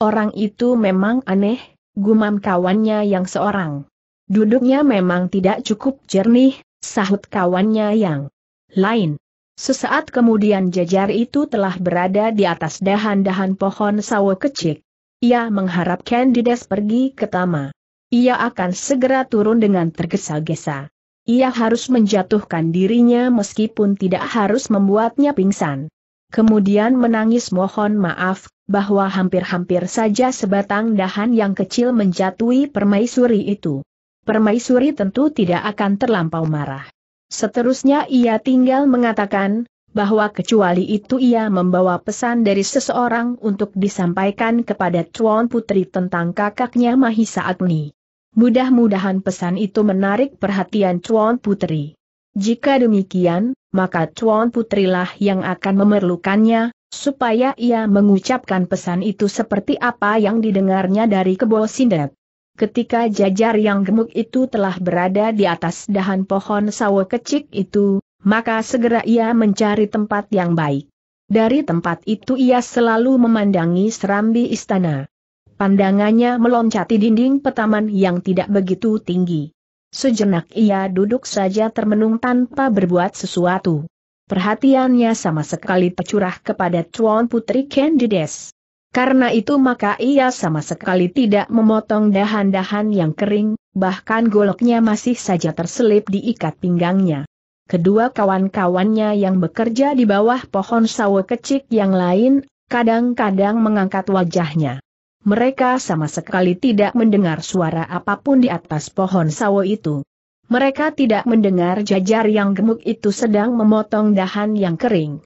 Orang itu memang aneh, gumam kawannya yang seorang. Duduknya memang tidak cukup jernih, sahut kawannya yang lain. Sesaat kemudian jajar itu telah berada di atas dahan-dahan pohon sawo kecil. Ia mengharapkan Candides pergi ke Tama. Ia akan segera turun dengan tergesa-gesa. Ia harus menjatuhkan dirinya meskipun tidak harus membuatnya pingsan. Kemudian menangis mohon maaf, bahwa hampir-hampir saja sebatang dahan yang kecil menjatuhi permaisuri itu. Permaisuri tentu tidak akan terlampau marah. Seterusnya ia tinggal mengatakan, bahwa kecuali itu ia membawa pesan dari seseorang untuk disampaikan kepada Tuan Putri tentang kakaknya Mahisa Agni. Mudah-mudahan pesan itu menarik perhatian Chuan Putri. Jika demikian, maka Chuan Putrilah yang akan memerlukannya, supaya ia mengucapkan pesan itu seperti apa yang didengarnya dari kebo sindet. Ketika jajar yang gemuk itu telah berada di atas dahan pohon sawo kecil itu, maka segera ia mencari tempat yang baik. Dari tempat itu ia selalu memandangi serambi istana. Pandangannya meloncati dinding petaman yang tidak begitu tinggi. Sejenak ia duduk saja termenung tanpa berbuat sesuatu. Perhatiannya sama sekali tercurah kepada Tuan Putri Candides. Karena itu maka ia sama sekali tidak memotong dahan-dahan yang kering, bahkan goloknya masih saja terselip diikat pinggangnya. Kedua kawan-kawannya yang bekerja di bawah pohon sawo kecil yang lain, kadang-kadang mengangkat wajahnya mereka sama sekali tidak mendengar suara apapun di atas pohon sawo itu. Mereka tidak mendengar jajar yang gemuk itu sedang memotong dahan yang kering.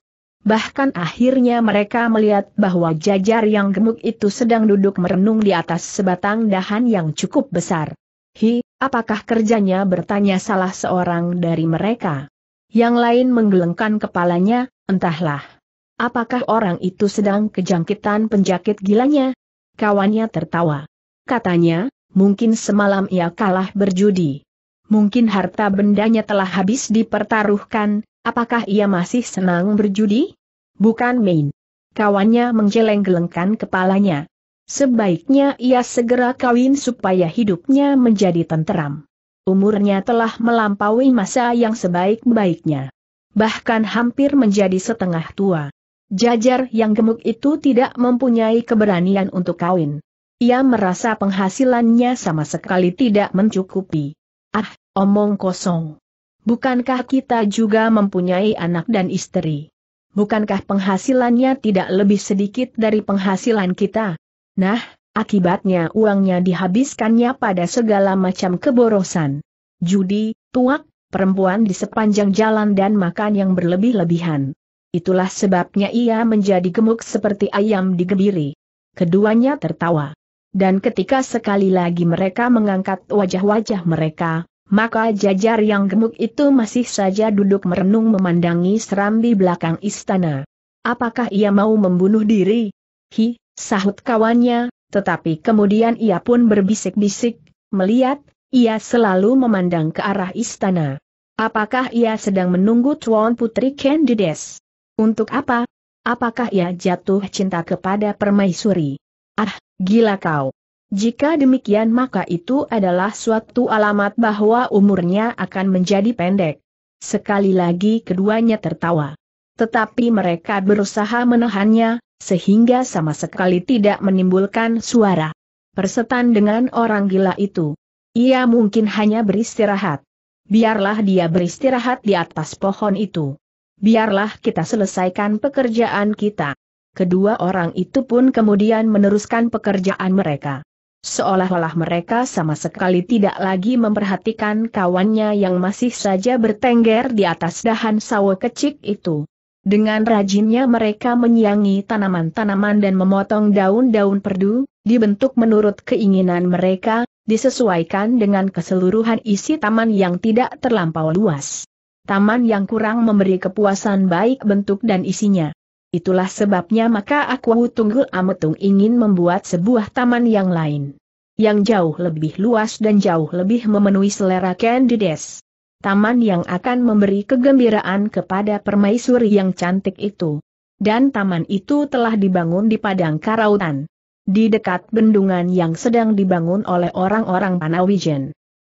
Bahkan akhirnya mereka melihat bahwa jajar yang gemuk itu sedang duduk merenung di atas sebatang dahan yang cukup besar. Hi, apakah kerjanya bertanya salah seorang dari mereka? Yang lain menggelengkan kepalanya, entahlah. Apakah orang itu sedang kejangkitan penjakit gilanya? Kawannya tertawa. Katanya, mungkin semalam ia kalah berjudi. Mungkin harta bendanya telah habis dipertaruhkan, apakah ia masih senang berjudi? Bukan main. Kawannya menggeleng-gelengkan kepalanya. Sebaiknya ia segera kawin supaya hidupnya menjadi tenteram. Umurnya telah melampaui masa yang sebaik-baiknya. Bahkan hampir menjadi setengah tua. Jajar yang gemuk itu tidak mempunyai keberanian untuk kawin. Ia merasa penghasilannya sama sekali tidak mencukupi. Ah, omong kosong. Bukankah kita juga mempunyai anak dan istri? Bukankah penghasilannya tidak lebih sedikit dari penghasilan kita? Nah, akibatnya uangnya dihabiskannya pada segala macam keborosan. Judi, tuak, perempuan di sepanjang jalan dan makan yang berlebih-lebihan. Itulah sebabnya ia menjadi gemuk seperti ayam digebiri. Keduanya tertawa. Dan ketika sekali lagi mereka mengangkat wajah-wajah mereka, maka jajar yang gemuk itu masih saja duduk merenung memandangi serambi belakang istana. Apakah ia mau membunuh diri? Hi, sahut kawannya, tetapi kemudian ia pun berbisik-bisik, melihat, ia selalu memandang ke arah istana. Apakah ia sedang menunggu Tuan Putri Candides? Untuk apa? Apakah ia jatuh cinta kepada permaisuri? Ah, gila kau. Jika demikian maka itu adalah suatu alamat bahwa umurnya akan menjadi pendek. Sekali lagi keduanya tertawa. Tetapi mereka berusaha menahannya, sehingga sama sekali tidak menimbulkan suara. Persetan dengan orang gila itu. Ia mungkin hanya beristirahat. Biarlah dia beristirahat di atas pohon itu biarlah kita selesaikan pekerjaan kita. Kedua orang itu pun kemudian meneruskan pekerjaan mereka. Seolah-olah mereka sama sekali tidak lagi memperhatikan kawannya yang masih saja bertengger di atas dahan sawo kecil itu. Dengan rajinnya mereka menyiangi tanaman-tanaman dan memotong daun-daun perdu, dibentuk menurut keinginan mereka, disesuaikan dengan keseluruhan isi taman yang tidak terlampau luas taman yang kurang memberi kepuasan baik bentuk dan isinya. Itulah sebabnya maka aku Tunggul Ametung ingin membuat sebuah taman yang lain. Yang jauh lebih luas dan jauh lebih memenuhi selera Candides. Taman yang akan memberi kegembiraan kepada permaisuri yang cantik itu. Dan taman itu telah dibangun di Padang Karautan. Di dekat bendungan yang sedang dibangun oleh orang-orang Panawijen.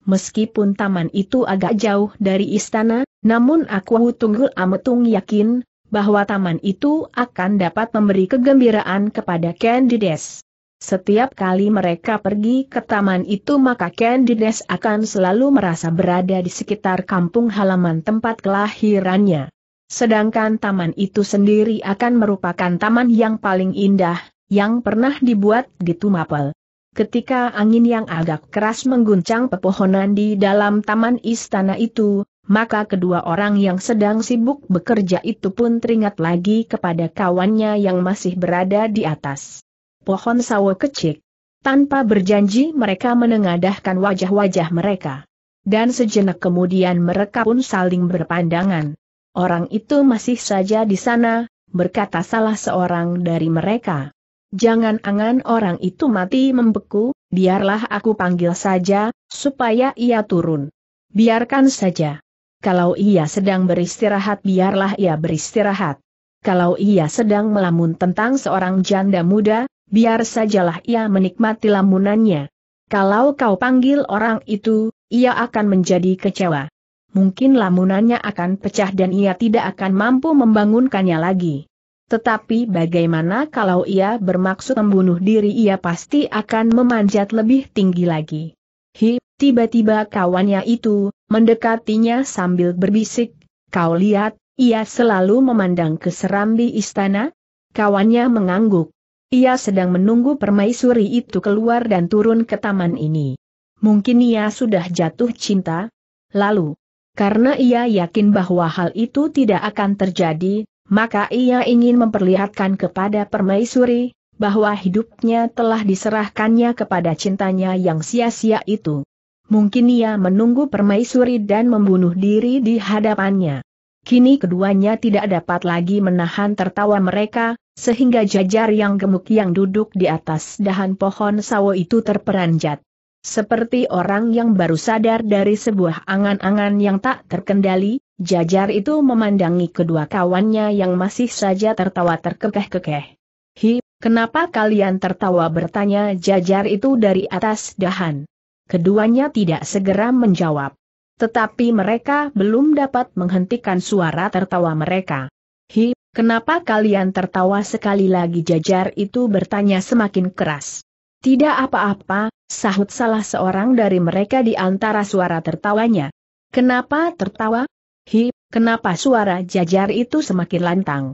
Meskipun taman itu agak jauh dari istana, namun aku tunggu ametung yakin, bahwa taman itu akan dapat memberi kegembiraan kepada Candides. Setiap kali mereka pergi ke taman itu maka Candides akan selalu merasa berada di sekitar kampung halaman tempat kelahirannya. Sedangkan taman itu sendiri akan merupakan taman yang paling indah, yang pernah dibuat di Tumapel. Ketika angin yang agak keras mengguncang pepohonan di dalam taman istana itu, maka kedua orang yang sedang sibuk bekerja itu pun teringat lagi kepada kawannya yang masih berada di atas pohon sawo kecil. Tanpa berjanji mereka menengadahkan wajah-wajah mereka. Dan sejenak kemudian mereka pun saling berpandangan. Orang itu masih saja di sana, berkata salah seorang dari mereka. Jangan angan orang itu mati membeku, biarlah aku panggil saja, supaya ia turun. Biarkan saja. Kalau ia sedang beristirahat biarlah ia beristirahat. Kalau ia sedang melamun tentang seorang janda muda, biar sajalah ia menikmati lamunannya. Kalau kau panggil orang itu, ia akan menjadi kecewa. Mungkin lamunannya akan pecah dan ia tidak akan mampu membangunkannya lagi. Tetapi bagaimana kalau ia bermaksud membunuh diri ia pasti akan memanjat lebih tinggi lagi. Hi, Tiba-tiba kawannya itu, mendekatinya sambil berbisik, kau lihat, ia selalu memandang ke serambi istana? Kawannya mengangguk. Ia sedang menunggu permaisuri itu keluar dan turun ke taman ini. Mungkin ia sudah jatuh cinta? Lalu, karena ia yakin bahwa hal itu tidak akan terjadi, maka ia ingin memperlihatkan kepada permaisuri, bahwa hidupnya telah diserahkannya kepada cintanya yang sia-sia itu. Mungkin ia menunggu permaisuri dan membunuh diri di hadapannya. Kini keduanya tidak dapat lagi menahan tertawa mereka, sehingga jajar yang gemuk yang duduk di atas dahan pohon sawo itu terperanjat. Seperti orang yang baru sadar dari sebuah angan-angan yang tak terkendali, jajar itu memandangi kedua kawannya yang masih saja tertawa terkekeh-kekeh. Hi, kenapa kalian tertawa bertanya jajar itu dari atas dahan? keduanya tidak segera menjawab. Tetapi mereka belum dapat menghentikan suara tertawa mereka. Hi, kenapa kalian tertawa sekali lagi jajar itu bertanya semakin keras. Tidak apa-apa, sahut salah seorang dari mereka di antara suara tertawanya. Kenapa tertawa? Hi, kenapa suara jajar itu semakin lantang?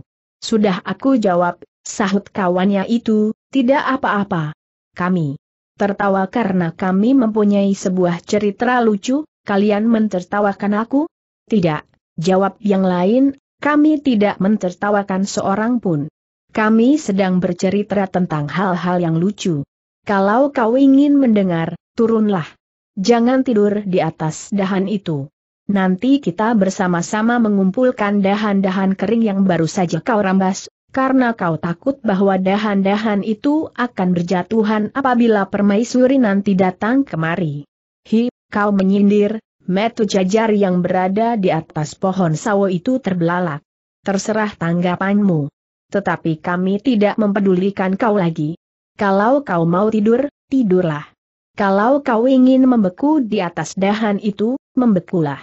Sudah aku jawab, sahut kawannya itu, tidak apa-apa. Kami tertawa karena kami mempunyai sebuah cerita lucu, kalian mentertawakan aku? Tidak, jawab yang lain, kami tidak mentertawakan seorang pun. Kami sedang bercerita tentang hal-hal yang lucu. Kalau kau ingin mendengar, turunlah. Jangan tidur di atas dahan itu. Nanti kita bersama-sama mengumpulkan dahan-dahan kering yang baru saja kau rambas, karena kau takut bahwa dahan-dahan itu akan berjatuhan apabila permaisuri nanti datang kemari. Hi, kau menyindir, metu jajar yang berada di atas pohon sawo itu terbelalak. Terserah tanggapanmu. Tetapi kami tidak mempedulikan kau lagi. Kalau kau mau tidur, tidurlah. Kalau kau ingin membeku di atas dahan itu, membekulah.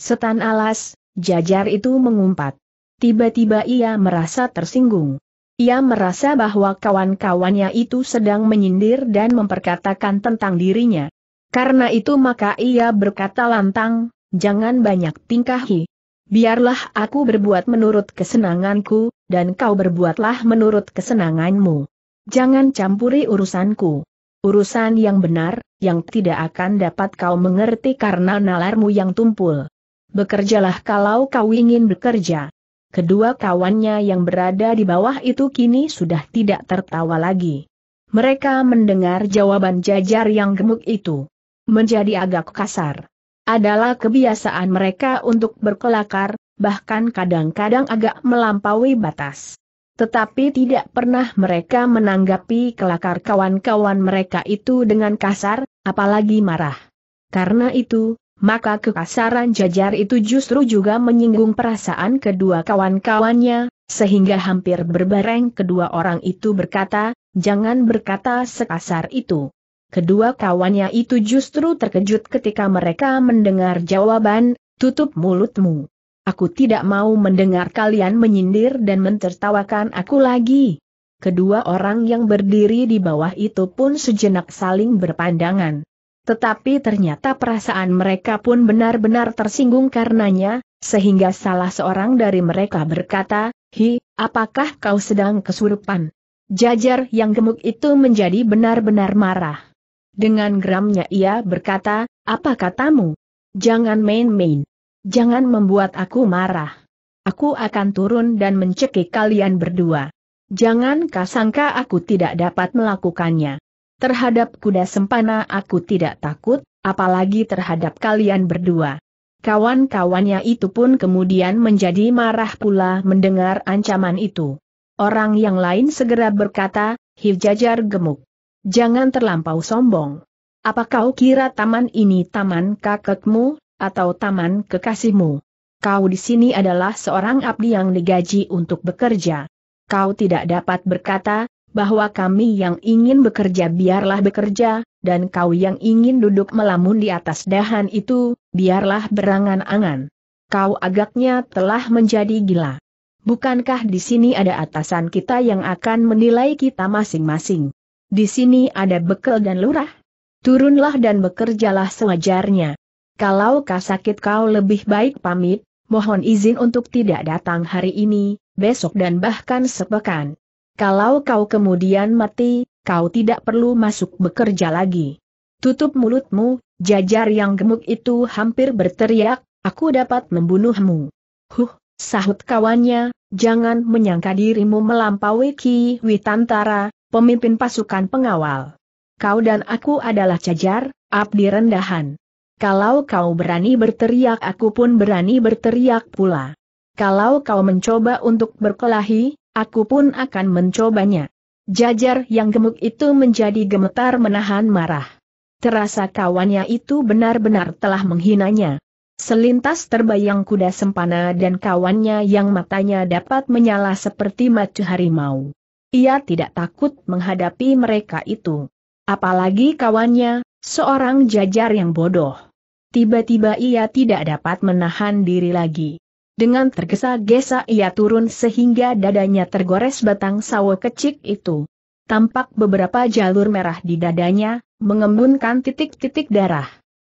Setan alas, jajar itu mengumpat. Tiba-tiba ia merasa tersinggung. Ia merasa bahwa kawan-kawannya itu sedang menyindir dan memperkatakan tentang dirinya. Karena itu maka ia berkata lantang, jangan banyak tingkahi. Biarlah aku berbuat menurut kesenanganku, dan kau berbuatlah menurut kesenanganmu. Jangan campuri urusanku. Urusan yang benar, yang tidak akan dapat kau mengerti karena nalarmu yang tumpul. Bekerjalah kalau kau ingin bekerja. Kedua kawannya yang berada di bawah itu kini sudah tidak tertawa lagi. Mereka mendengar jawaban jajar yang gemuk itu. Menjadi agak kasar. Adalah kebiasaan mereka untuk berkelakar, bahkan kadang-kadang agak melampaui batas. Tetapi tidak pernah mereka menanggapi kelakar kawan-kawan mereka itu dengan kasar, apalagi marah. Karena itu, maka kekasaran jajar itu justru juga menyinggung perasaan kedua kawan-kawannya, sehingga hampir berbareng kedua orang itu berkata, jangan berkata sekasar itu. Kedua kawannya itu justru terkejut ketika mereka mendengar jawaban, tutup mulutmu. Aku tidak mau mendengar kalian menyindir dan mentertawakan aku lagi. Kedua orang yang berdiri di bawah itu pun sejenak saling berpandangan. Tetapi ternyata perasaan mereka pun benar-benar tersinggung karenanya, sehingga salah seorang dari mereka berkata, Hi, apakah kau sedang kesurupan? Jajar yang gemuk itu menjadi benar-benar marah. Dengan geramnya ia berkata, apa katamu? Jangan main-main. Jangan membuat aku marah. Aku akan turun dan mencekik kalian berdua. Jangan kasangka aku tidak dapat melakukannya. Terhadap kuda sempana aku tidak takut, apalagi terhadap kalian berdua. Kawan-kawannya itu pun kemudian menjadi marah pula mendengar ancaman itu. Orang yang lain segera berkata, Hijajar gemuk. Jangan terlampau sombong. Apa kau kira taman ini taman kakekmu, atau taman kekasihmu? Kau di sini adalah seorang abdi yang digaji untuk bekerja. Kau tidak dapat berkata, bahwa kami yang ingin bekerja biarlah bekerja, dan kau yang ingin duduk melamun di atas dahan itu, biarlah berangan-angan. Kau agaknya telah menjadi gila. Bukankah di sini ada atasan kita yang akan menilai kita masing-masing? Di sini ada bekel dan lurah. Turunlah dan bekerjalah sewajarnya. Kalau kau sakit kau lebih baik pamit, mohon izin untuk tidak datang hari ini, besok dan bahkan sepekan. Kalau kau kemudian mati, kau tidak perlu masuk bekerja lagi. Tutup mulutmu, jajar yang gemuk itu hampir berteriak, aku dapat membunuhmu. Huh, sahut kawannya, jangan menyangka dirimu melampaui Ki Witantara, pemimpin pasukan pengawal. Kau dan aku adalah jajar, abdi rendahan. Kalau kau berani berteriak aku pun berani berteriak pula. Kalau kau mencoba untuk berkelahi, Aku pun akan mencobanya. Jajar yang gemuk itu menjadi gemetar menahan marah. Terasa kawannya itu benar-benar telah menghinanya. Selintas terbayang kuda sempana dan kawannya yang matanya dapat menyala seperti mata harimau. Ia tidak takut menghadapi mereka itu. Apalagi kawannya, seorang jajar yang bodoh. Tiba-tiba ia tidak dapat menahan diri lagi. Dengan tergesa-gesa ia turun sehingga dadanya tergores batang sawo kecil itu. Tampak beberapa jalur merah di dadanya, mengembunkan titik-titik darah.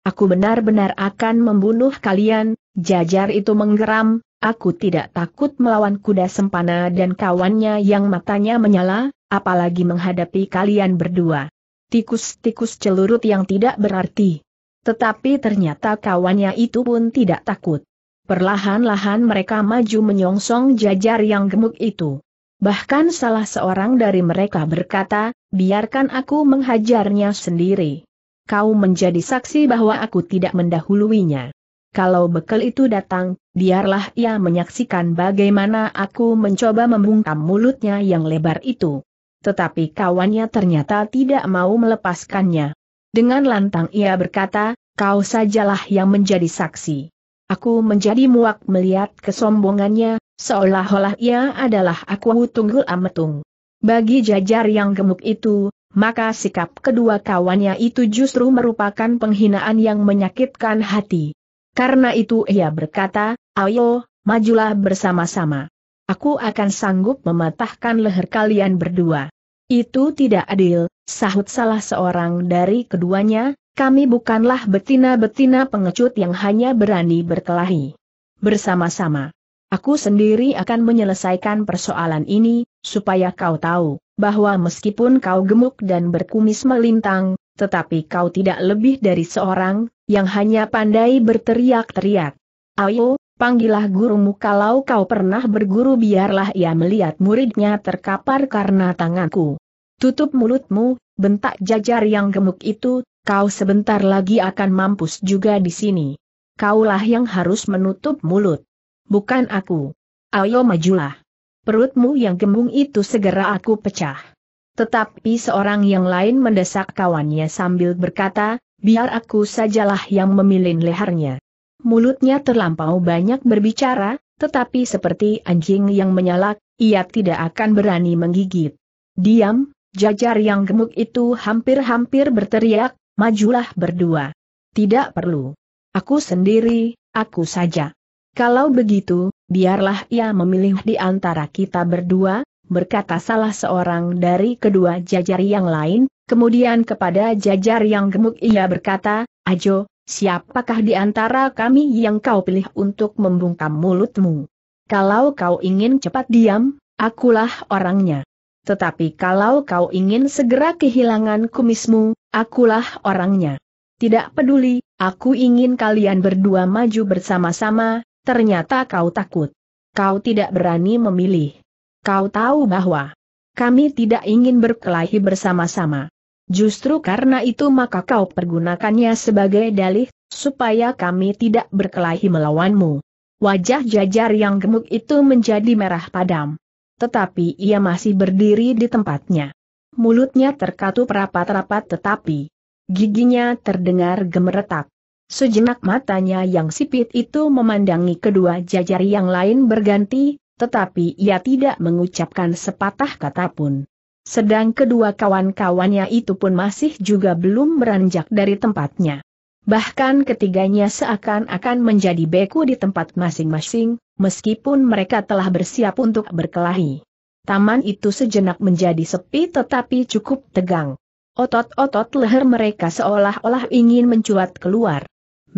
Aku benar-benar akan membunuh kalian, jajar itu menggeram, aku tidak takut melawan kuda sempana dan kawannya yang matanya menyala, apalagi menghadapi kalian berdua. Tikus-tikus celurut yang tidak berarti. Tetapi ternyata kawannya itu pun tidak takut. Perlahan-lahan mereka maju menyongsong jajar yang gemuk itu. Bahkan salah seorang dari mereka berkata, biarkan aku menghajarnya sendiri. Kau menjadi saksi bahwa aku tidak mendahuluinya. Kalau bekal itu datang, biarlah ia menyaksikan bagaimana aku mencoba membungkam mulutnya yang lebar itu. Tetapi kawannya ternyata tidak mau melepaskannya. Dengan lantang ia berkata, kau sajalah yang menjadi saksi. Aku menjadi muak melihat kesombongannya, seolah-olah ia adalah aku tunggul ametung. Bagi jajar yang gemuk itu, maka sikap kedua kawannya itu justru merupakan penghinaan yang menyakitkan hati. Karena itu ia berkata, ayo, majulah bersama-sama. Aku akan sanggup mematahkan leher kalian berdua. Itu tidak adil, sahut salah seorang dari keduanya, kami bukanlah betina-betina pengecut yang hanya berani berkelahi. Bersama-sama. Aku sendiri akan menyelesaikan persoalan ini, supaya kau tahu, bahwa meskipun kau gemuk dan berkumis melintang, tetapi kau tidak lebih dari seorang, yang hanya pandai berteriak-teriak. Ayo, panggillah gurumu kalau kau pernah berguru biarlah ia melihat muridnya terkapar karena tanganku. Tutup mulutmu, bentak jajar yang gemuk itu, kau sebentar lagi akan mampus juga di sini. Kaulah yang harus menutup mulut. Bukan aku. Ayo majulah. Perutmu yang gembung itu segera aku pecah. Tetapi seorang yang lain mendesak kawannya sambil berkata, biar aku sajalah yang memilin lehernya. Mulutnya terlampau banyak berbicara, tetapi seperti anjing yang menyalak, ia tidak akan berani menggigit. Diam, jajar yang gemuk itu hampir-hampir berteriak, majulah berdua. Tidak perlu. Aku sendiri, aku saja. Kalau begitu, biarlah ia memilih di antara kita berdua, berkata salah seorang dari kedua jajar yang lain, kemudian kepada jajar yang gemuk ia berkata, Ajo, siapakah di antara kami yang kau pilih untuk membungkam mulutmu? Kalau kau ingin cepat diam, akulah orangnya. Tetapi kalau kau ingin segera kehilangan kumismu, Akulah orangnya. Tidak peduli, aku ingin kalian berdua maju bersama-sama, ternyata kau takut. Kau tidak berani memilih. Kau tahu bahwa kami tidak ingin berkelahi bersama-sama. Justru karena itu maka kau pergunakannya sebagai dalih, supaya kami tidak berkelahi melawanmu. Wajah jajar yang gemuk itu menjadi merah padam. Tetapi ia masih berdiri di tempatnya mulutnya terkatup rapat-rapat tetapi giginya terdengar gemeretak. Sejenak matanya yang sipit itu memandangi kedua jajari yang lain berganti, tetapi ia tidak mengucapkan sepatah kata pun. Sedang kedua kawan-kawannya itu pun masih juga belum beranjak dari tempatnya. Bahkan ketiganya seakan-akan menjadi beku di tempat masing-masing, meskipun mereka telah bersiap untuk berkelahi. Taman itu sejenak menjadi sepi tetapi cukup tegang. Otot-otot leher mereka seolah-olah ingin mencuat keluar.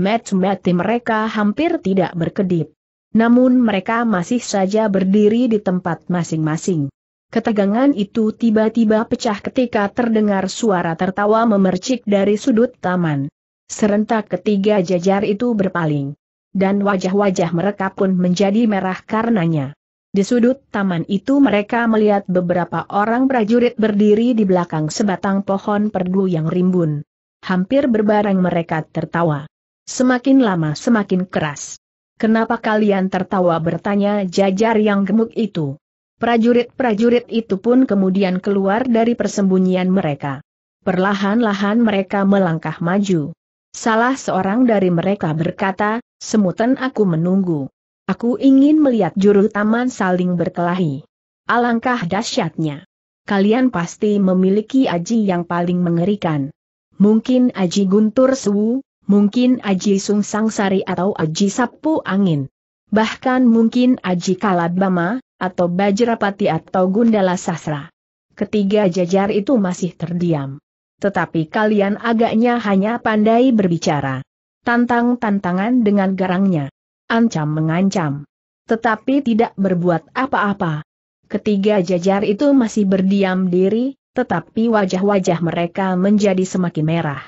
Mat-mati mereka hampir tidak berkedip. Namun mereka masih saja berdiri di tempat masing-masing. Ketegangan itu tiba-tiba pecah ketika terdengar suara tertawa memercik dari sudut taman. Serentak ketiga jajar itu berpaling. Dan wajah-wajah mereka pun menjadi merah karenanya. Di sudut taman itu mereka melihat beberapa orang prajurit berdiri di belakang sebatang pohon perdu yang rimbun. Hampir berbareng mereka tertawa. Semakin lama semakin keras. Kenapa kalian tertawa bertanya jajar yang gemuk itu? Prajurit-prajurit itu pun kemudian keluar dari persembunyian mereka. Perlahan-lahan mereka melangkah maju. Salah seorang dari mereka berkata, semutan aku menunggu. Aku ingin melihat juru taman saling berkelahi. Alangkah dahsyatnya. Kalian pasti memiliki aji yang paling mengerikan. Mungkin aji guntur suwu, mungkin aji sung sangsari atau aji sapu angin. Bahkan mungkin aji kalabama, atau bajrapati atau gundala sasra. Ketiga jajar itu masih terdiam. Tetapi kalian agaknya hanya pandai berbicara. Tantang-tantangan dengan garangnya ancam-mengancam. Tetapi tidak berbuat apa-apa. Ketiga jajar itu masih berdiam diri, tetapi wajah-wajah mereka menjadi semakin merah.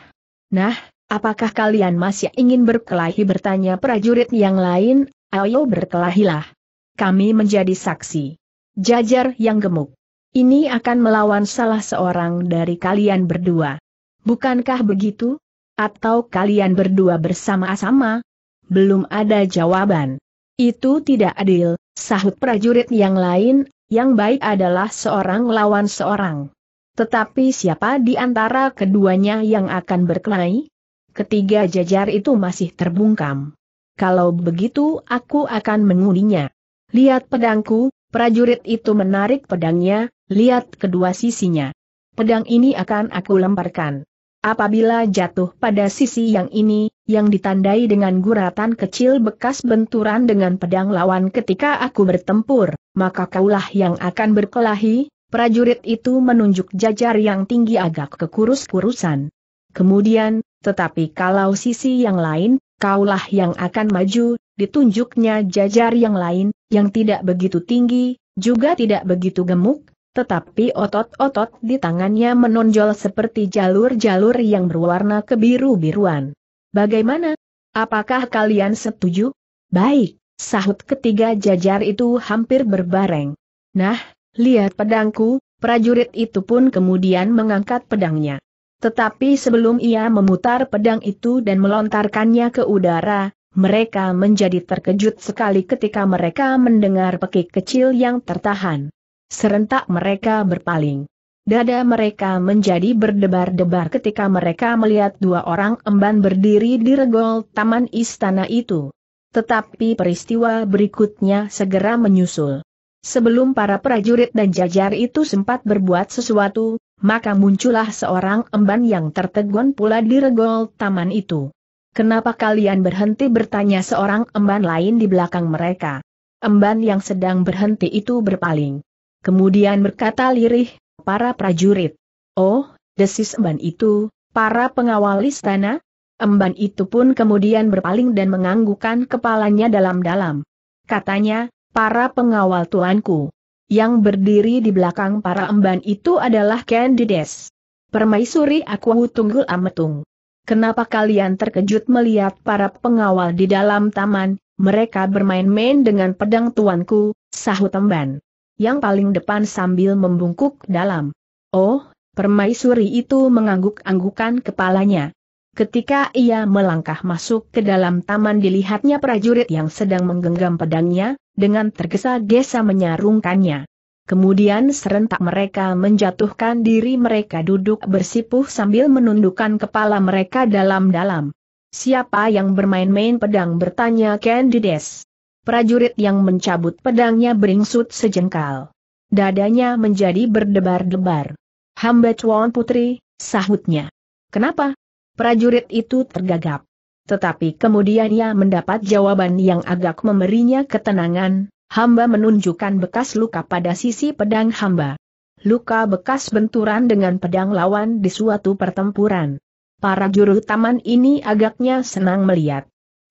Nah, apakah kalian masih ingin berkelahi bertanya prajurit yang lain, ayo berkelahilah. Kami menjadi saksi. Jajar yang gemuk. Ini akan melawan salah seorang dari kalian berdua. Bukankah begitu? Atau kalian berdua bersama-sama, belum ada jawaban. Itu tidak adil, sahut prajurit yang lain, yang baik adalah seorang lawan seorang. Tetapi siapa di antara keduanya yang akan berkelahi? Ketiga jajar itu masih terbungkam. Kalau begitu aku akan mengulinya. Lihat pedangku, prajurit itu menarik pedangnya, lihat kedua sisinya. Pedang ini akan aku lemparkan. Apabila jatuh pada sisi yang ini, yang ditandai dengan guratan kecil bekas benturan dengan pedang lawan ketika aku bertempur, maka kaulah yang akan berkelahi, prajurit itu menunjuk jajar yang tinggi agak kekurus-kurusan. Kemudian, tetapi kalau sisi yang lain, kaulah yang akan maju, ditunjuknya jajar yang lain, yang tidak begitu tinggi, juga tidak begitu gemuk, tetapi otot-otot di tangannya menonjol seperti jalur-jalur yang berwarna kebiru-biruan. Bagaimana? Apakah kalian setuju? Baik, sahut ketiga jajar itu hampir berbareng. Nah, lihat pedangku, prajurit itu pun kemudian mengangkat pedangnya. Tetapi sebelum ia memutar pedang itu dan melontarkannya ke udara, mereka menjadi terkejut sekali ketika mereka mendengar pekik kecil yang tertahan. Serentak mereka berpaling. Dada mereka menjadi berdebar-debar ketika mereka melihat dua orang emban berdiri di regol taman istana itu. Tetapi peristiwa berikutnya segera menyusul. Sebelum para prajurit dan jajar itu sempat berbuat sesuatu, maka muncullah seorang emban yang tertegun pula di regol taman itu. Kenapa kalian berhenti bertanya seorang emban lain di belakang mereka? Emban yang sedang berhenti itu berpaling. Kemudian berkata lirih, para prajurit. Oh, desis emban itu, para pengawal istana? Emban itu pun kemudian berpaling dan menganggukkan kepalanya dalam-dalam. Katanya, para pengawal tuanku. Yang berdiri di belakang para emban itu adalah Candides. Permaisuri aku tunggul ametung. Kenapa kalian terkejut melihat para pengawal di dalam taman, mereka bermain-main dengan pedang tuanku, sahut emban yang paling depan sambil membungkuk dalam. Oh, permaisuri itu mengangguk-anggukan kepalanya. Ketika ia melangkah masuk ke dalam taman dilihatnya prajurit yang sedang menggenggam pedangnya, dengan tergesa-gesa menyarungkannya. Kemudian serentak mereka menjatuhkan diri mereka duduk bersipuh sambil menundukkan kepala mereka dalam-dalam. Siapa yang bermain-main pedang bertanya Candides prajurit yang mencabut pedangnya beringsut sejengkal. Dadanya menjadi berdebar-debar. Hamba Cuan Putri, sahutnya. Kenapa? Prajurit itu tergagap. Tetapi kemudian ia mendapat jawaban yang agak memberinya ketenangan, hamba menunjukkan bekas luka pada sisi pedang hamba. Luka bekas benturan dengan pedang lawan di suatu pertempuran. Para juru taman ini agaknya senang melihat.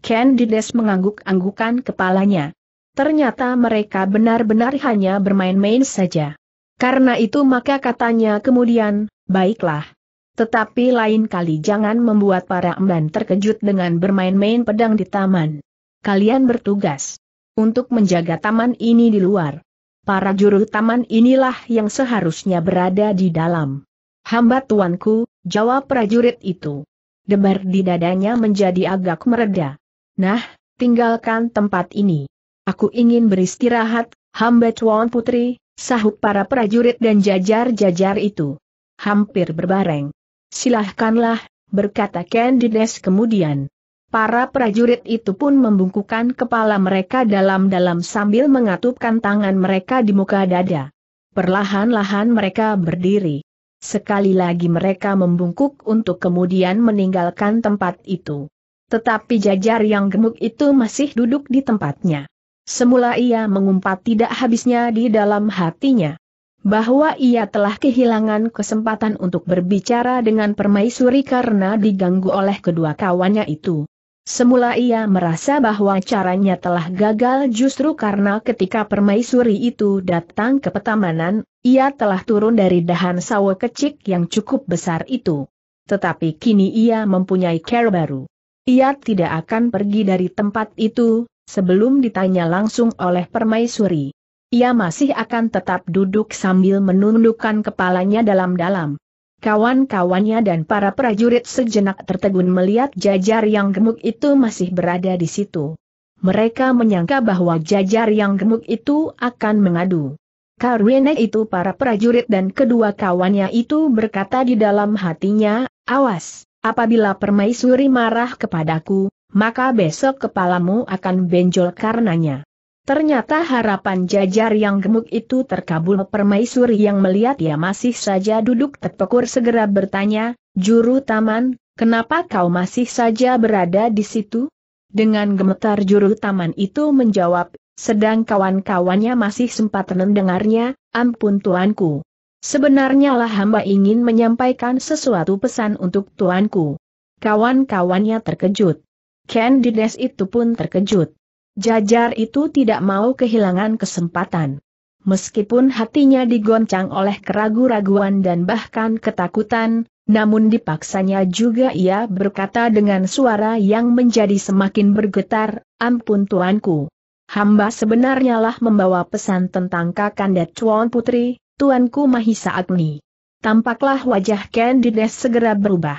Candides mengangguk-anggukan kepalanya. Ternyata mereka benar-benar hanya bermain-main saja. Karena itu maka katanya kemudian, baiklah. Tetapi lain kali jangan membuat para emban terkejut dengan bermain-main pedang di taman. Kalian bertugas untuk menjaga taman ini di luar. Para juru taman inilah yang seharusnya berada di dalam. Hamba tuanku, jawab prajurit itu. Debar di dadanya menjadi agak meredah. Nah, tinggalkan tempat ini. Aku ingin beristirahat, hamba Tuan Putri, sahut para prajurit dan jajar-jajar itu. Hampir berbareng. Silahkanlah, berkata Candides kemudian. Para prajurit itu pun membungkukkan kepala mereka dalam-dalam sambil mengatupkan tangan mereka di muka dada. Perlahan-lahan mereka berdiri. Sekali lagi mereka membungkuk untuk kemudian meninggalkan tempat itu. Tetapi jajar yang gemuk itu masih duduk di tempatnya. Semula ia mengumpat tidak habisnya di dalam hatinya. Bahwa ia telah kehilangan kesempatan untuk berbicara dengan permaisuri karena diganggu oleh kedua kawannya itu. Semula ia merasa bahwa caranya telah gagal justru karena ketika permaisuri itu datang ke petamanan, ia telah turun dari dahan sawo kecil yang cukup besar itu. Tetapi kini ia mempunyai care baru. Ia tidak akan pergi dari tempat itu, sebelum ditanya langsung oleh permaisuri. Ia masih akan tetap duduk sambil menundukkan kepalanya dalam-dalam. Kawan-kawannya dan para prajurit sejenak tertegun melihat jajar yang gemuk itu masih berada di situ. Mereka menyangka bahwa jajar yang gemuk itu akan mengadu. Karena itu para prajurit dan kedua kawannya itu berkata di dalam hatinya, awas, Apabila permaisuri marah kepadaku, maka besok kepalamu akan benjol karenanya. Ternyata harapan jajar yang gemuk itu terkabul permaisuri yang melihat ia masih saja duduk terpekur segera bertanya, Juru Taman, kenapa kau masih saja berada di situ? Dengan gemetar juru taman itu menjawab, sedang kawan-kawannya masih sempat mendengarnya, ampun tuanku. Sebenarnya lah hamba ingin menyampaikan sesuatu pesan untuk tuanku. Kawan-kawannya terkejut. Candides itu pun terkejut. Jajar itu tidak mau kehilangan kesempatan. Meskipun hatinya digoncang oleh keraguan-raguan dan bahkan ketakutan, namun dipaksanya juga ia berkata dengan suara yang menjadi semakin bergetar, ampun tuanku. Hamba sebenarnya lah membawa pesan tentang Kakanda Cuan Putri, Tuanku Mahisa Agni. Tampaklah wajah Candides segera berubah.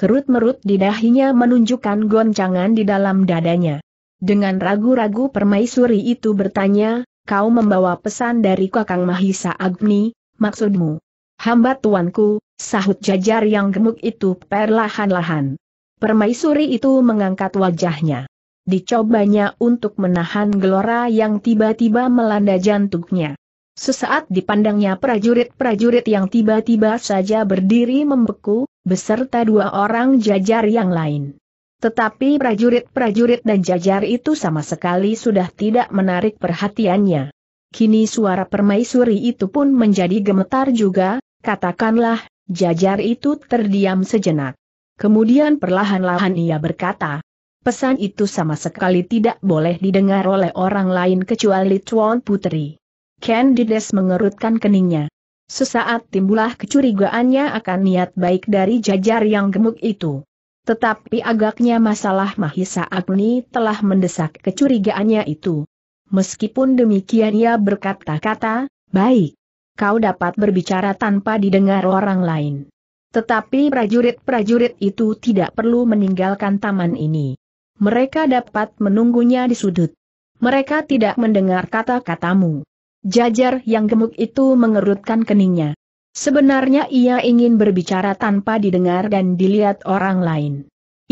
Kerut-merut di dahinya menunjukkan goncangan di dalam dadanya. Dengan ragu-ragu permaisuri itu bertanya, kau membawa pesan dari kakang Mahisa Agni, maksudmu? Hamba tuanku, sahut jajar yang gemuk itu perlahan-lahan. Permaisuri itu mengangkat wajahnya. Dicobanya untuk menahan gelora yang tiba-tiba melanda jantungnya. Sesaat dipandangnya prajurit-prajurit yang tiba-tiba saja berdiri membeku, beserta dua orang jajar yang lain. Tetapi prajurit-prajurit dan jajar itu sama sekali sudah tidak menarik perhatiannya. Kini suara permaisuri itu pun menjadi gemetar juga, katakanlah, jajar itu terdiam sejenak. Kemudian perlahan-lahan ia berkata, pesan itu sama sekali tidak boleh didengar oleh orang lain kecuali Tuan Putri. Candides mengerutkan keningnya. Sesaat timbullah kecurigaannya akan niat baik dari jajar yang gemuk itu. Tetapi agaknya masalah Mahisa Agni telah mendesak kecurigaannya itu. Meskipun demikian ia berkata-kata, baik. Kau dapat berbicara tanpa didengar orang lain. Tetapi prajurit-prajurit itu tidak perlu meninggalkan taman ini. Mereka dapat menunggunya di sudut. Mereka tidak mendengar kata-katamu. Jajar yang gemuk itu mengerutkan keningnya. Sebenarnya ia ingin berbicara tanpa didengar dan dilihat orang lain.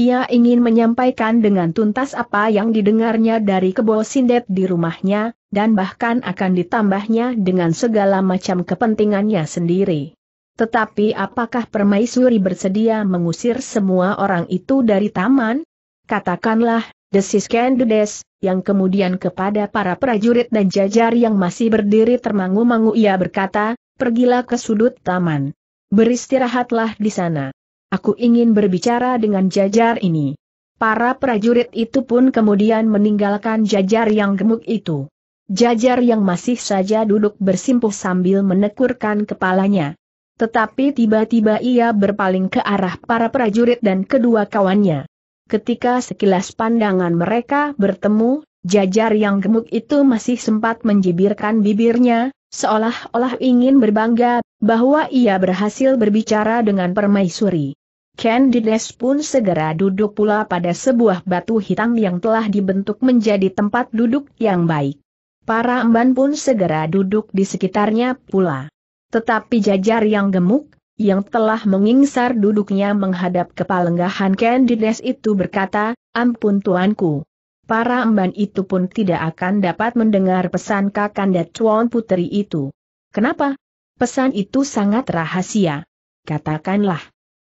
Ia ingin menyampaikan dengan tuntas apa yang didengarnya dari kebo sindet di rumahnya, dan bahkan akan ditambahnya dengan segala macam kepentingannya sendiri. Tetapi apakah permaisuri bersedia mengusir semua orang itu dari taman? Katakanlah, Desis Kendudes, yang kemudian kepada para prajurit dan jajar yang masih berdiri termangu-mangu ia berkata, pergilah ke sudut taman. Beristirahatlah di sana. Aku ingin berbicara dengan jajar ini. Para prajurit itu pun kemudian meninggalkan jajar yang gemuk itu. Jajar yang masih saja duduk bersimpuh sambil menekurkan kepalanya. Tetapi tiba-tiba ia berpaling ke arah para prajurit dan kedua kawannya. Ketika sekilas pandangan mereka bertemu, jajar yang gemuk itu masih sempat menjibirkan bibirnya, seolah-olah ingin berbangga bahwa ia berhasil berbicara dengan permaisuri. Candides pun segera duduk pula pada sebuah batu hitam yang telah dibentuk menjadi tempat duduk yang baik. Para emban pun segera duduk di sekitarnya pula. Tetapi jajar yang gemuk, yang telah mengingsar duduknya menghadap kepalenggahan Candides itu berkata, Ampun tuanku. Para emban itu pun tidak akan dapat mendengar pesan Kakanda Tuan Putri itu. Kenapa? Pesan itu sangat rahasia. Katakanlah.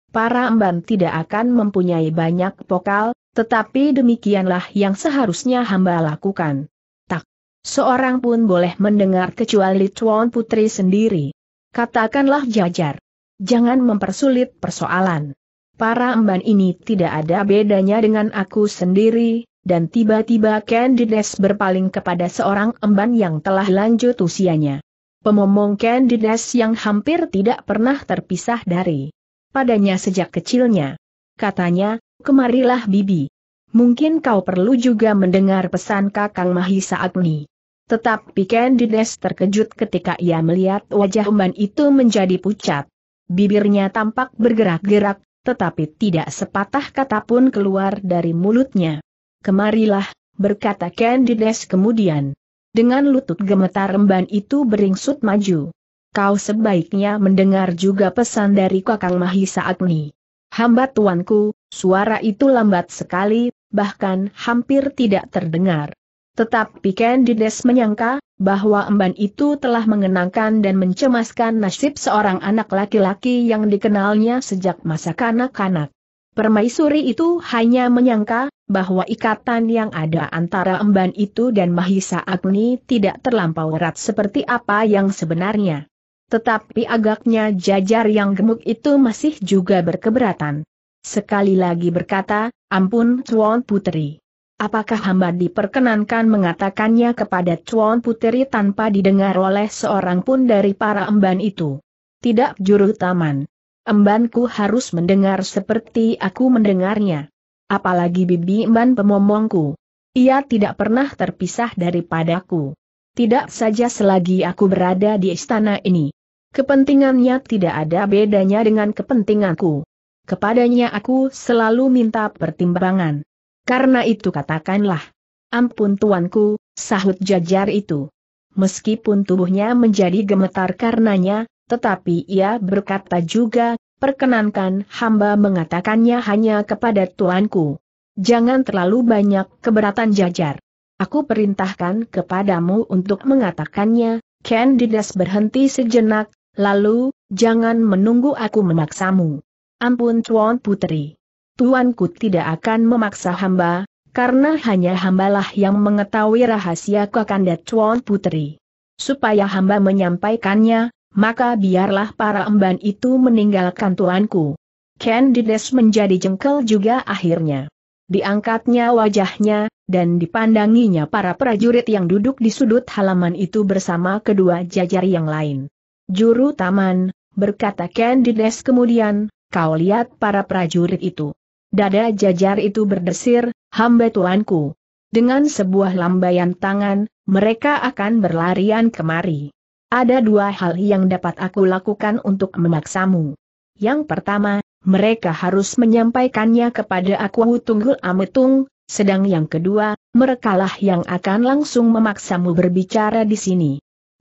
Para emban tidak akan mempunyai banyak vokal, tetapi demikianlah yang seharusnya hamba lakukan. Tak. Seorang pun boleh mendengar kecuali Tuan Putri sendiri. Katakanlah jajar. Jangan mempersulit persoalan. Para emban ini tidak ada bedanya dengan aku sendiri, dan tiba-tiba Candides berpaling kepada seorang emban yang telah lanjut usianya. Pemomong Candides yang hampir tidak pernah terpisah dari padanya sejak kecilnya. Katanya, kemarilah Bibi. Mungkin kau perlu juga mendengar pesan Kakang Mahisa saat ini. Tetapi Candides terkejut ketika ia melihat wajah emban itu menjadi pucat bibirnya tampak bergerak-gerak, tetapi tidak sepatah kata pun keluar dari mulutnya. Kemarilah, berkata Candides kemudian. Dengan lutut gemetar remban itu beringsut maju. Kau sebaiknya mendengar juga pesan dari Kakang Mahisa Agni. Hamba tuanku, suara itu lambat sekali, bahkan hampir tidak terdengar. Tetapi Candides menyangka, bahwa emban itu telah mengenangkan dan mencemaskan nasib seorang anak laki-laki yang dikenalnya sejak masa kanak-kanak. Permaisuri itu hanya menyangka, bahwa ikatan yang ada antara emban itu dan Mahisa Agni tidak terlampau erat seperti apa yang sebenarnya. Tetapi agaknya jajar yang gemuk itu masih juga berkeberatan. Sekali lagi berkata, ampun Tuan Putri. Apakah hamba diperkenankan mengatakannya kepada Tuan Puteri tanpa didengar oleh seorang pun dari para emban itu? Tidak juru taman. Embanku harus mendengar seperti aku mendengarnya. Apalagi bibi emban pemomongku. Ia tidak pernah terpisah daripadaku. Tidak saja selagi aku berada di istana ini. Kepentingannya tidak ada bedanya dengan kepentinganku. Kepadanya aku selalu minta pertimbangan. Karena itu katakanlah. Ampun tuanku, sahut jajar itu. Meskipun tubuhnya menjadi gemetar karenanya, tetapi ia berkata juga, perkenankan hamba mengatakannya hanya kepada tuanku. Jangan terlalu banyak keberatan jajar. Aku perintahkan kepadamu untuk mengatakannya, Candidas berhenti sejenak, lalu, jangan menunggu aku memaksamu. Ampun Tuan Putri tuanku tidak akan memaksa hamba, karena hanya hambalah yang mengetahui rahasia Kakanda Tuan Putri. Supaya hamba menyampaikannya, maka biarlah para emban itu meninggalkan tuanku. Candides menjadi jengkel juga akhirnya. Diangkatnya wajahnya, dan dipandanginya para prajurit yang duduk di sudut halaman itu bersama kedua jajar yang lain. Juru taman, berkata Candides kemudian, kau lihat para prajurit itu. Dada jajar itu berdesir, hamba tuanku. Dengan sebuah lambaian tangan, mereka akan berlarian kemari. Ada dua hal yang dapat aku lakukan untuk memaksamu. Yang pertama, mereka harus menyampaikannya kepada aku Tunggul Ametung, sedang yang kedua, merekalah yang akan langsung memaksamu berbicara di sini.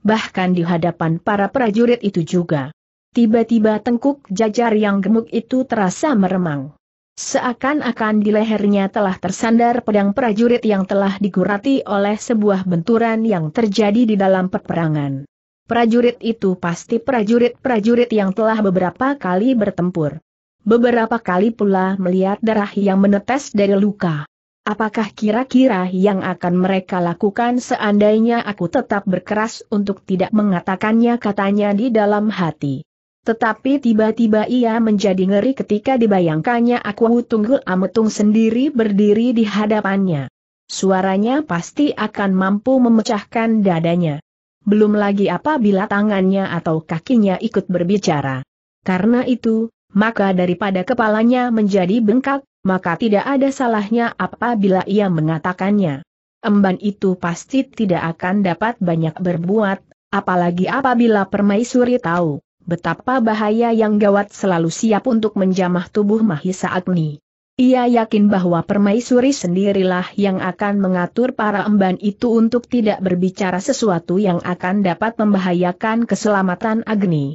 Bahkan di hadapan para prajurit itu juga. Tiba-tiba tengkuk jajar yang gemuk itu terasa meremang. Seakan-akan di lehernya telah tersandar pedang prajurit yang telah digurati oleh sebuah benturan yang terjadi di dalam peperangan. Prajurit itu pasti prajurit-prajurit yang telah beberapa kali bertempur. Beberapa kali pula melihat darah yang menetes dari luka. Apakah kira-kira yang akan mereka lakukan seandainya aku tetap berkeras untuk tidak mengatakannya katanya di dalam hati. Tetapi tiba-tiba ia menjadi ngeri ketika dibayangkannya aku Tunggul Ametung sendiri berdiri di hadapannya. Suaranya pasti akan mampu memecahkan dadanya. Belum lagi apabila tangannya atau kakinya ikut berbicara. Karena itu, maka daripada kepalanya menjadi bengkak, maka tidak ada salahnya apabila ia mengatakannya. Emban itu pasti tidak akan dapat banyak berbuat, apalagi apabila permaisuri tahu betapa bahaya yang gawat selalu siap untuk menjamah tubuh Mahisa Agni. Ia yakin bahwa permaisuri sendirilah yang akan mengatur para emban itu untuk tidak berbicara sesuatu yang akan dapat membahayakan keselamatan Agni.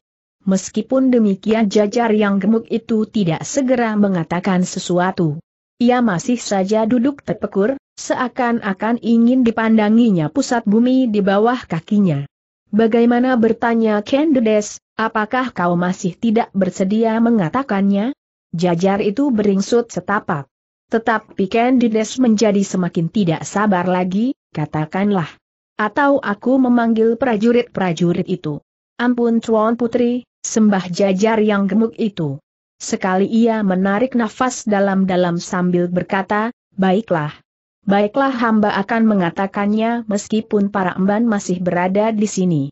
Meskipun demikian jajar yang gemuk itu tidak segera mengatakan sesuatu. Ia masih saja duduk terpekur, seakan-akan ingin dipandanginya pusat bumi di bawah kakinya. Bagaimana bertanya Kendedes, apakah kau masih tidak bersedia mengatakannya? Jajar itu beringsut setapak. Tetapi Kendedes menjadi semakin tidak sabar lagi, katakanlah. Atau aku memanggil prajurit-prajurit itu. Ampun Tuan Putri, sembah jajar yang gemuk itu. Sekali ia menarik nafas dalam-dalam sambil berkata, baiklah, baiklah hamba akan mengatakannya meskipun para emban masih berada di sini.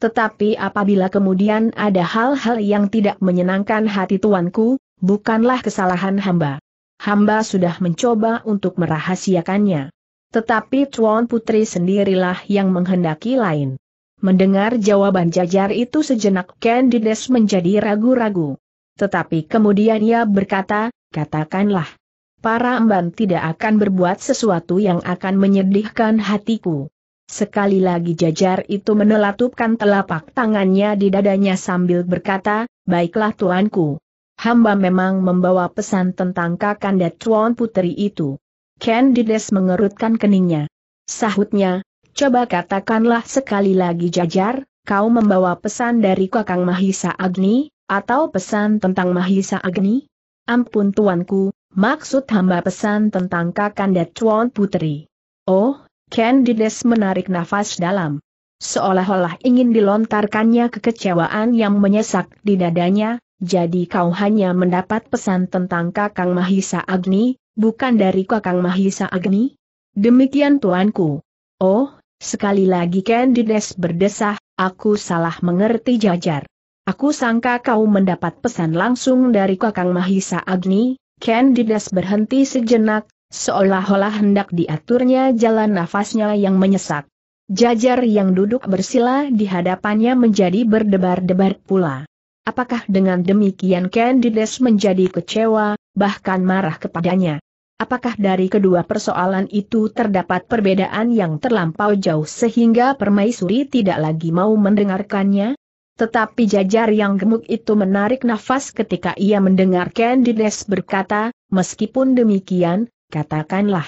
Tetapi apabila kemudian ada hal-hal yang tidak menyenangkan hati tuanku, bukanlah kesalahan hamba. Hamba sudah mencoba untuk merahasiakannya. Tetapi Tuan Putri sendirilah yang menghendaki lain. Mendengar jawaban jajar itu sejenak Candides menjadi ragu-ragu. Tetapi kemudian ia berkata, katakanlah para emban tidak akan berbuat sesuatu yang akan menyedihkan hatiku. Sekali lagi jajar itu menelatupkan telapak tangannya di dadanya sambil berkata, Baiklah tuanku. Hamba memang membawa pesan tentang Kakanda Tuan Putri itu. Candides mengerutkan keningnya. Sahutnya, coba katakanlah sekali lagi jajar, kau membawa pesan dari Kakang Mahisa Agni, atau pesan tentang Mahisa Agni? Ampun tuanku, Maksud hamba pesan tentang Kakanda Chuan Putri. Oh, Candides menarik nafas dalam. Seolah-olah ingin dilontarkannya kekecewaan yang menyesak di dadanya, jadi kau hanya mendapat pesan tentang Kakang Mahisa Agni, bukan dari Kakang Mahisa Agni? Demikian tuanku. Oh, sekali lagi Candides berdesah, aku salah mengerti jajar. Aku sangka kau mendapat pesan langsung dari Kakang Mahisa Agni, Ken didas berhenti sejenak, seolah-olah hendak diaturnya jalan nafasnya yang menyesak. Jajar yang duduk bersila di hadapannya menjadi berdebar-debar pula. Apakah dengan demikian Ken didas menjadi kecewa, bahkan marah kepadanya? Apakah dari kedua persoalan itu terdapat perbedaan yang terlampau jauh sehingga permaisuri tidak lagi mau mendengarkannya? Tetapi jajar yang gemuk itu menarik nafas ketika ia mendengar Candides berkata, meskipun demikian, katakanlah.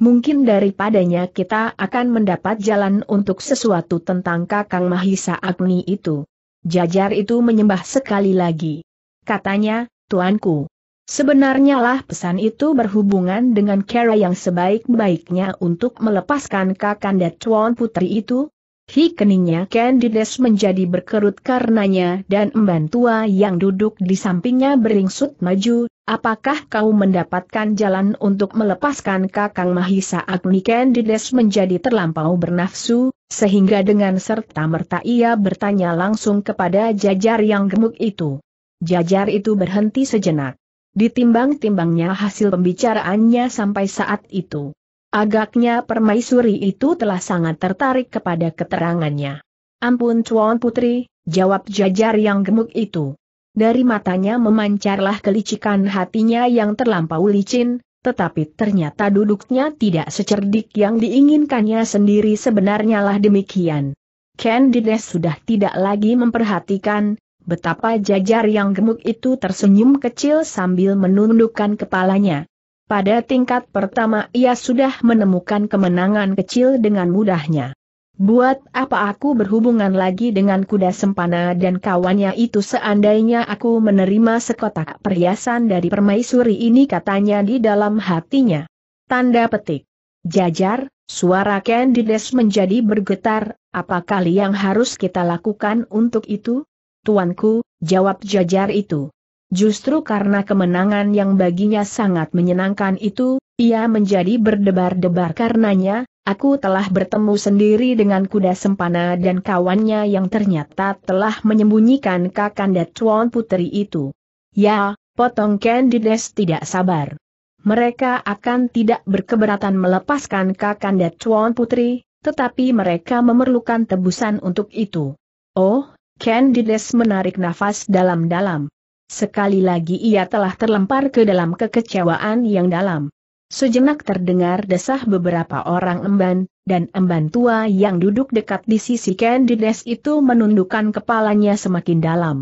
Mungkin daripadanya kita akan mendapat jalan untuk sesuatu tentang Kakang Mahisa Agni itu. Jajar itu menyembah sekali lagi. Katanya, Tuanku. Sebenarnya lah pesan itu berhubungan dengan cara yang sebaik-baiknya untuk melepaskan Kakanda Tuan Putri itu, keningnya Candides menjadi berkerut karenanya dan emban tua yang duduk di sampingnya beringsut maju, apakah kau mendapatkan jalan untuk melepaskan kakang Mahisa Agni Candides menjadi terlampau bernafsu, sehingga dengan serta-merta ia bertanya langsung kepada jajar yang gemuk itu. Jajar itu berhenti sejenak. Ditimbang-timbangnya hasil pembicaraannya sampai saat itu. Agaknya permaisuri itu telah sangat tertarik kepada keterangannya. Ampun Tuan Putri, jawab jajar yang gemuk itu. Dari matanya memancarlah kelicikan hatinya yang terlampau licin, tetapi ternyata duduknya tidak secerdik yang diinginkannya sendiri sebenarnya lah demikian. Candides sudah tidak lagi memperhatikan, betapa jajar yang gemuk itu tersenyum kecil sambil menundukkan kepalanya. Pada tingkat pertama ia sudah menemukan kemenangan kecil dengan mudahnya. Buat apa aku berhubungan lagi dengan kuda sempana dan kawannya itu seandainya aku menerima sekotak perhiasan dari permaisuri ini katanya di dalam hatinya. Tanda petik. Jajar, suara Candides menjadi bergetar, apa kali yang harus kita lakukan untuk itu? Tuanku, jawab jajar itu. Justru karena kemenangan yang baginya sangat menyenangkan itu, ia menjadi berdebar-debar karenanya, aku telah bertemu sendiri dengan kuda sempana dan kawannya yang ternyata telah menyembunyikan Kakanda Tuan Putri itu. Ya, potong Candides tidak sabar. Mereka akan tidak berkeberatan melepaskan Kakanda Tuan Putri, tetapi mereka memerlukan tebusan untuk itu. Oh, Candides menarik nafas dalam-dalam. Sekali lagi ia telah terlempar ke dalam kekecewaan yang dalam. Sejenak terdengar desah beberapa orang emban, dan emban tua yang duduk dekat di sisi Candides itu menundukkan kepalanya semakin dalam.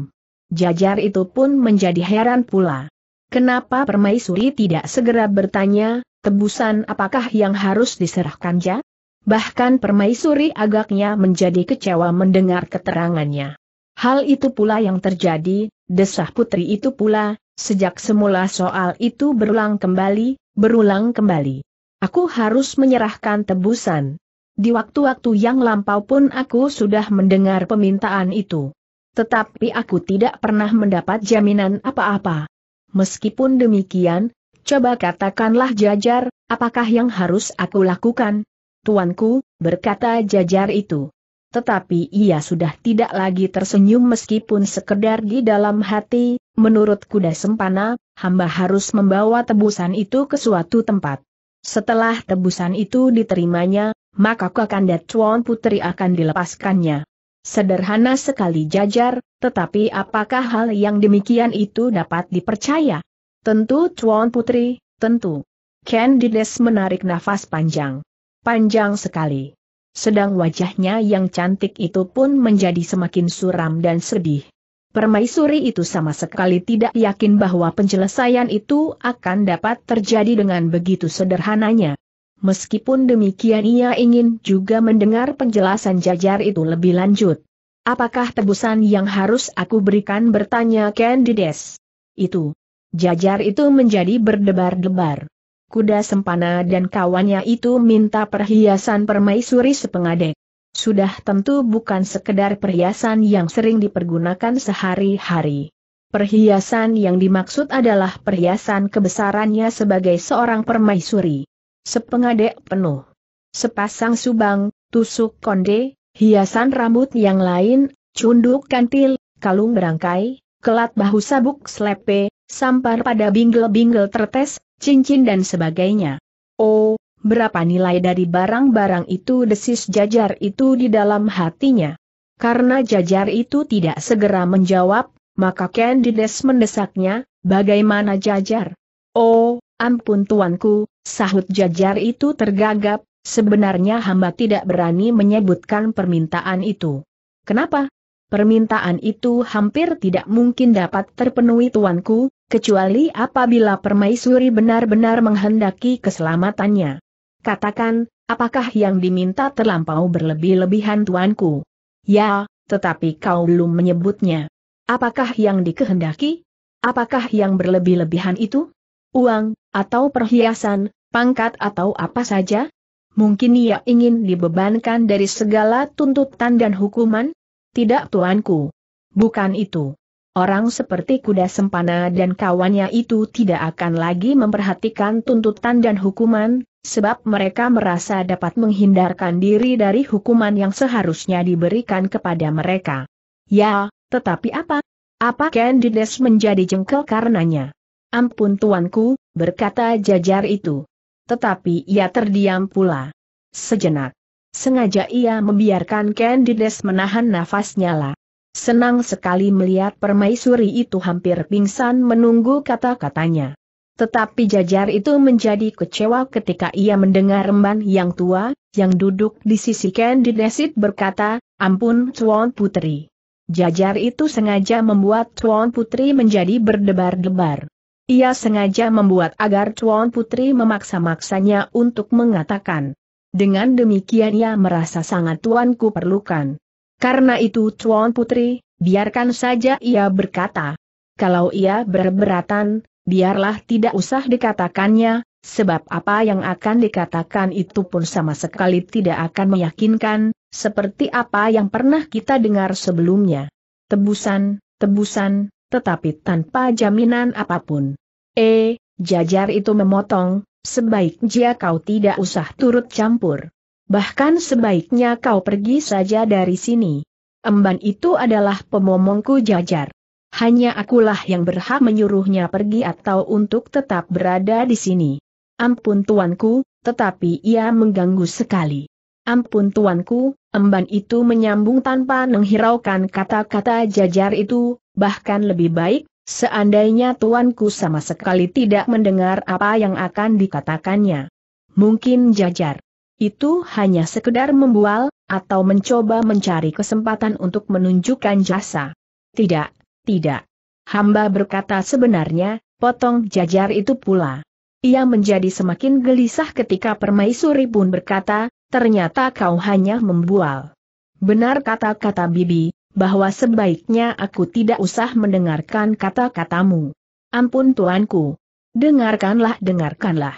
Jajar itu pun menjadi heran pula. Kenapa permaisuri tidak segera bertanya, tebusan apakah yang harus diserahkan ja? Bahkan permaisuri agaknya menjadi kecewa mendengar keterangannya. Hal itu pula yang terjadi, desah putri itu pula, sejak semula soal itu berulang kembali, berulang kembali. Aku harus menyerahkan tebusan. Di waktu-waktu yang lampau pun aku sudah mendengar permintaan itu. Tetapi aku tidak pernah mendapat jaminan apa-apa. Meskipun demikian, coba katakanlah jajar, apakah yang harus aku lakukan? Tuanku, berkata jajar itu tetapi ia sudah tidak lagi tersenyum meskipun sekedar di dalam hati, menurut kuda sempana, hamba harus membawa tebusan itu ke suatu tempat. Setelah tebusan itu diterimanya, maka Kakanda Chuan Putri akan dilepaskannya. Sederhana sekali jajar, tetapi apakah hal yang demikian itu dapat dipercaya? Tentu Chuan Putri, tentu. Candides menarik nafas panjang. Panjang sekali sedang wajahnya yang cantik itu pun menjadi semakin suram dan sedih. Permaisuri itu sama sekali tidak yakin bahwa penyelesaian itu akan dapat terjadi dengan begitu sederhananya. Meskipun demikian ia ingin juga mendengar penjelasan jajar itu lebih lanjut. Apakah tebusan yang harus aku berikan bertanya Candides? Itu. Jajar itu menjadi berdebar-debar kuda sempana dan kawannya itu minta perhiasan permaisuri sepengadek. Sudah tentu bukan sekedar perhiasan yang sering dipergunakan sehari-hari. Perhiasan yang dimaksud adalah perhiasan kebesarannya sebagai seorang permaisuri. Sepengadek penuh. Sepasang subang, tusuk konde, hiasan rambut yang lain, cunduk kantil, kalung berangkai, kelat bahu sabuk slepe, sampar pada binggel-binggel tertes, cincin dan sebagainya. Oh, berapa nilai dari barang-barang itu desis jajar itu di dalam hatinya. Karena jajar itu tidak segera menjawab, maka Candides mendesaknya, bagaimana jajar? Oh, ampun tuanku, sahut jajar itu tergagap, sebenarnya hamba tidak berani menyebutkan permintaan itu. Kenapa? Permintaan itu hampir tidak mungkin dapat terpenuhi tuanku, kecuali apabila permaisuri benar-benar menghendaki keselamatannya. Katakan, apakah yang diminta terlampau berlebih-lebihan tuanku? Ya, tetapi kau belum menyebutnya. Apakah yang dikehendaki? Apakah yang berlebih-lebihan itu? Uang, atau perhiasan, pangkat atau apa saja? Mungkin ia ingin dibebankan dari segala tuntutan dan hukuman? Tidak tuanku. Bukan itu. Orang seperti kuda sempana dan kawannya itu tidak akan lagi memperhatikan tuntutan dan hukuman, sebab mereka merasa dapat menghindarkan diri dari hukuman yang seharusnya diberikan kepada mereka. Ya, tetapi apa? Apa Candides menjadi jengkel karenanya? Ampun tuanku, berkata jajar itu. Tetapi ia terdiam pula. Sejenak. Sengaja ia membiarkan Candides menahan nafasnya lah. Senang sekali melihat permaisuri itu hampir pingsan menunggu kata-katanya. Tetapi jajar itu menjadi kecewa ketika ia mendengar remban yang tua, yang duduk di sisi Candidesit berkata, ampun Tuan Putri. Jajar itu sengaja membuat Tuan Putri menjadi berdebar-debar. Ia sengaja membuat agar Tuan Putri memaksa-maksanya untuk mengatakan, dengan demikian ia merasa sangat tuanku perlukan. Karena itu tuan putri, biarkan saja ia berkata. Kalau ia berberatan, biarlah tidak usah dikatakannya, sebab apa yang akan dikatakan itu pun sama sekali tidak akan meyakinkan, seperti apa yang pernah kita dengar sebelumnya. Tebusan, tebusan, tetapi tanpa jaminan apapun. Eh, jajar itu memotong, sebaiknya kau tidak usah turut campur. Bahkan sebaiknya kau pergi saja dari sini. Emban itu adalah pemomongku jajar. Hanya akulah yang berhak menyuruhnya pergi atau untuk tetap berada di sini. Ampun tuanku, tetapi ia mengganggu sekali. Ampun tuanku, emban itu menyambung tanpa menghiraukan kata-kata jajar itu, bahkan lebih baik, Seandainya tuanku sama sekali tidak mendengar apa yang akan dikatakannya. Mungkin jajar. Itu hanya sekedar membual, atau mencoba mencari kesempatan untuk menunjukkan jasa. Tidak, tidak. Hamba berkata sebenarnya, potong jajar itu pula. Ia menjadi semakin gelisah ketika permaisuri pun berkata, ternyata kau hanya membual. Benar kata-kata bibi, bahwa sebaiknya aku tidak usah mendengarkan kata-katamu. Ampun tuanku. Dengarkanlah, dengarkanlah.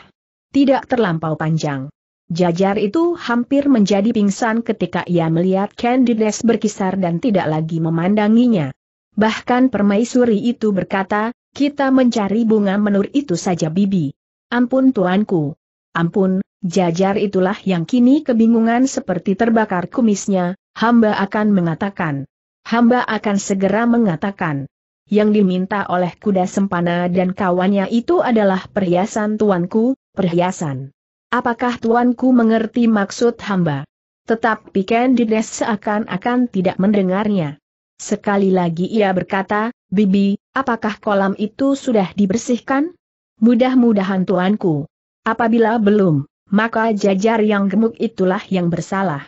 Tidak terlampau panjang. Jajar itu hampir menjadi pingsan ketika ia melihat Candides berkisar dan tidak lagi memandanginya. Bahkan permaisuri itu berkata, kita mencari bunga menur itu saja bibi. Ampun tuanku. Ampun, jajar itulah yang kini kebingungan seperti terbakar kumisnya, hamba akan mengatakan. Hamba akan segera mengatakan. Yang diminta oleh kuda sempana dan kawannya itu adalah perhiasan tuanku, perhiasan. Apakah tuanku mengerti maksud hamba? Tetapi Candides seakan-akan tidak mendengarnya. Sekali lagi ia berkata, Bibi, apakah kolam itu sudah dibersihkan? Mudah-mudahan tuanku. Apabila belum, maka jajar yang gemuk itulah yang bersalah.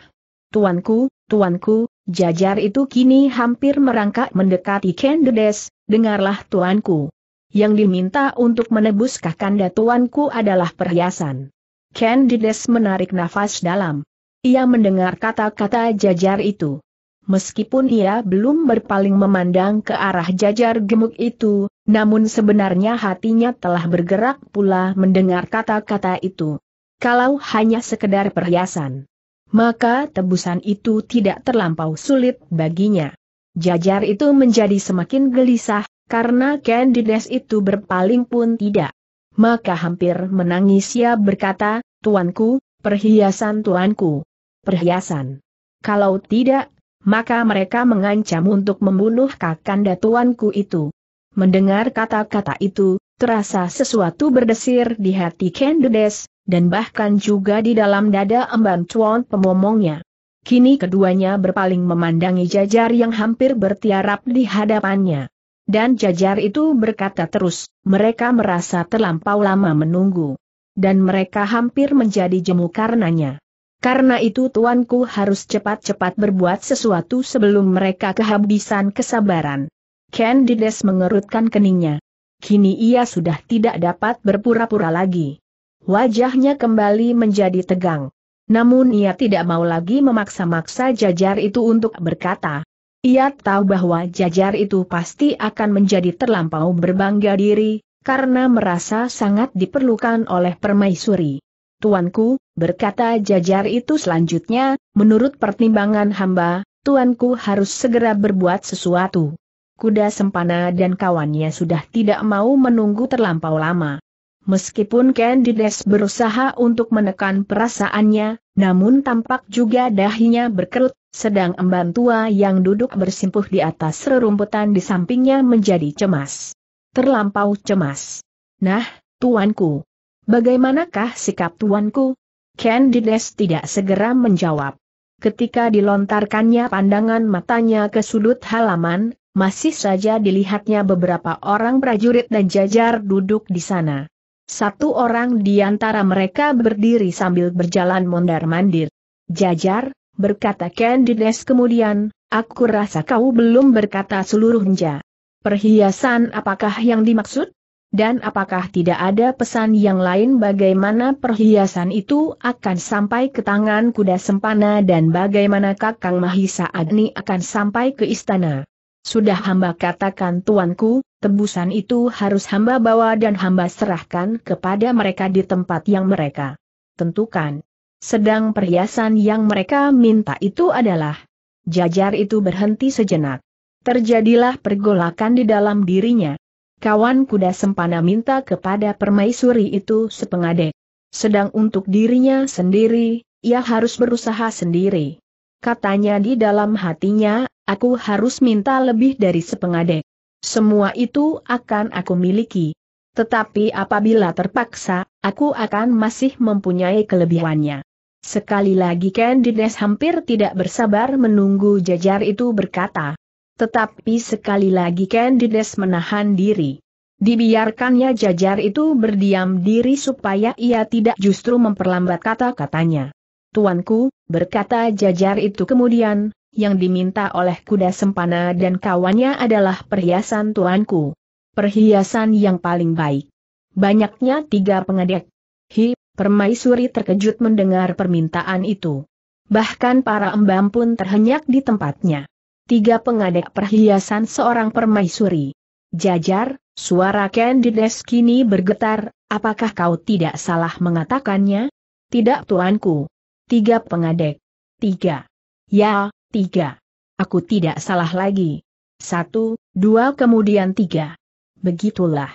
Tuanku, tuanku, Jajar itu kini hampir merangkak mendekati Kendedes, dengarlah tuanku. Yang diminta untuk menebus kakanda tuanku adalah perhiasan. Kendedes menarik nafas dalam. Ia mendengar kata-kata jajar itu. Meskipun ia belum berpaling memandang ke arah jajar gemuk itu, namun sebenarnya hatinya telah bergerak pula mendengar kata-kata itu. Kalau hanya sekedar perhiasan maka tebusan itu tidak terlampau sulit baginya. Jajar itu menjadi semakin gelisah, karena Candides itu berpaling pun tidak. Maka hampir menangis ia berkata, Tuanku, perhiasan tuanku. Perhiasan. Kalau tidak, maka mereka mengancam untuk membunuh kakanda tuanku itu. Mendengar kata-kata itu, terasa sesuatu berdesir di hati Candides, dan bahkan juga di dalam dada emban cuan pemomongnya. Kini keduanya berpaling memandangi jajar yang hampir bertiarap di hadapannya. Dan jajar itu berkata terus, mereka merasa terlampau lama menunggu. Dan mereka hampir menjadi jemu karenanya. Karena itu tuanku harus cepat-cepat berbuat sesuatu sebelum mereka kehabisan kesabaran. Candides mengerutkan keningnya. Kini ia sudah tidak dapat berpura-pura lagi. Wajahnya kembali menjadi tegang. Namun ia tidak mau lagi memaksa-maksa jajar itu untuk berkata. Ia tahu bahwa jajar itu pasti akan menjadi terlampau berbangga diri, karena merasa sangat diperlukan oleh permaisuri. Tuanku, berkata jajar itu selanjutnya, menurut pertimbangan hamba, tuanku harus segera berbuat sesuatu. Kuda sempana dan kawannya sudah tidak mau menunggu terlampau lama. Meskipun Candides berusaha untuk menekan perasaannya, namun tampak juga dahinya berkerut, sedang emban tua yang duduk bersimpuh di atas rerumputan di sampingnya menjadi cemas. Terlampau cemas. Nah, tuanku. Bagaimanakah sikap tuanku? Candides tidak segera menjawab. Ketika dilontarkannya pandangan matanya ke sudut halaman, masih saja dilihatnya beberapa orang prajurit dan jajar duduk di sana. Satu orang di antara mereka berdiri sambil berjalan mondar-mandir. Jajar, berkata Candides kemudian, aku rasa kau belum berkata seluruhnya. Perhiasan apakah yang dimaksud? Dan apakah tidak ada pesan yang lain bagaimana perhiasan itu akan sampai ke tangan kuda sempana dan bagaimana kakang Mahisa Agni akan sampai ke istana? Sudah hamba katakan tuanku, tebusan itu harus hamba bawa dan hamba serahkan kepada mereka di tempat yang mereka tentukan. Sedang perhiasan yang mereka minta itu adalah Jajar itu berhenti sejenak. Terjadilah pergolakan di dalam dirinya. Kawan kuda sempana minta kepada permaisuri itu sepengadek. Sedang untuk dirinya sendiri, ia harus berusaha sendiri. Katanya di dalam hatinya, aku harus minta lebih dari sepengadek. Semua itu akan aku miliki. Tetapi apabila terpaksa, aku akan masih mempunyai kelebihannya. Sekali lagi Candides hampir tidak bersabar menunggu jajar itu berkata. Tetapi sekali lagi Candides menahan diri. Dibiarkannya jajar itu berdiam diri supaya ia tidak justru memperlambat kata-katanya. Tuanku, berkata jajar itu kemudian, yang diminta oleh kuda sempana dan kawannya adalah perhiasan tuanku. Perhiasan yang paling baik. Banyaknya tiga pengedek. Hi, permaisuri terkejut mendengar permintaan itu. Bahkan para embam pun terhenyak di tempatnya. Tiga pengadek perhiasan seorang permaisuri. Jajar, suara Candides kini bergetar, apakah kau tidak salah mengatakannya? Tidak tuanku. Tiga pengadek. Tiga. Ya, tiga. Aku tidak salah lagi. Satu, dua kemudian tiga. Begitulah.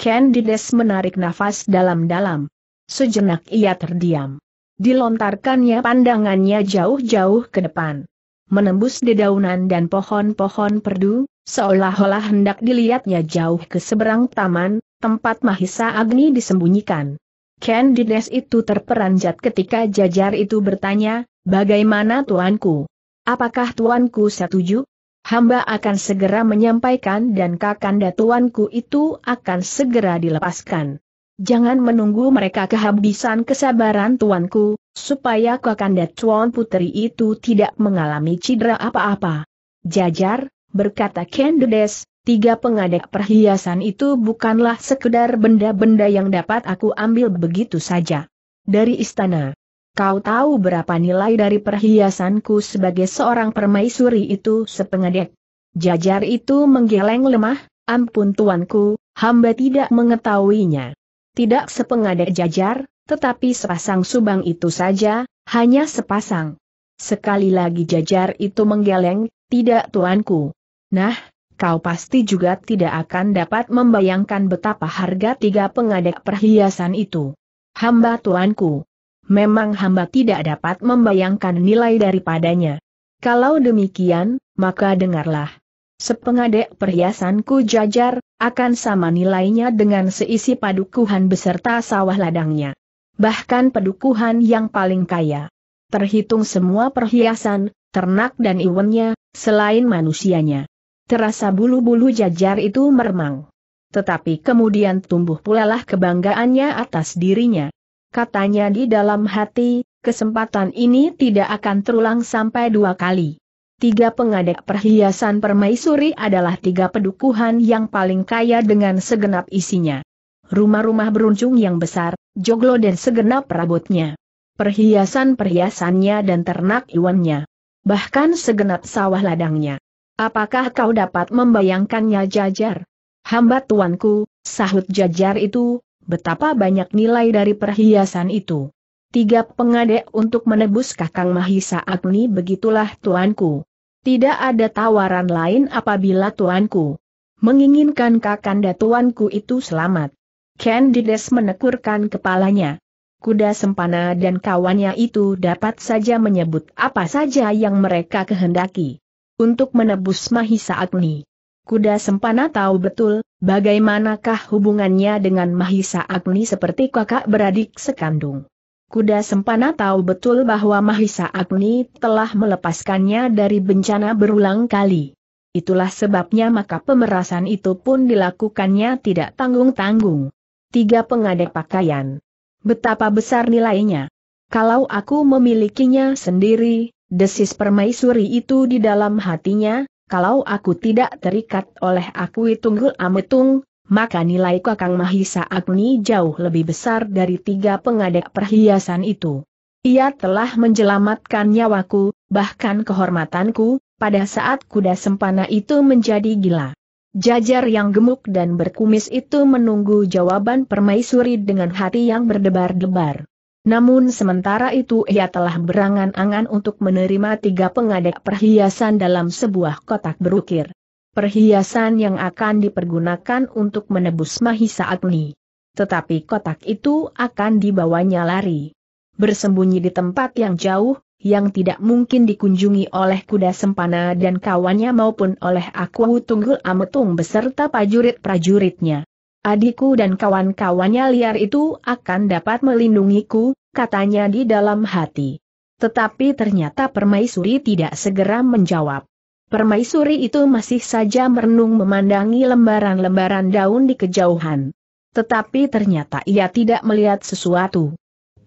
Candides menarik nafas dalam-dalam. Sejenak ia terdiam. Dilontarkannya pandangannya jauh-jauh ke depan. Menembus dedaunan dan pohon-pohon perdu, seolah-olah hendak dilihatnya jauh ke seberang taman, tempat Mahisa Agni disembunyikan. Candides itu terperanjat ketika jajar itu bertanya, bagaimana tuanku? Apakah tuanku setuju? Hamba akan segera menyampaikan dan kakanda tuanku itu akan segera dilepaskan. Jangan menunggu mereka kehabisan kesabaran tuanku, supaya kakanda tuan putri itu tidak mengalami cedera apa-apa. Jajar, berkata Kendedes, tiga pengadek perhiasan itu bukanlah sekedar benda-benda yang dapat aku ambil begitu saja. Dari istana, Kau tahu berapa nilai dari perhiasanku sebagai seorang permaisuri itu sepengadek. Jajar itu menggeleng lemah, ampun tuanku, hamba tidak mengetahuinya. Tidak sepengadek jajar, tetapi sepasang subang itu saja, hanya sepasang. Sekali lagi jajar itu menggeleng, tidak tuanku. Nah, kau pasti juga tidak akan dapat membayangkan betapa harga tiga pengadek perhiasan itu. Hamba tuanku memang hamba tidak dapat membayangkan nilai daripadanya. Kalau demikian, maka dengarlah. Sepengadek perhiasanku jajar, akan sama nilainya dengan seisi padukuhan beserta sawah ladangnya. Bahkan padukuhan yang paling kaya. Terhitung semua perhiasan, ternak dan iwannya, selain manusianya. Terasa bulu-bulu jajar itu meremang. Tetapi kemudian tumbuh pulalah kebanggaannya atas dirinya. Katanya di dalam hati, kesempatan ini tidak akan terulang sampai dua kali. Tiga pengadek perhiasan permaisuri adalah tiga pedukuhan yang paling kaya dengan segenap isinya. Rumah-rumah beruncung yang besar, joglo dan segenap perabotnya. Perhiasan-perhiasannya dan ternak iwannya. Bahkan segenap sawah ladangnya. Apakah kau dapat membayangkannya jajar? Hamba tuanku, sahut jajar itu, Betapa banyak nilai dari perhiasan itu. Tiga pengadek untuk menebus Kakang Mahisa Agni begitulah tuanku. Tidak ada tawaran lain apabila tuanku menginginkan kakanda tuanku itu selamat. Candides menekurkan kepalanya. Kuda Sempana dan kawannya itu dapat saja menyebut apa saja yang mereka kehendaki. Untuk menebus Mahisa Agni. Kuda Sempana tahu betul, bagaimanakah hubungannya dengan Mahisa Agni seperti kakak beradik sekandung. Kuda Sempana tahu betul bahwa Mahisa Agni telah melepaskannya dari bencana berulang kali. Itulah sebabnya maka pemerasan itu pun dilakukannya tidak tanggung-tanggung. Tiga pengadek pakaian. Betapa besar nilainya. Kalau aku memilikinya sendiri, desis permaisuri itu di dalam hatinya, kalau aku tidak terikat oleh aku Tunggul Ametung, maka nilai Kakang Mahisa Agni jauh lebih besar dari tiga pengadek perhiasan itu. Ia telah menjelamatkan nyawaku, bahkan kehormatanku, pada saat kuda sempana itu menjadi gila. Jajar yang gemuk dan berkumis itu menunggu jawaban permaisuri dengan hati yang berdebar-debar. Namun sementara itu ia telah berangan-angan untuk menerima tiga pengadek perhiasan dalam sebuah kotak berukir. Perhiasan yang akan dipergunakan untuk menebus Mahisa Agni. Tetapi kotak itu akan dibawanya lari. Bersembunyi di tempat yang jauh, yang tidak mungkin dikunjungi oleh kuda sempana dan kawannya maupun oleh aku Tunggul Ametung beserta prajurit-prajuritnya adikku dan kawan-kawannya liar itu akan dapat melindungiku, katanya di dalam hati. Tetapi ternyata permaisuri tidak segera menjawab. Permaisuri itu masih saja merenung memandangi lembaran-lembaran daun di kejauhan. Tetapi ternyata ia tidak melihat sesuatu.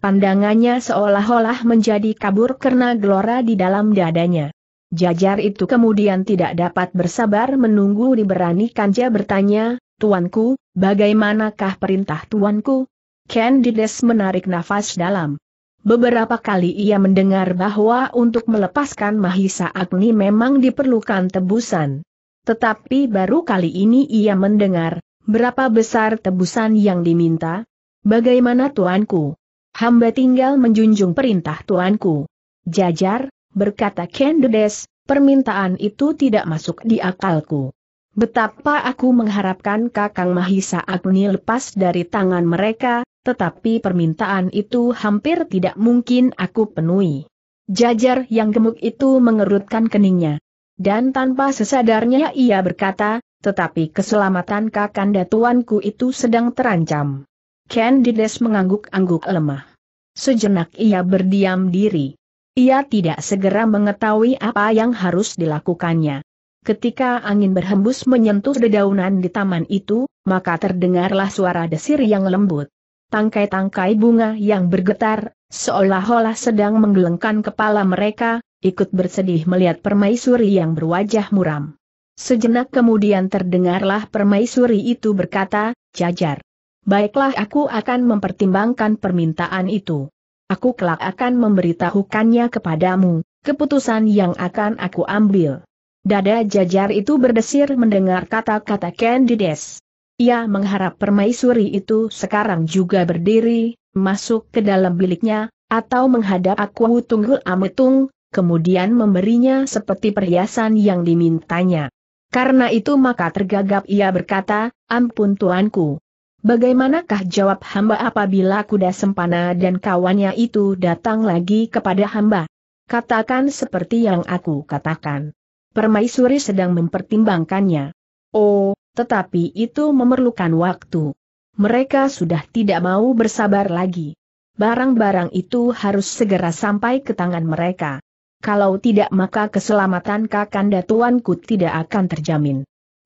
Pandangannya seolah-olah menjadi kabur karena gelora di dalam dadanya. Jajar itu kemudian tidak dapat bersabar menunggu diberanikan dia bertanya, Tuanku, bagaimanakah perintah tuanku? Candides menarik nafas dalam. Beberapa kali ia mendengar bahwa untuk melepaskan Mahisa Agni memang diperlukan tebusan. Tetapi baru kali ini ia mendengar, berapa besar tebusan yang diminta? Bagaimana tuanku? Hamba tinggal menjunjung perintah tuanku. Jajar, berkata Candides, permintaan itu tidak masuk di akalku. Betapa aku mengharapkan Kakang Mahisa Agni lepas dari tangan mereka, tetapi permintaan itu hampir tidak mungkin aku penuhi. Jajar yang gemuk itu mengerutkan keningnya. Dan tanpa sesadarnya ia berkata, tetapi keselamatan Kakanda tuanku itu sedang terancam. Candides mengangguk-angguk lemah. Sejenak ia berdiam diri. Ia tidak segera mengetahui apa yang harus dilakukannya. Ketika angin berhembus menyentuh dedaunan di taman itu, maka terdengarlah suara desir yang lembut. Tangkai-tangkai bunga yang bergetar, seolah-olah sedang menggelengkan kepala mereka, ikut bersedih melihat permaisuri yang berwajah muram. Sejenak kemudian terdengarlah permaisuri itu berkata, jajar. Baiklah aku akan mempertimbangkan permintaan itu. Aku kelak akan memberitahukannya kepadamu, keputusan yang akan aku ambil. Dada jajar itu berdesir mendengar kata-kata Candides. Ia mengharap permaisuri itu sekarang juga berdiri, masuk ke dalam biliknya, atau menghadap Aku Tunggul Ametung, kemudian memberinya seperti perhiasan yang dimintanya. Karena itu maka tergagap ia berkata, ampun tuanku. Bagaimanakah jawab hamba apabila kuda sempana dan kawannya itu datang lagi kepada hamba? Katakan seperti yang aku katakan. Permaisuri sedang mempertimbangkannya. Oh, tetapi itu memerlukan waktu. Mereka sudah tidak mau bersabar lagi. Barang-barang itu harus segera sampai ke tangan mereka. Kalau tidak maka keselamatan Kakanda tuanku tidak akan terjamin.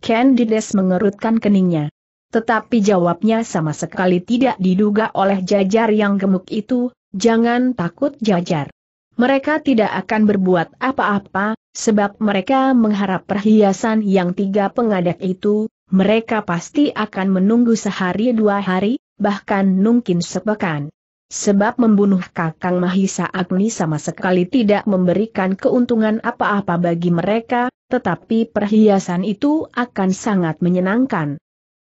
Candides mengerutkan keningnya. Tetapi jawabnya sama sekali tidak diduga oleh jajar yang gemuk itu, jangan takut jajar. Mereka tidak akan berbuat apa-apa, sebab mereka mengharap perhiasan yang tiga pengadat itu, mereka pasti akan menunggu sehari dua hari, bahkan mungkin sepekan. Sebab membunuh Kakang Mahisa Agni sama sekali tidak memberikan keuntungan apa-apa bagi mereka, tetapi perhiasan itu akan sangat menyenangkan.